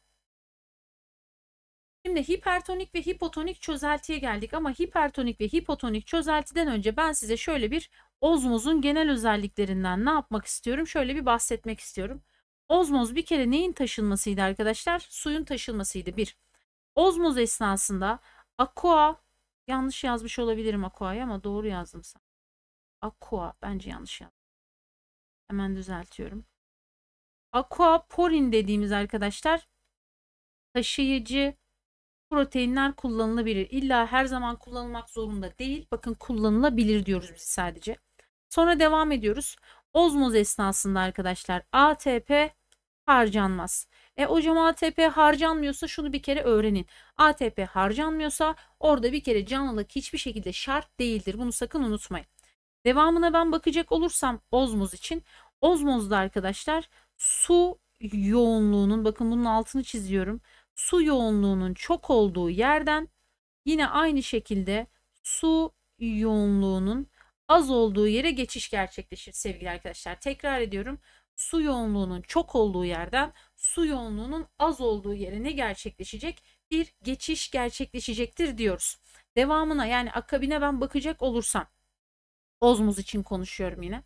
Şimdi hipertonik ve hipotonik çözeltiye geldik ama hipertonik ve hipotonik çözeltiden önce ben size şöyle bir ozmozun genel özelliklerinden ne yapmak istiyorum? Şöyle bir bahsetmek istiyorum. Ozmoz bir kere neyin taşınmasıydı arkadaşlar? Suyun taşınmasıydı bir. Ozmoz esnasında aqua yanlış yazmış olabilirim aqua'yı ama doğru yazdım sen. Aqua bence yanlış yazdım. Hemen düzeltiyorum. Aqua porin dediğimiz arkadaşlar taşıyıcı proteinler kullanılabilir. İlla her zaman kullanılmak zorunda değil. Bakın kullanılabilir diyoruz biz sadece. Sonra devam ediyoruz. Ozmoz esnasında arkadaşlar ATP harcanmaz. E hocam ATP harcanmıyorsa şunu bir kere öğrenin. ATP harcanmıyorsa orada bir kere canlılık hiçbir şekilde şart değildir. Bunu sakın unutmayın. Devamına ben bakacak olursam ozmoz için ozmozda arkadaşlar su yoğunluğunun bakın bunun altını çiziyorum su yoğunluğunun çok olduğu yerden yine aynı şekilde su yoğunluğunun az olduğu yere geçiş gerçekleşir sevgili arkadaşlar. Tekrar ediyorum. Su yoğunluğunun çok olduğu yerden su yoğunluğunun az olduğu yere ne gerçekleşecek? Bir geçiş gerçekleşecektir diyoruz. Devamına yani akabine ben bakacak olursam ozmoz için konuşuyorum yine.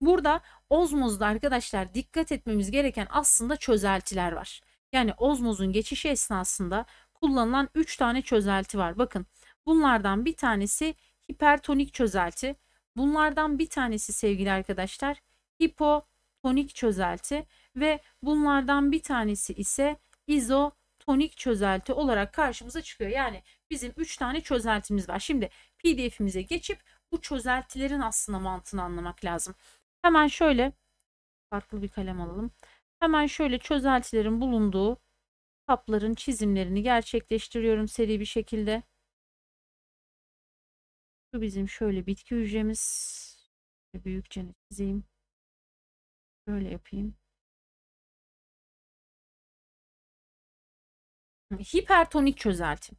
Burada ozmozda arkadaşlar dikkat etmemiz gereken aslında çözeltiler var yani ozmozun geçişi esnasında kullanılan 3 tane çözelti var. Bakın bunlardan bir tanesi hipertonik çözelti. Bunlardan bir tanesi sevgili arkadaşlar hipotonik çözelti ve bunlardan bir tanesi ise izotonik çözelti olarak karşımıza çıkıyor. Yani bizim 3 tane çözeltimiz var. Şimdi pdf'imize geçip bu çözeltilerin aslında mantığını anlamak lazım. Hemen şöyle farklı bir kalem alalım. Hemen şöyle çözeltilerin bulunduğu kapların çizimlerini gerçekleştiriyorum seri bir şekilde. Bu bizim şöyle bitki hücremiz. Büyükçe çizeyim. Böyle yapayım. Hipertonik çözelti.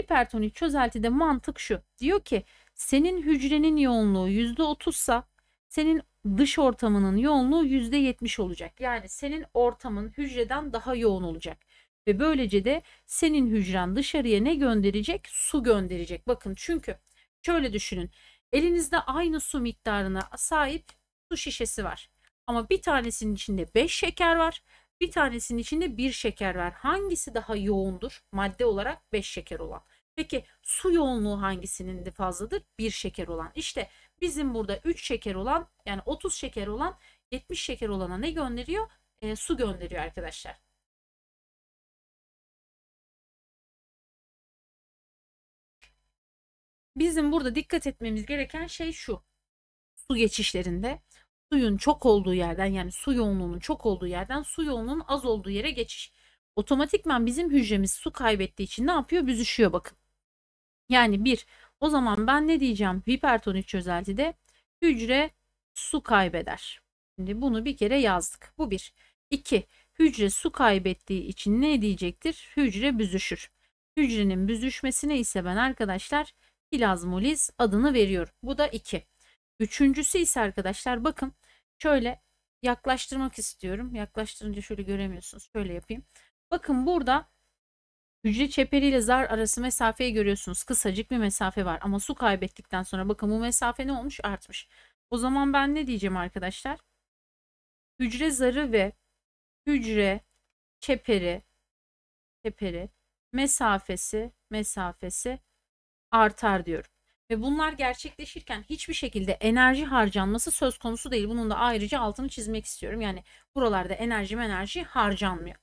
Hipertonik çözeltide mantık şu. Diyor ki senin hücrenin yoğunluğu %30 sa senin dış ortamının yoğunluğu %70 olacak. Yani senin ortamın hücreden daha yoğun olacak. Ve böylece de senin hücren dışarıya ne gönderecek? Su gönderecek. Bakın çünkü şöyle düşünün. Elinizde aynı su miktarına sahip su şişesi var. Ama bir tanesinin içinde 5 şeker var. Bir tanesinin içinde 1 şeker var. Hangisi daha yoğundur? Madde olarak 5 şeker olan. Peki su yoğunluğu hangisinin de fazladır? 1 şeker olan. İşte Bizim burada 3 şeker olan yani 30 şeker olan 70 şeker olana ne gönderiyor? E, su gönderiyor arkadaşlar. Bizim burada dikkat etmemiz gereken şey şu. Su geçişlerinde suyun çok olduğu yerden yani su yoğunluğunun çok olduğu yerden su yoğunluğunun az olduğu yere geçiş. Otomatikman bizim hücremiz su kaybettiği için ne yapıyor? Büzüşüyor bakın. Yani bir o zaman ben ne diyeceğim? Hipertonik çözeltide hücre su kaybeder. Şimdi bunu bir kere yazdık. Bu bir. İki. Hücre su kaybettiği için ne diyecektir? Hücre büzüşür. Hücrenin büzüşmesine ise ben arkadaşlar plazmoliz adını veriyorum. Bu da iki. Üçüncüsü ise arkadaşlar bakın şöyle yaklaştırmak istiyorum. Yaklaştırınca şöyle göremiyorsunuz. Şöyle yapayım. Bakın burada Hücre çeperiyle zar arası mesafeyi görüyorsunuz. Kısacık bir mesafe var ama su kaybettikten sonra bakın bu mesafe ne olmuş? Artmış. O zaman ben ne diyeceğim arkadaşlar? Hücre zarı ve hücre çeperi çeperi mesafesi mesafesi artar diyorum. Ve bunlar gerçekleşirken hiçbir şekilde enerji harcanması söz konusu değil. Bunun da ayrıca altını çizmek istiyorum. Yani buralarda enerji enerji harcanmıyor.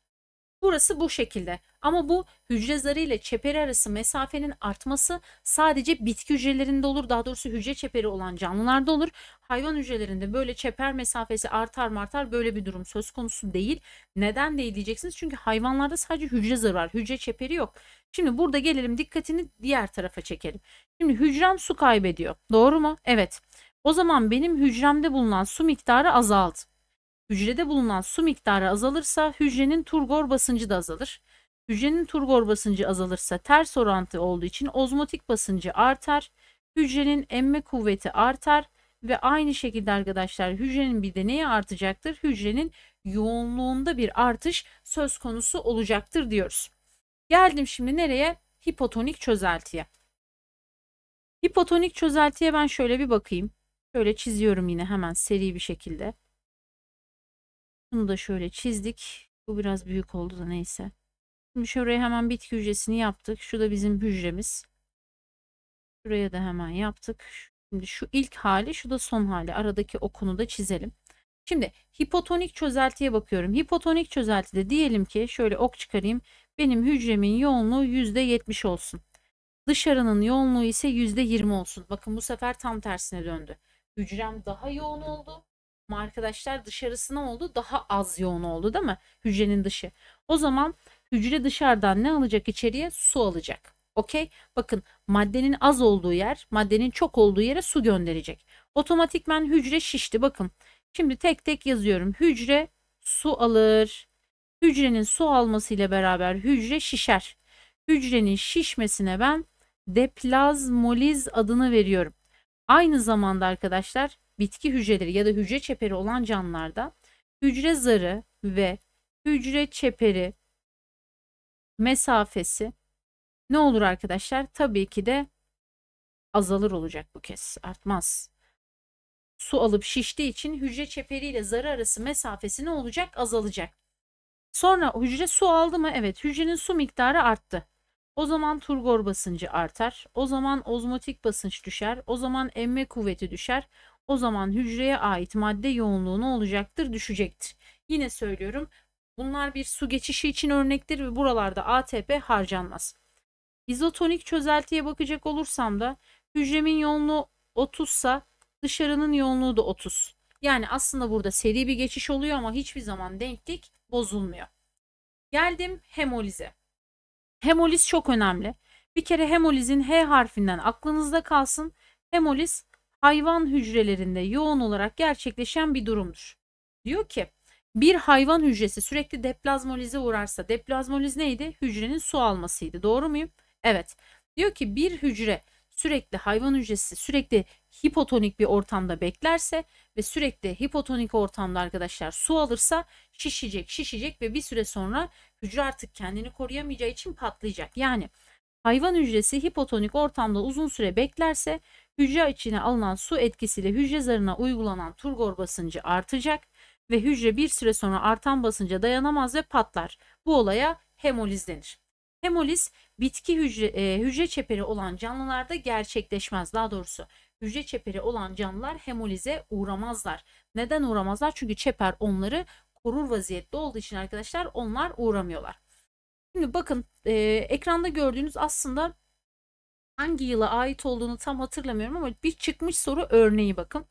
Burası bu şekilde. Ama bu hücre zarı ile çeperi arası mesafenin artması sadece bitki hücrelerinde olur. Daha doğrusu hücre çeperi olan canlılarda olur. Hayvan hücrelerinde böyle çeper mesafesi artar martar böyle bir durum söz konusu değil. Neden değil diyeceksiniz. Çünkü hayvanlarda sadece hücre zarı var. Hücre çeperi yok. Şimdi burada gelelim dikkatini diğer tarafa çekelim. Şimdi hücrem su kaybediyor. Doğru mu? Evet. O zaman benim hücremde bulunan su miktarı azaldı. Hücrede bulunan su miktarı azalırsa hücrenin turgor basıncı da azalır. Hücrenin turgor basıncı azalırsa ters orantı olduğu için ozmotik basıncı artar. Hücrenin emme kuvveti artar ve aynı şekilde arkadaşlar hücrenin bir de neye artacaktır? Hücrenin yoğunluğunda bir artış söz konusu olacaktır diyoruz. Geldim şimdi nereye? Hipotonik çözeltiye. Hipotonik çözeltiye ben şöyle bir bakayım. Şöyle çiziyorum yine hemen seri bir şekilde. Bunu da şöyle çizdik. Bu biraz büyük oldu da neyse. Şimdi şuraya hemen bitki hücresini yaptık. Şu da bizim hücremiz. Şuraya da hemen yaptık. Şimdi şu ilk hali, şu da son hali. Aradaki okunu da çizelim. Şimdi hipotonik çözeltiye bakıyorum. Hipotonik çözeltide diyelim ki şöyle ok çıkarayım. Benim hücremin yoğunluğu %70 olsun. Dışarının yoğunluğu ise %20 olsun. Bakın bu sefer tam tersine döndü. Hücrem daha yoğun oldu yapma arkadaşlar dışarısı ne oldu? Daha az yoğun oldu değil mi? Hücrenin dışı. O zaman hücre dışarıdan ne alacak içeriye? Su alacak. Okey? Bakın maddenin az olduğu yer maddenin çok olduğu yere su gönderecek. Otomatikmen hücre şişti. Bakın şimdi tek tek yazıyorum. Hücre su alır. Hücrenin su almasıyla beraber hücre şişer. Hücrenin şişmesine ben deplazmoliz adını veriyorum. Aynı zamanda arkadaşlar bitki hücreleri ya da hücre çeperi olan canlılarda hücre zarı ve hücre çeperi mesafesi ne olur arkadaşlar? Tabii ki de azalır olacak bu kez. Artmaz. Su alıp şiştiği için hücre çeperi ile zarı arası mesafesi ne olacak? Azalacak. Sonra hücre su aldı mı? Evet, hücrenin su miktarı arttı. O zaman turgor basıncı artar. O zaman ozmotik basınç düşer. O zaman emme kuvveti düşer o zaman hücreye ait madde yoğunluğu ne olacaktır? Düşecektir. Yine söylüyorum bunlar bir su geçişi için örnektir ve buralarda ATP harcanmaz. İzotonik çözeltiye bakacak olursam da hücremin yoğunluğu 30 sa dışarının yoğunluğu da 30. Yani aslında burada seri bir geçiş oluyor ama hiçbir zaman denklik bozulmuyor. Geldim hemolize. Hemoliz çok önemli. Bir kere hemolizin H harfinden aklınızda kalsın. Hemoliz hayvan hücrelerinde yoğun olarak gerçekleşen bir durumdur. Diyor ki bir hayvan hücresi sürekli deplazmolize uğrarsa deplazmoliz neydi? Hücrenin su almasıydı. Doğru muyum? Evet. Diyor ki bir hücre sürekli hayvan hücresi sürekli hipotonik bir ortamda beklerse ve sürekli hipotonik ortamda arkadaşlar su alırsa şişecek şişecek ve bir süre sonra hücre artık kendini koruyamayacağı için patlayacak. Yani hayvan hücresi hipotonik ortamda uzun süre beklerse Hücre içine alınan su etkisiyle hücre zarına uygulanan turgor basıncı artacak ve hücre bir süre sonra artan basınca dayanamaz ve patlar. Bu olaya hemoliz denir. Hemoliz bitki hücre, e, hücre çeperi olan canlılarda gerçekleşmez. Daha doğrusu hücre çeperi olan canlılar hemolize uğramazlar. Neden uğramazlar? Çünkü çeper onları korur vaziyette olduğu için arkadaşlar onlar uğramıyorlar. Şimdi bakın e, ekranda gördüğünüz aslında hangi yıla ait olduğunu tam hatırlamıyorum ama bir çıkmış soru örneği bakın.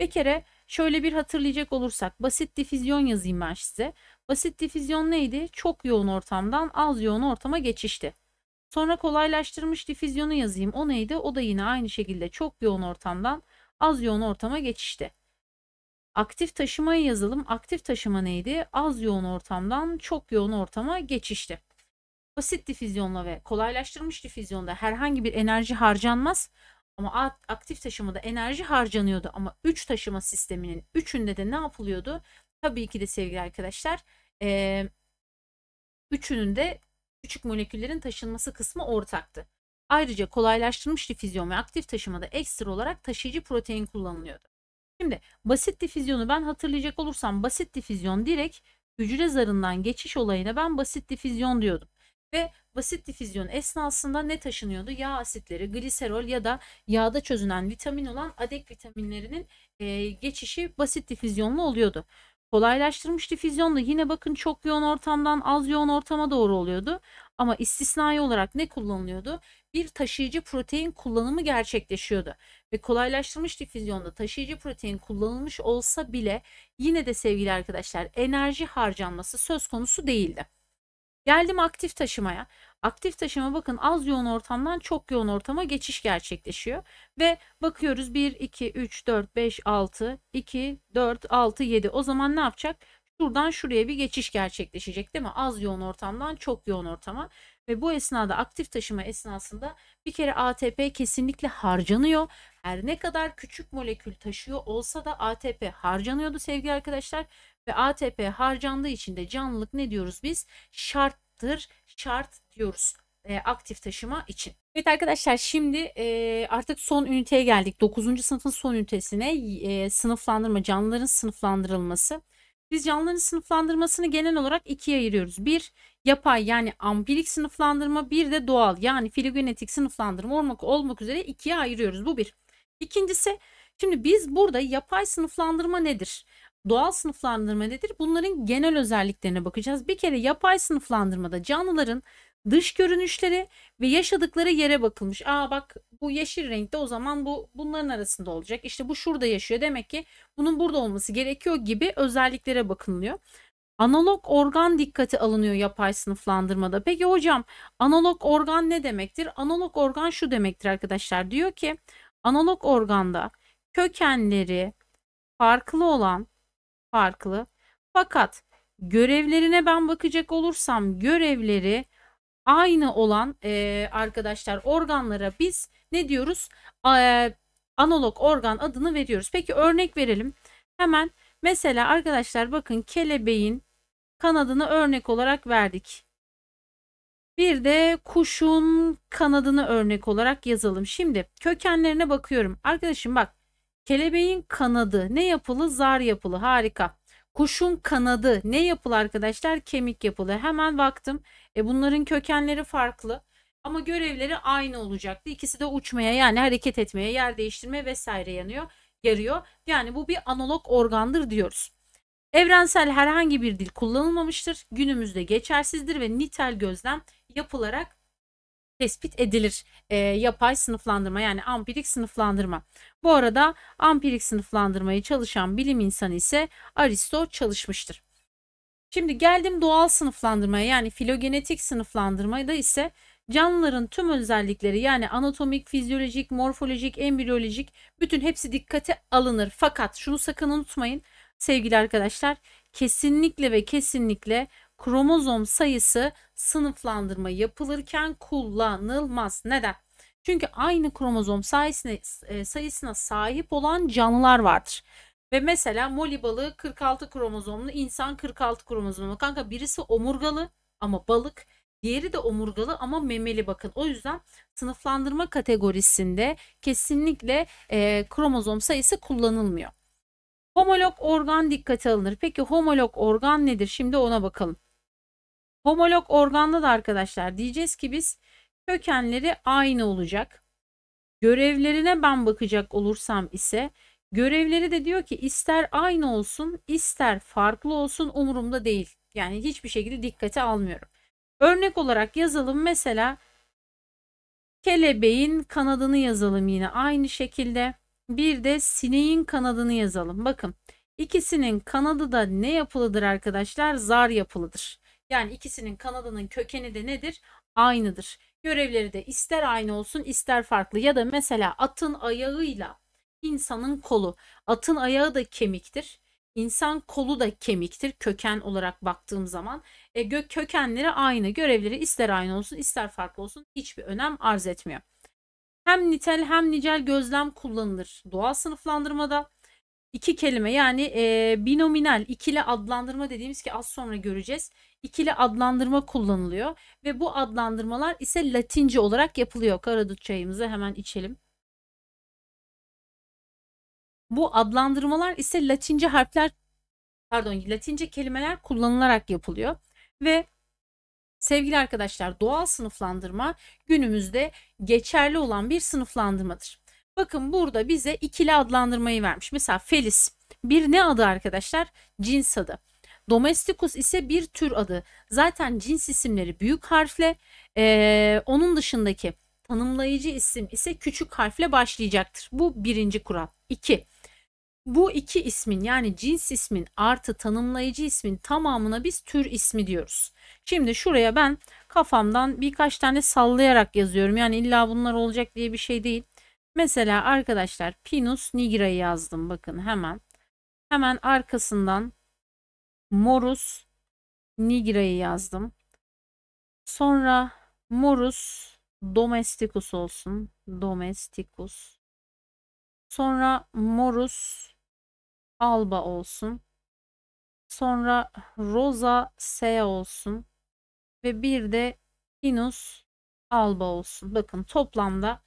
Bir kere şöyle bir hatırlayacak olursak basit difüzyon yazayım ben size. Basit difüzyon neydi? Çok yoğun ortamdan az yoğun ortama geçişti. Sonra kolaylaştırmış difüzyonu yazayım. O neydi? O da yine aynı şekilde çok yoğun ortamdan az yoğun ortama geçişti. Aktif taşımayı yazalım. Aktif taşıma neydi? Az yoğun ortamdan çok yoğun ortama geçişti. Basit difüzyonla ve kolaylaştırmış difüzyonda herhangi bir enerji harcanmaz ama aktif taşımada enerji harcanıyordu ama 3 taşıma sisteminin 3'ünde de ne yapılıyordu? Tabii ki de sevgili arkadaşlar e, üçünün de küçük moleküllerin taşınması kısmı ortaktı. Ayrıca kolaylaştırmış difüzyon ve aktif taşımada ekstra olarak taşıyıcı protein kullanılıyordu. Şimdi basit difüzyonu ben hatırlayacak olursam basit difüzyon direkt hücre zarından geçiş olayına ben basit difüzyon diyordum ve basit difüzyon esnasında ne taşınıyordu? Yağ asitleri, gliserol ya da yağda çözünen vitamin olan adek vitaminlerinin e, geçişi basit difüzyonla oluyordu. Kolaylaştırmış difüzyonla yine bakın çok yoğun ortamdan az yoğun ortama doğru oluyordu. Ama istisnai olarak ne kullanılıyordu? Bir taşıyıcı protein kullanımı gerçekleşiyordu. Ve kolaylaştırmış difüzyonda taşıyıcı protein kullanılmış olsa bile yine de sevgili arkadaşlar enerji harcanması söz konusu değildi. Geldim aktif taşımaya. Aktif taşıma bakın az yoğun ortamdan çok yoğun ortama geçiş gerçekleşiyor. Ve bakıyoruz 1, 2, 3, 4, 5, 6, 2, 4, 6, 7. O zaman ne yapacak? Şuradan şuraya bir geçiş gerçekleşecek değil mi? Az yoğun ortamdan çok yoğun ortama. Ve bu esnada aktif taşıma esnasında bir kere ATP kesinlikle harcanıyor. Her ne kadar küçük molekül taşıyor olsa da ATP harcanıyordu sevgili arkadaşlar. Ve ATP harcandığı için de canlılık ne diyoruz biz? Şarttır, şart diyoruz e, aktif taşıma için. Evet arkadaşlar şimdi e, artık son üniteye geldik. 9. sınıfın son ünitesine e, sınıflandırma, canlıların sınıflandırılması. Biz canlıların sınıflandırmasını genel olarak ikiye ayırıyoruz. Bir yapay yani ampirik sınıflandırma, bir de doğal yani filogenetik sınıflandırma olmak, olmak üzere ikiye ayırıyoruz. Bu bir. İkincisi şimdi biz burada yapay sınıflandırma nedir? Doğal sınıflandırma nedir? Bunların genel özelliklerine bakacağız. Bir kere yapay sınıflandırmada canlıların dış görünüşleri ve yaşadıkları yere bakılmış. Aa bak bu yeşil renkte o zaman bu bunların arasında olacak. İşte bu şurada yaşıyor demek ki bunun burada olması gerekiyor gibi özelliklere bakınılıyor. Analog organ dikkati alınıyor yapay sınıflandırmada. Peki hocam analog organ ne demektir? Analog organ şu demektir arkadaşlar. Diyor ki analog organda kökenleri farklı olan farklı. Fakat görevlerine ben bakacak olursam görevleri aynı olan e, arkadaşlar organlara biz ne diyoruz? E, analog organ adını veriyoruz. Peki örnek verelim. Hemen mesela arkadaşlar bakın kelebeğin kanadını örnek olarak verdik. Bir de kuşun kanadını örnek olarak yazalım. Şimdi kökenlerine bakıyorum. Arkadaşım bak Kelebeğin kanadı ne yapılı? Zar yapılı. Harika. Kuşun kanadı ne yapılı arkadaşlar? Kemik yapılı. Hemen baktım. E bunların kökenleri farklı. Ama görevleri aynı olacaktı. İkisi de uçmaya yani hareket etmeye, yer değiştirmeye vesaire yanıyor, yarıyor. Yani bu bir analog organdır diyoruz. Evrensel herhangi bir dil kullanılmamıştır. Günümüzde geçersizdir ve nitel gözlem yapılarak tespit edilir. E, yapay sınıflandırma yani ampirik sınıflandırma. Bu arada ampirik sınıflandırmayı çalışan bilim insanı ise Aristo çalışmıştır. Şimdi geldim doğal sınıflandırmaya yani filogenetik sınıflandırmada ise canlıların tüm özellikleri yani anatomik, fizyolojik, morfolojik, embriyolojik bütün hepsi dikkate alınır. Fakat şunu sakın unutmayın sevgili arkadaşlar kesinlikle ve kesinlikle kromozom sayısı sınıflandırma yapılırken kullanılmaz. Neden? Çünkü aynı kromozom sayısına, e, sayısına sahip olan canlılar vardır. Ve mesela moli balığı 46 kromozomlu, insan 46 kromozomlu. Kanka birisi omurgalı ama balık, diğeri de omurgalı ama memeli bakın. O yüzden sınıflandırma kategorisinde kesinlikle e, kromozom sayısı kullanılmıyor. Homolog organ dikkate alınır. Peki homolog organ nedir? Şimdi ona bakalım. Homolog organda da arkadaşlar diyeceğiz ki biz kökenleri aynı olacak. Görevlerine ben bakacak olursam ise görevleri de diyor ki ister aynı olsun ister farklı olsun umurumda değil. Yani hiçbir şekilde dikkate almıyorum. Örnek olarak yazalım mesela kelebeğin kanadını yazalım yine aynı şekilde. Bir de sineğin kanadını yazalım. Bakın ikisinin kanadı da ne yapılıdır arkadaşlar? Zar yapılıdır. Yani ikisinin Kanada'nın kökeni de nedir? Aynıdır. Görevleri de ister aynı olsun ister farklı ya da mesela atın ayağıyla insanın kolu. Atın ayağı da kemiktir. İnsan kolu da kemiktir köken olarak baktığım zaman. E, gök kökenleri aynı, görevleri ister aynı olsun ister farklı olsun hiçbir önem arz etmiyor. Hem nitel hem nicel gözlem kullanılır doğal sınıflandırmada. iki kelime yani e, binominal ikili adlandırma dediğimiz ki az sonra göreceğiz ikili adlandırma kullanılıyor ve bu adlandırmalar ise Latince olarak yapılıyor. Karadut çayımızı hemen içelim. Bu adlandırmalar ise Latince harfler pardon Latince kelimeler kullanılarak yapılıyor ve sevgili arkadaşlar doğal sınıflandırma günümüzde geçerli olan bir sınıflandırmadır. Bakın burada bize ikili adlandırmayı vermiş. Mesela Felis bir ne adı arkadaşlar? Cins adı. Domesticus ise bir tür adı. Zaten cins isimleri büyük harfle, e, onun dışındaki tanımlayıcı isim ise küçük harfle başlayacaktır. Bu birinci kural. 2. Bu iki ismin yani cins ismin artı tanımlayıcı ismin tamamına biz tür ismi diyoruz. Şimdi şuraya ben kafamdan birkaç tane sallayarak yazıyorum. Yani illa bunlar olacak diye bir şey değil. Mesela arkadaşlar Pinus nigra'yı yazdım bakın hemen. Hemen arkasından Morus Nigra'yı yazdım. Sonra Morus Domesticus olsun. Domesticus. Sonra Morus Alba olsun. Sonra Rosa Sea olsun. Ve bir de Pinus Alba olsun. Bakın toplamda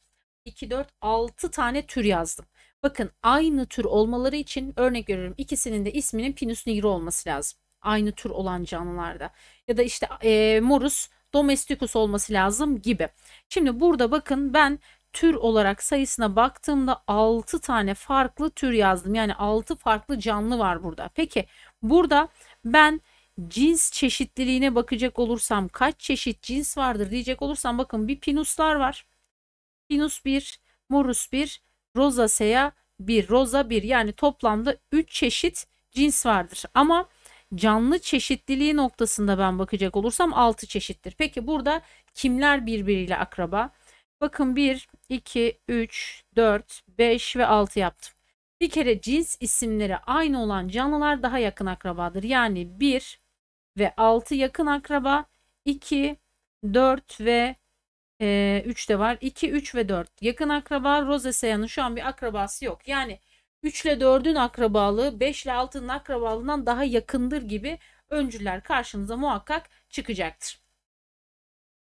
2, 4, 6 tane tür yazdım. Bakın aynı tür olmaları için örnek veriyorum ikisinin de isminin Pinus nigri olması lazım. Aynı tür olan canlılarda. Ya da işte e, morus domesticus olması lazım gibi. Şimdi burada bakın ben tür olarak sayısına baktığımda 6 tane farklı tür yazdım. Yani 6 farklı canlı var burada. Peki burada ben cins çeşitliliğine bakacak olursam kaç çeşit cins vardır diyecek olursam bakın bir pinuslar var. Pinus 1, morus 1, Rosacea 1, Rosa 1 yani toplamda 3 çeşit cins vardır. Ama canlı çeşitliliği noktasında ben bakacak olursam 6 çeşittir. Peki burada kimler birbiriyle akraba? Bakın 1, 2, 3, 4, 5 ve 6 yaptım. Bir kere cins isimleri aynı olan canlılar daha yakın akrabadır. Yani 1 ve 6 yakın akraba, 2, 4 ve e, 3 de var. 2, 3 ve 4. Yakın akraba Rosesea'nın şu an bir akrabası yok. Yani 3 ile 4'ün akrabalığı 5 ile 6'nın akrabalığından daha yakındır gibi öncüler karşınıza muhakkak çıkacaktır.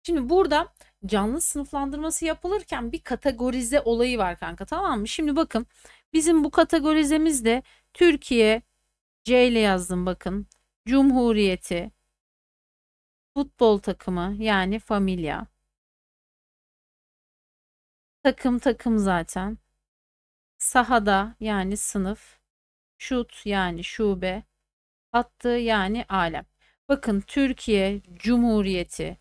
Şimdi burada canlı sınıflandırması yapılırken bir kategorize olayı var kanka tamam mı? Şimdi bakın bizim bu kategorizemizde Türkiye C ile yazdım bakın. Cumhuriyeti, futbol takımı yani familya, Takım takım zaten. Sahada yani sınıf. Şut yani şube. attı yani alem. Bakın Türkiye Cumhuriyeti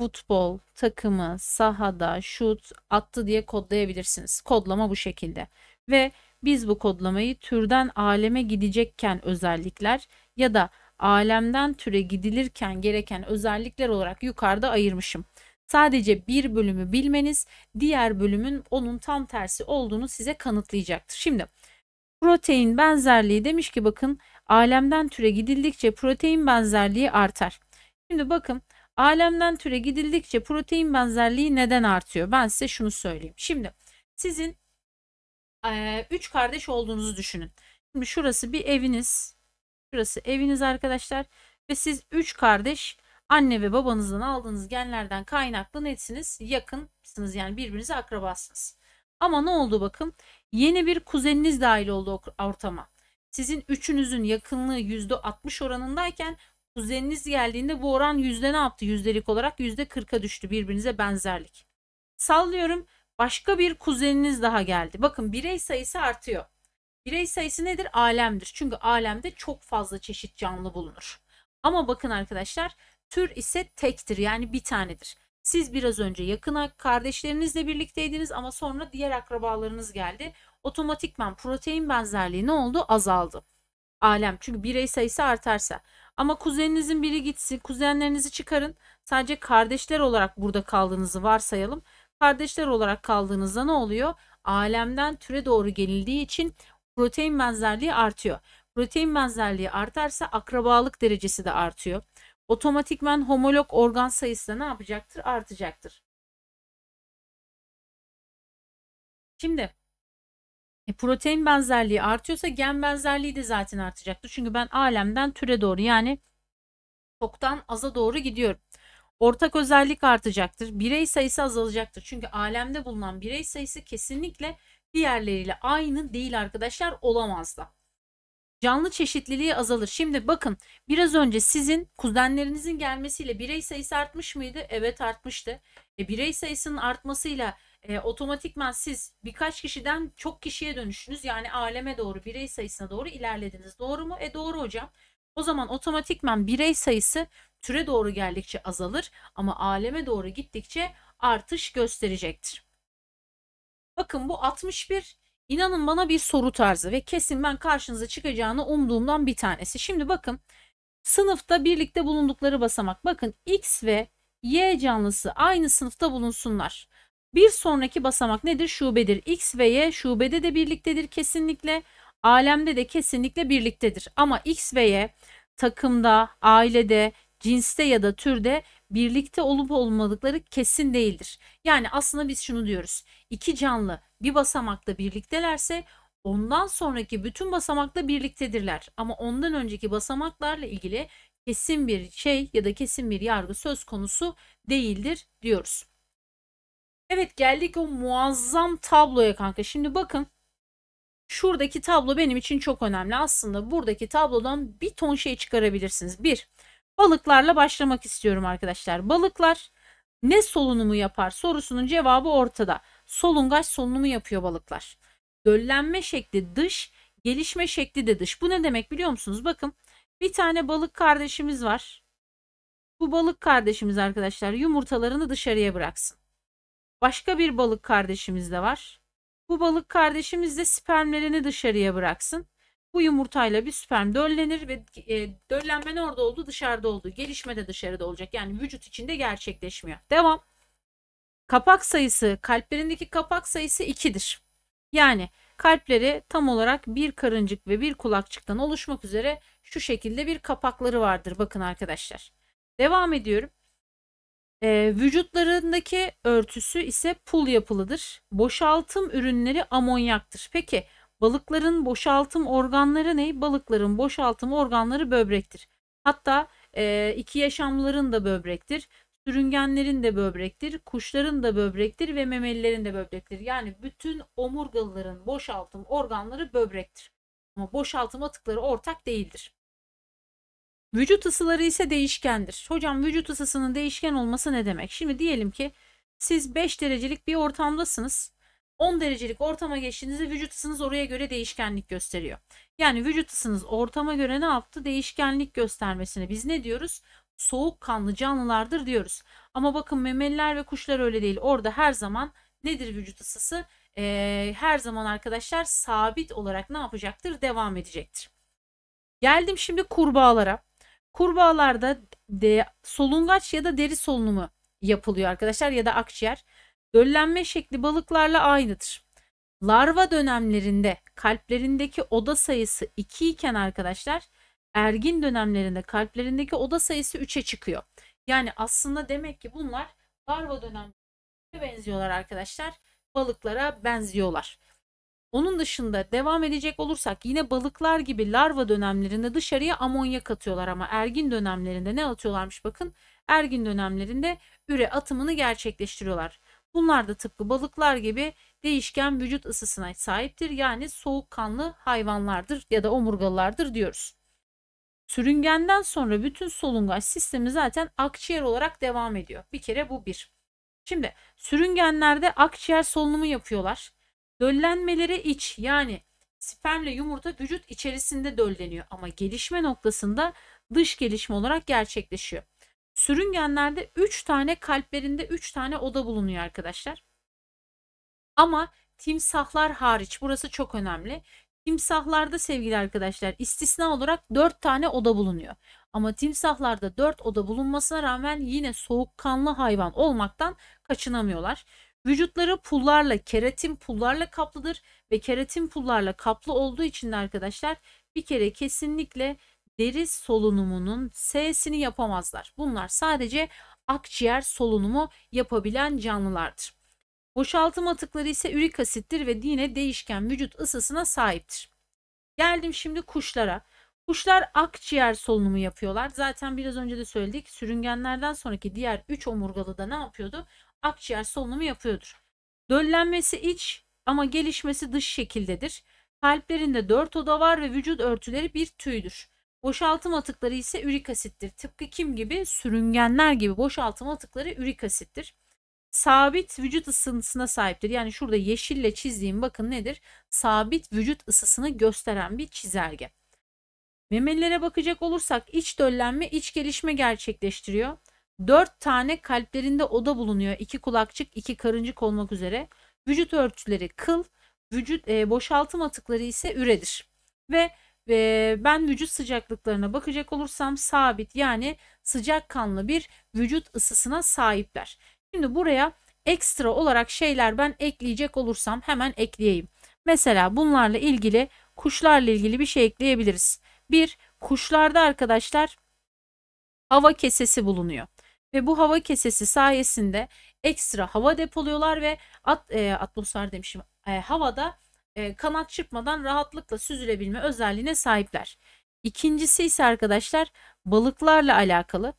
futbol takımı sahada şut attı diye kodlayabilirsiniz. Kodlama bu şekilde. Ve biz bu kodlamayı türden aleme gidecekken özellikler ya da alemden türe gidilirken gereken özellikler olarak yukarıda ayırmışım. Sadece bir bölümü bilmeniz diğer bölümün onun tam tersi olduğunu size kanıtlayacaktır. Şimdi protein benzerliği demiş ki bakın alemden türe gidildikçe protein benzerliği artar. Şimdi bakın alemden türe gidildikçe protein benzerliği neden artıyor? Ben size şunu söyleyeyim. Şimdi sizin e, üç kardeş olduğunuzu düşünün. Şimdi şurası bir eviniz. Şurası eviniz arkadaşlar. Ve siz üç kardeş anne ve babanızdan aldığınız genlerden kaynaklı netsiniz? Yakınsınız yani birbirinize akrabasınız. Ama ne oldu bakın? Yeni bir kuzeniniz dahil oldu ortama. Sizin üçünüzün yakınlığı %60 oranındayken kuzeniniz geldiğinde bu oran yüzde ne yaptı? Yüzdelik olarak yüzde kırka düştü birbirinize benzerlik. Sallıyorum başka bir kuzeniniz daha geldi. Bakın birey sayısı artıyor. Birey sayısı nedir? Alemdir. Çünkü alemde çok fazla çeşit canlı bulunur. Ama bakın arkadaşlar Tür ise tektir yani bir tanedir. Siz biraz önce yakın kardeşlerinizle birlikteydiniz ama sonra diğer akrabalarınız geldi. Otomatikman protein benzerliği ne oldu? Azaldı. Alem çünkü birey sayısı artarsa. Ama kuzeninizin biri gitsin, kuzenlerinizi çıkarın. Sadece kardeşler olarak burada kaldığınızı varsayalım. Kardeşler olarak kaldığınızda ne oluyor? Alemden türe doğru gelildiği için protein benzerliği artıyor. Protein benzerliği artarsa akrabalık derecesi de artıyor otomatikmen homolog organ sayısı da ne yapacaktır? Artacaktır. Şimdi e, protein benzerliği artıyorsa gen benzerliği de zaten artacaktır. Çünkü ben alemden türe doğru yani çoktan aza doğru gidiyorum. Ortak özellik artacaktır. Birey sayısı azalacaktır. Çünkü alemde bulunan birey sayısı kesinlikle diğerleriyle aynı değil arkadaşlar olamaz da canlı çeşitliliği azalır. Şimdi bakın biraz önce sizin kuzenlerinizin gelmesiyle birey sayısı artmış mıydı? Evet artmıştı. E, birey sayısının artmasıyla e, otomatikman siz birkaç kişiden çok kişiye dönüştünüz. Yani aleme doğru birey sayısına doğru ilerlediniz. Doğru mu? E doğru hocam. O zaman otomatikman birey sayısı türe doğru geldikçe azalır ama aleme doğru gittikçe artış gösterecektir. Bakın bu 61 İnanın bana bir soru tarzı ve kesin ben karşınıza çıkacağını umduğumdan bir tanesi. Şimdi bakın sınıfta birlikte bulundukları basamak. Bakın X ve Y canlısı aynı sınıfta bulunsunlar. Bir sonraki basamak nedir? Şubedir. X ve Y şubede de birliktedir kesinlikle. Alemde de kesinlikle birliktedir. Ama X ve Y takımda, ailede cinste ya da türde birlikte olup olmadıkları kesin değildir. Yani aslında biz şunu diyoruz. İki canlı bir basamakta birliktelerse ondan sonraki bütün basamakta birliktedirler. Ama ondan önceki basamaklarla ilgili kesin bir şey ya da kesin bir yargı söz konusu değildir diyoruz. Evet geldik o muazzam tabloya kanka. Şimdi bakın şuradaki tablo benim için çok önemli. Aslında buradaki tablodan bir ton şey çıkarabilirsiniz. Bir, Balıklarla başlamak istiyorum arkadaşlar. Balıklar ne solunumu yapar sorusunun cevabı ortada. Solungaç solunumu yapıyor balıklar. Döllenme şekli dış, gelişme şekli de dış. Bu ne demek biliyor musunuz? Bakın bir tane balık kardeşimiz var. Bu balık kardeşimiz arkadaşlar yumurtalarını dışarıya bıraksın. Başka bir balık kardeşimiz de var. Bu balık kardeşimiz de spermlerini dışarıya bıraksın. Bu yumurtayla bir sperm döllenir ve e, döllenme orada oldu? Dışarıda oldu. Gelişme de dışarıda olacak. Yani vücut içinde gerçekleşmiyor. Devam. Kapak sayısı, kalplerindeki kapak sayısı 2'dir. Yani kalpleri tam olarak bir karıncık ve bir kulakçıktan oluşmak üzere şu şekilde bir kapakları vardır. Bakın arkadaşlar. Devam ediyorum. E, vücutlarındaki örtüsü ise pul yapılıdır. Boşaltım ürünleri amonyaktır. Peki Balıkların boşaltım organları ne? Balıkların boşaltım organları böbrektir. Hatta e, iki yaşamların da böbrektir. Sürüngenlerin de böbrektir, kuşların da böbrektir ve memelilerin de böbrektir. Yani bütün omurgalıların boşaltım organları böbrektir. Ama boşaltım atıkları ortak değildir. Vücut ısıları ise değişkendir. Hocam vücut ısısının değişken olması ne demek? Şimdi diyelim ki siz 5 derecelik bir ortamdasınız. 10 derecelik ortama geçtiğinizde vücut ısınız oraya göre değişkenlik gösteriyor. Yani vücut ısınız ortama göre ne yaptı? Değişkenlik göstermesine biz ne diyoruz? soğuk kanlı canlılardır diyoruz. Ama bakın memeliler ve kuşlar öyle değil. Orada her zaman nedir vücut ısısı? Ee, her zaman arkadaşlar sabit olarak ne yapacaktır? Devam edecektir. Geldim şimdi kurbağalara. Kurbağalarda de, solungaç ya da deri solunumu yapılıyor arkadaşlar ya da akciğer. Döllenme şekli balıklarla aynıdır. Larva dönemlerinde kalplerindeki oda sayısı 2 iken arkadaşlar ergin dönemlerinde kalplerindeki oda sayısı 3'e çıkıyor. Yani aslında demek ki bunlar larva dönemlerine benziyorlar arkadaşlar. Balıklara benziyorlar. Onun dışında devam edecek olursak yine balıklar gibi larva dönemlerinde dışarıya amonyak atıyorlar ama ergin dönemlerinde ne atıyorlarmış bakın. Ergin dönemlerinde üre atımını gerçekleştiriyorlar. Bunlar da tıpkı balıklar gibi değişken vücut ısısına sahiptir. Yani soğukkanlı hayvanlardır ya da omurgalılardır diyoruz. Sürüngenden sonra bütün solungaç sistemi zaten akciğer olarak devam ediyor. Bir kere bu bir. Şimdi sürüngenlerde akciğer solunumu yapıyorlar. Döllenmeleri iç yani spermle yumurta vücut içerisinde dölleniyor ama gelişme noktasında dış gelişme olarak gerçekleşiyor. Sürüngenlerde 3 tane kalplerinde 3 tane oda bulunuyor arkadaşlar. Ama timsahlar hariç burası çok önemli. Timsahlarda sevgili arkadaşlar istisna olarak 4 tane oda bulunuyor. Ama timsahlarda 4 oda bulunmasına rağmen yine soğukkanlı hayvan olmaktan kaçınamıyorlar. Vücutları pullarla, keratin pullarla kaplıdır ve keratin pullarla kaplı olduğu için de arkadaşlar bir kere kesinlikle deri solunumunun S'sini yapamazlar. Bunlar sadece akciğer solunumu yapabilen canlılardır. Boşaltım atıkları ise ürik asittir ve yine değişken vücut ısısına sahiptir. Geldim şimdi kuşlara. Kuşlar akciğer solunumu yapıyorlar. Zaten biraz önce de söyledik. Sürüngenlerden sonraki diğer 3 omurgalı da ne yapıyordu? Akciğer solunumu yapıyordur. Döllenmesi iç ama gelişmesi dış şekildedir. Kalplerinde 4 oda var ve vücut örtüleri bir tüydür. Boşaltım atıkları ise ürik asittir. Tıpkı kim gibi? Sürüngenler gibi boşaltım atıkları ürik asittir. Sabit vücut ısısına sahiptir. Yani şurada yeşille çizdiğim bakın nedir? Sabit vücut ısısını gösteren bir çizelge. Memelilere bakacak olursak iç döllenme iç gelişme gerçekleştiriyor. 4 tane kalplerinde oda bulunuyor. 2 kulakçık, 2 karıncık olmak üzere. Vücut örtüleri kıl, vücut e, boşaltım atıkları ise üredir. Ve e, ben vücut sıcaklıklarına bakacak olursam sabit yani sıcak kanlı bir vücut ısısına sahipler. Şimdi buraya ekstra olarak şeyler ben ekleyecek olursam hemen ekleyeyim. Mesela bunlarla ilgili kuşlarla ilgili bir şey ekleyebiliriz. Bir kuşlarda arkadaşlar hava kesesi bulunuyor ve bu hava kesesi sayesinde ekstra hava depoluyorlar ve at, e, atmosfer demişim e, havada e, kanat çırpmadan rahatlıkla süzülebilme özelliğine sahipler. İkincisi ise arkadaşlar balıklarla alakalı.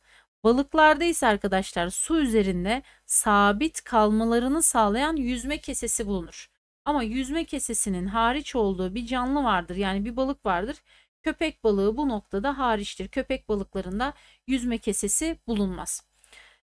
Balıklarda ise arkadaşlar su üzerinde sabit kalmalarını sağlayan yüzme kesesi bulunur. Ama yüzme kesesinin hariç olduğu bir canlı vardır. Yani bir balık vardır. Köpek balığı bu noktada hariçtir. Köpek balıklarında yüzme kesesi bulunmaz.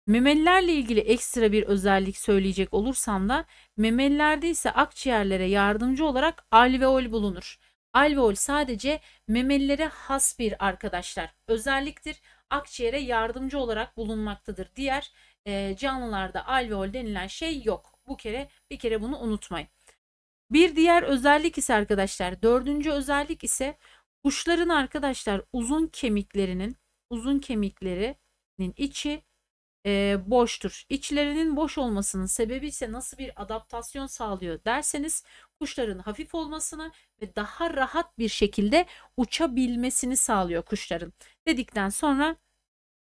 Memelilerle ilgili ekstra bir özellik söyleyecek olursam da memelilerde ise akciğerlere yardımcı olarak alveol bulunur. Alveol sadece memelilere has bir arkadaşlar özelliktir. Akciğere yardımcı olarak bulunmaktadır. Diğer e, canlılarda alveol denilen şey yok. Bu kere bir kere bunu unutmayın. Bir diğer özellik ise arkadaşlar dördüncü özellik ise kuşların arkadaşlar uzun kemiklerinin uzun kemiklerinin içi e, boştur. İçlerinin boş olmasının sebebi ise nasıl bir adaptasyon sağlıyor derseniz kuşların hafif olmasını ve daha rahat bir şekilde uçabilmesini sağlıyor kuşların. Dedikten sonra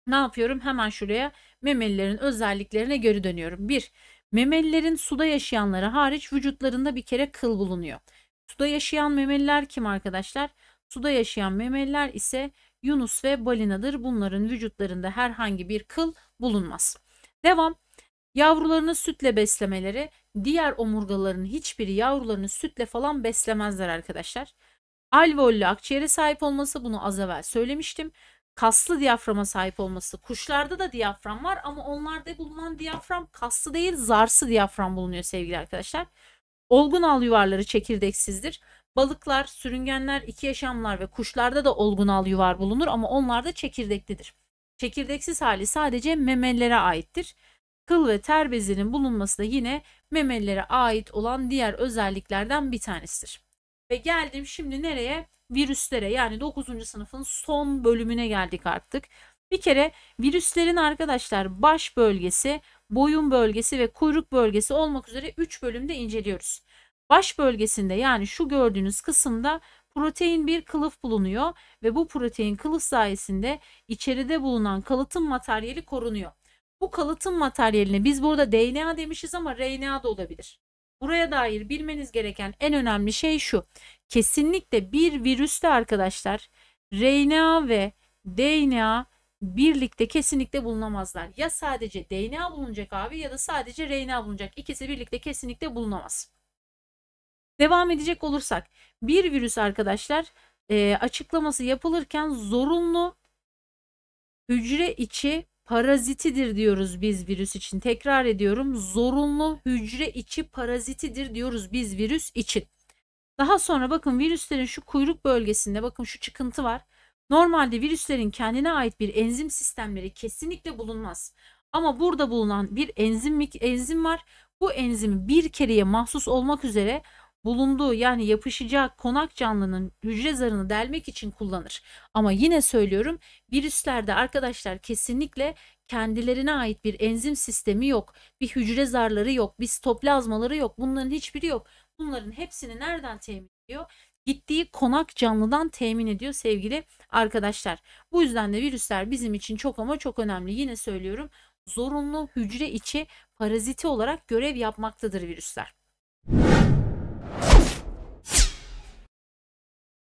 ne yapıyorum? Hemen şuraya memelilerin özelliklerine geri dönüyorum. 1. Memelilerin suda yaşayanları hariç vücutlarında bir kere kıl bulunuyor. Suda yaşayan memeliler kim arkadaşlar? Suda yaşayan memeliler ise yunus ve balinadır. Bunların vücutlarında herhangi bir kıl bulunmaz. Devam. Yavrularını sütle beslemeleri, diğer omurgaların hiçbiri yavrularını sütle falan beslemezler arkadaşlar. Alveollü akciğere sahip olması bunu az evvel söylemiştim. Kaslı diyaframa sahip olması. Kuşlarda da diyafram var ama onlarda bulunan diyafram kaslı değil zarsı diyafram bulunuyor sevgili arkadaşlar. Olgun al yuvarları çekirdeksizdir. Balıklar, sürüngenler, iki yaşamlar ve kuşlarda da olgunal yuvar bulunur ama onlar da çekirdeklidir. Çekirdeksiz hali sadece memelilere aittir. Kıl ve ter bezinin bulunması da yine memelilere ait olan diğer özelliklerden bir tanesidir. Ve geldim şimdi nereye? Virüslere yani 9. sınıfın son bölümüne geldik artık. Bir kere virüslerin arkadaşlar baş bölgesi, boyun bölgesi ve kuyruk bölgesi olmak üzere 3 bölümde inceliyoruz. Baş bölgesinde yani şu gördüğünüz kısımda protein bir kılıf bulunuyor ve bu protein kılıf sayesinde içeride bulunan kalıtım materyali korunuyor. Bu kalıtım materyalini biz burada DNA demişiz ama RNA da olabilir. Buraya dair bilmeniz gereken en önemli şey şu. Kesinlikle bir virüste arkadaşlar RNA ve DNA birlikte kesinlikle bulunamazlar. Ya sadece DNA bulunacak abi ya da sadece RNA bulunacak. İkisi birlikte kesinlikle bulunamaz. Devam edecek olursak bir virüs arkadaşlar e, açıklaması yapılırken zorunlu hücre içi parazitidir diyoruz biz virüs için. Tekrar ediyorum zorunlu hücre içi parazitidir diyoruz biz virüs için. Daha sonra bakın virüslerin şu kuyruk bölgesinde bakın şu çıkıntı var. Normalde virüslerin kendine ait bir enzim sistemleri kesinlikle bulunmaz. Ama burada bulunan bir enzim enzim var. Bu enzimi bir kereye mahsus olmak üzere bulunduğu yani yapışacak konak canlının hücre zarını delmek için kullanır. Ama yine söylüyorum virüslerde arkadaşlar kesinlikle kendilerine ait bir enzim sistemi yok. Bir hücre zarları yok, bir stoplazmaları yok. Bunların hiçbiri yok. Bunların hepsini nereden temin ediyor? Gittiği konak canlıdan temin ediyor sevgili arkadaşlar. Bu yüzden de virüsler bizim için çok ama çok önemli. Yine söylüyorum zorunlu hücre içi paraziti olarak görev yapmaktadır virüsler.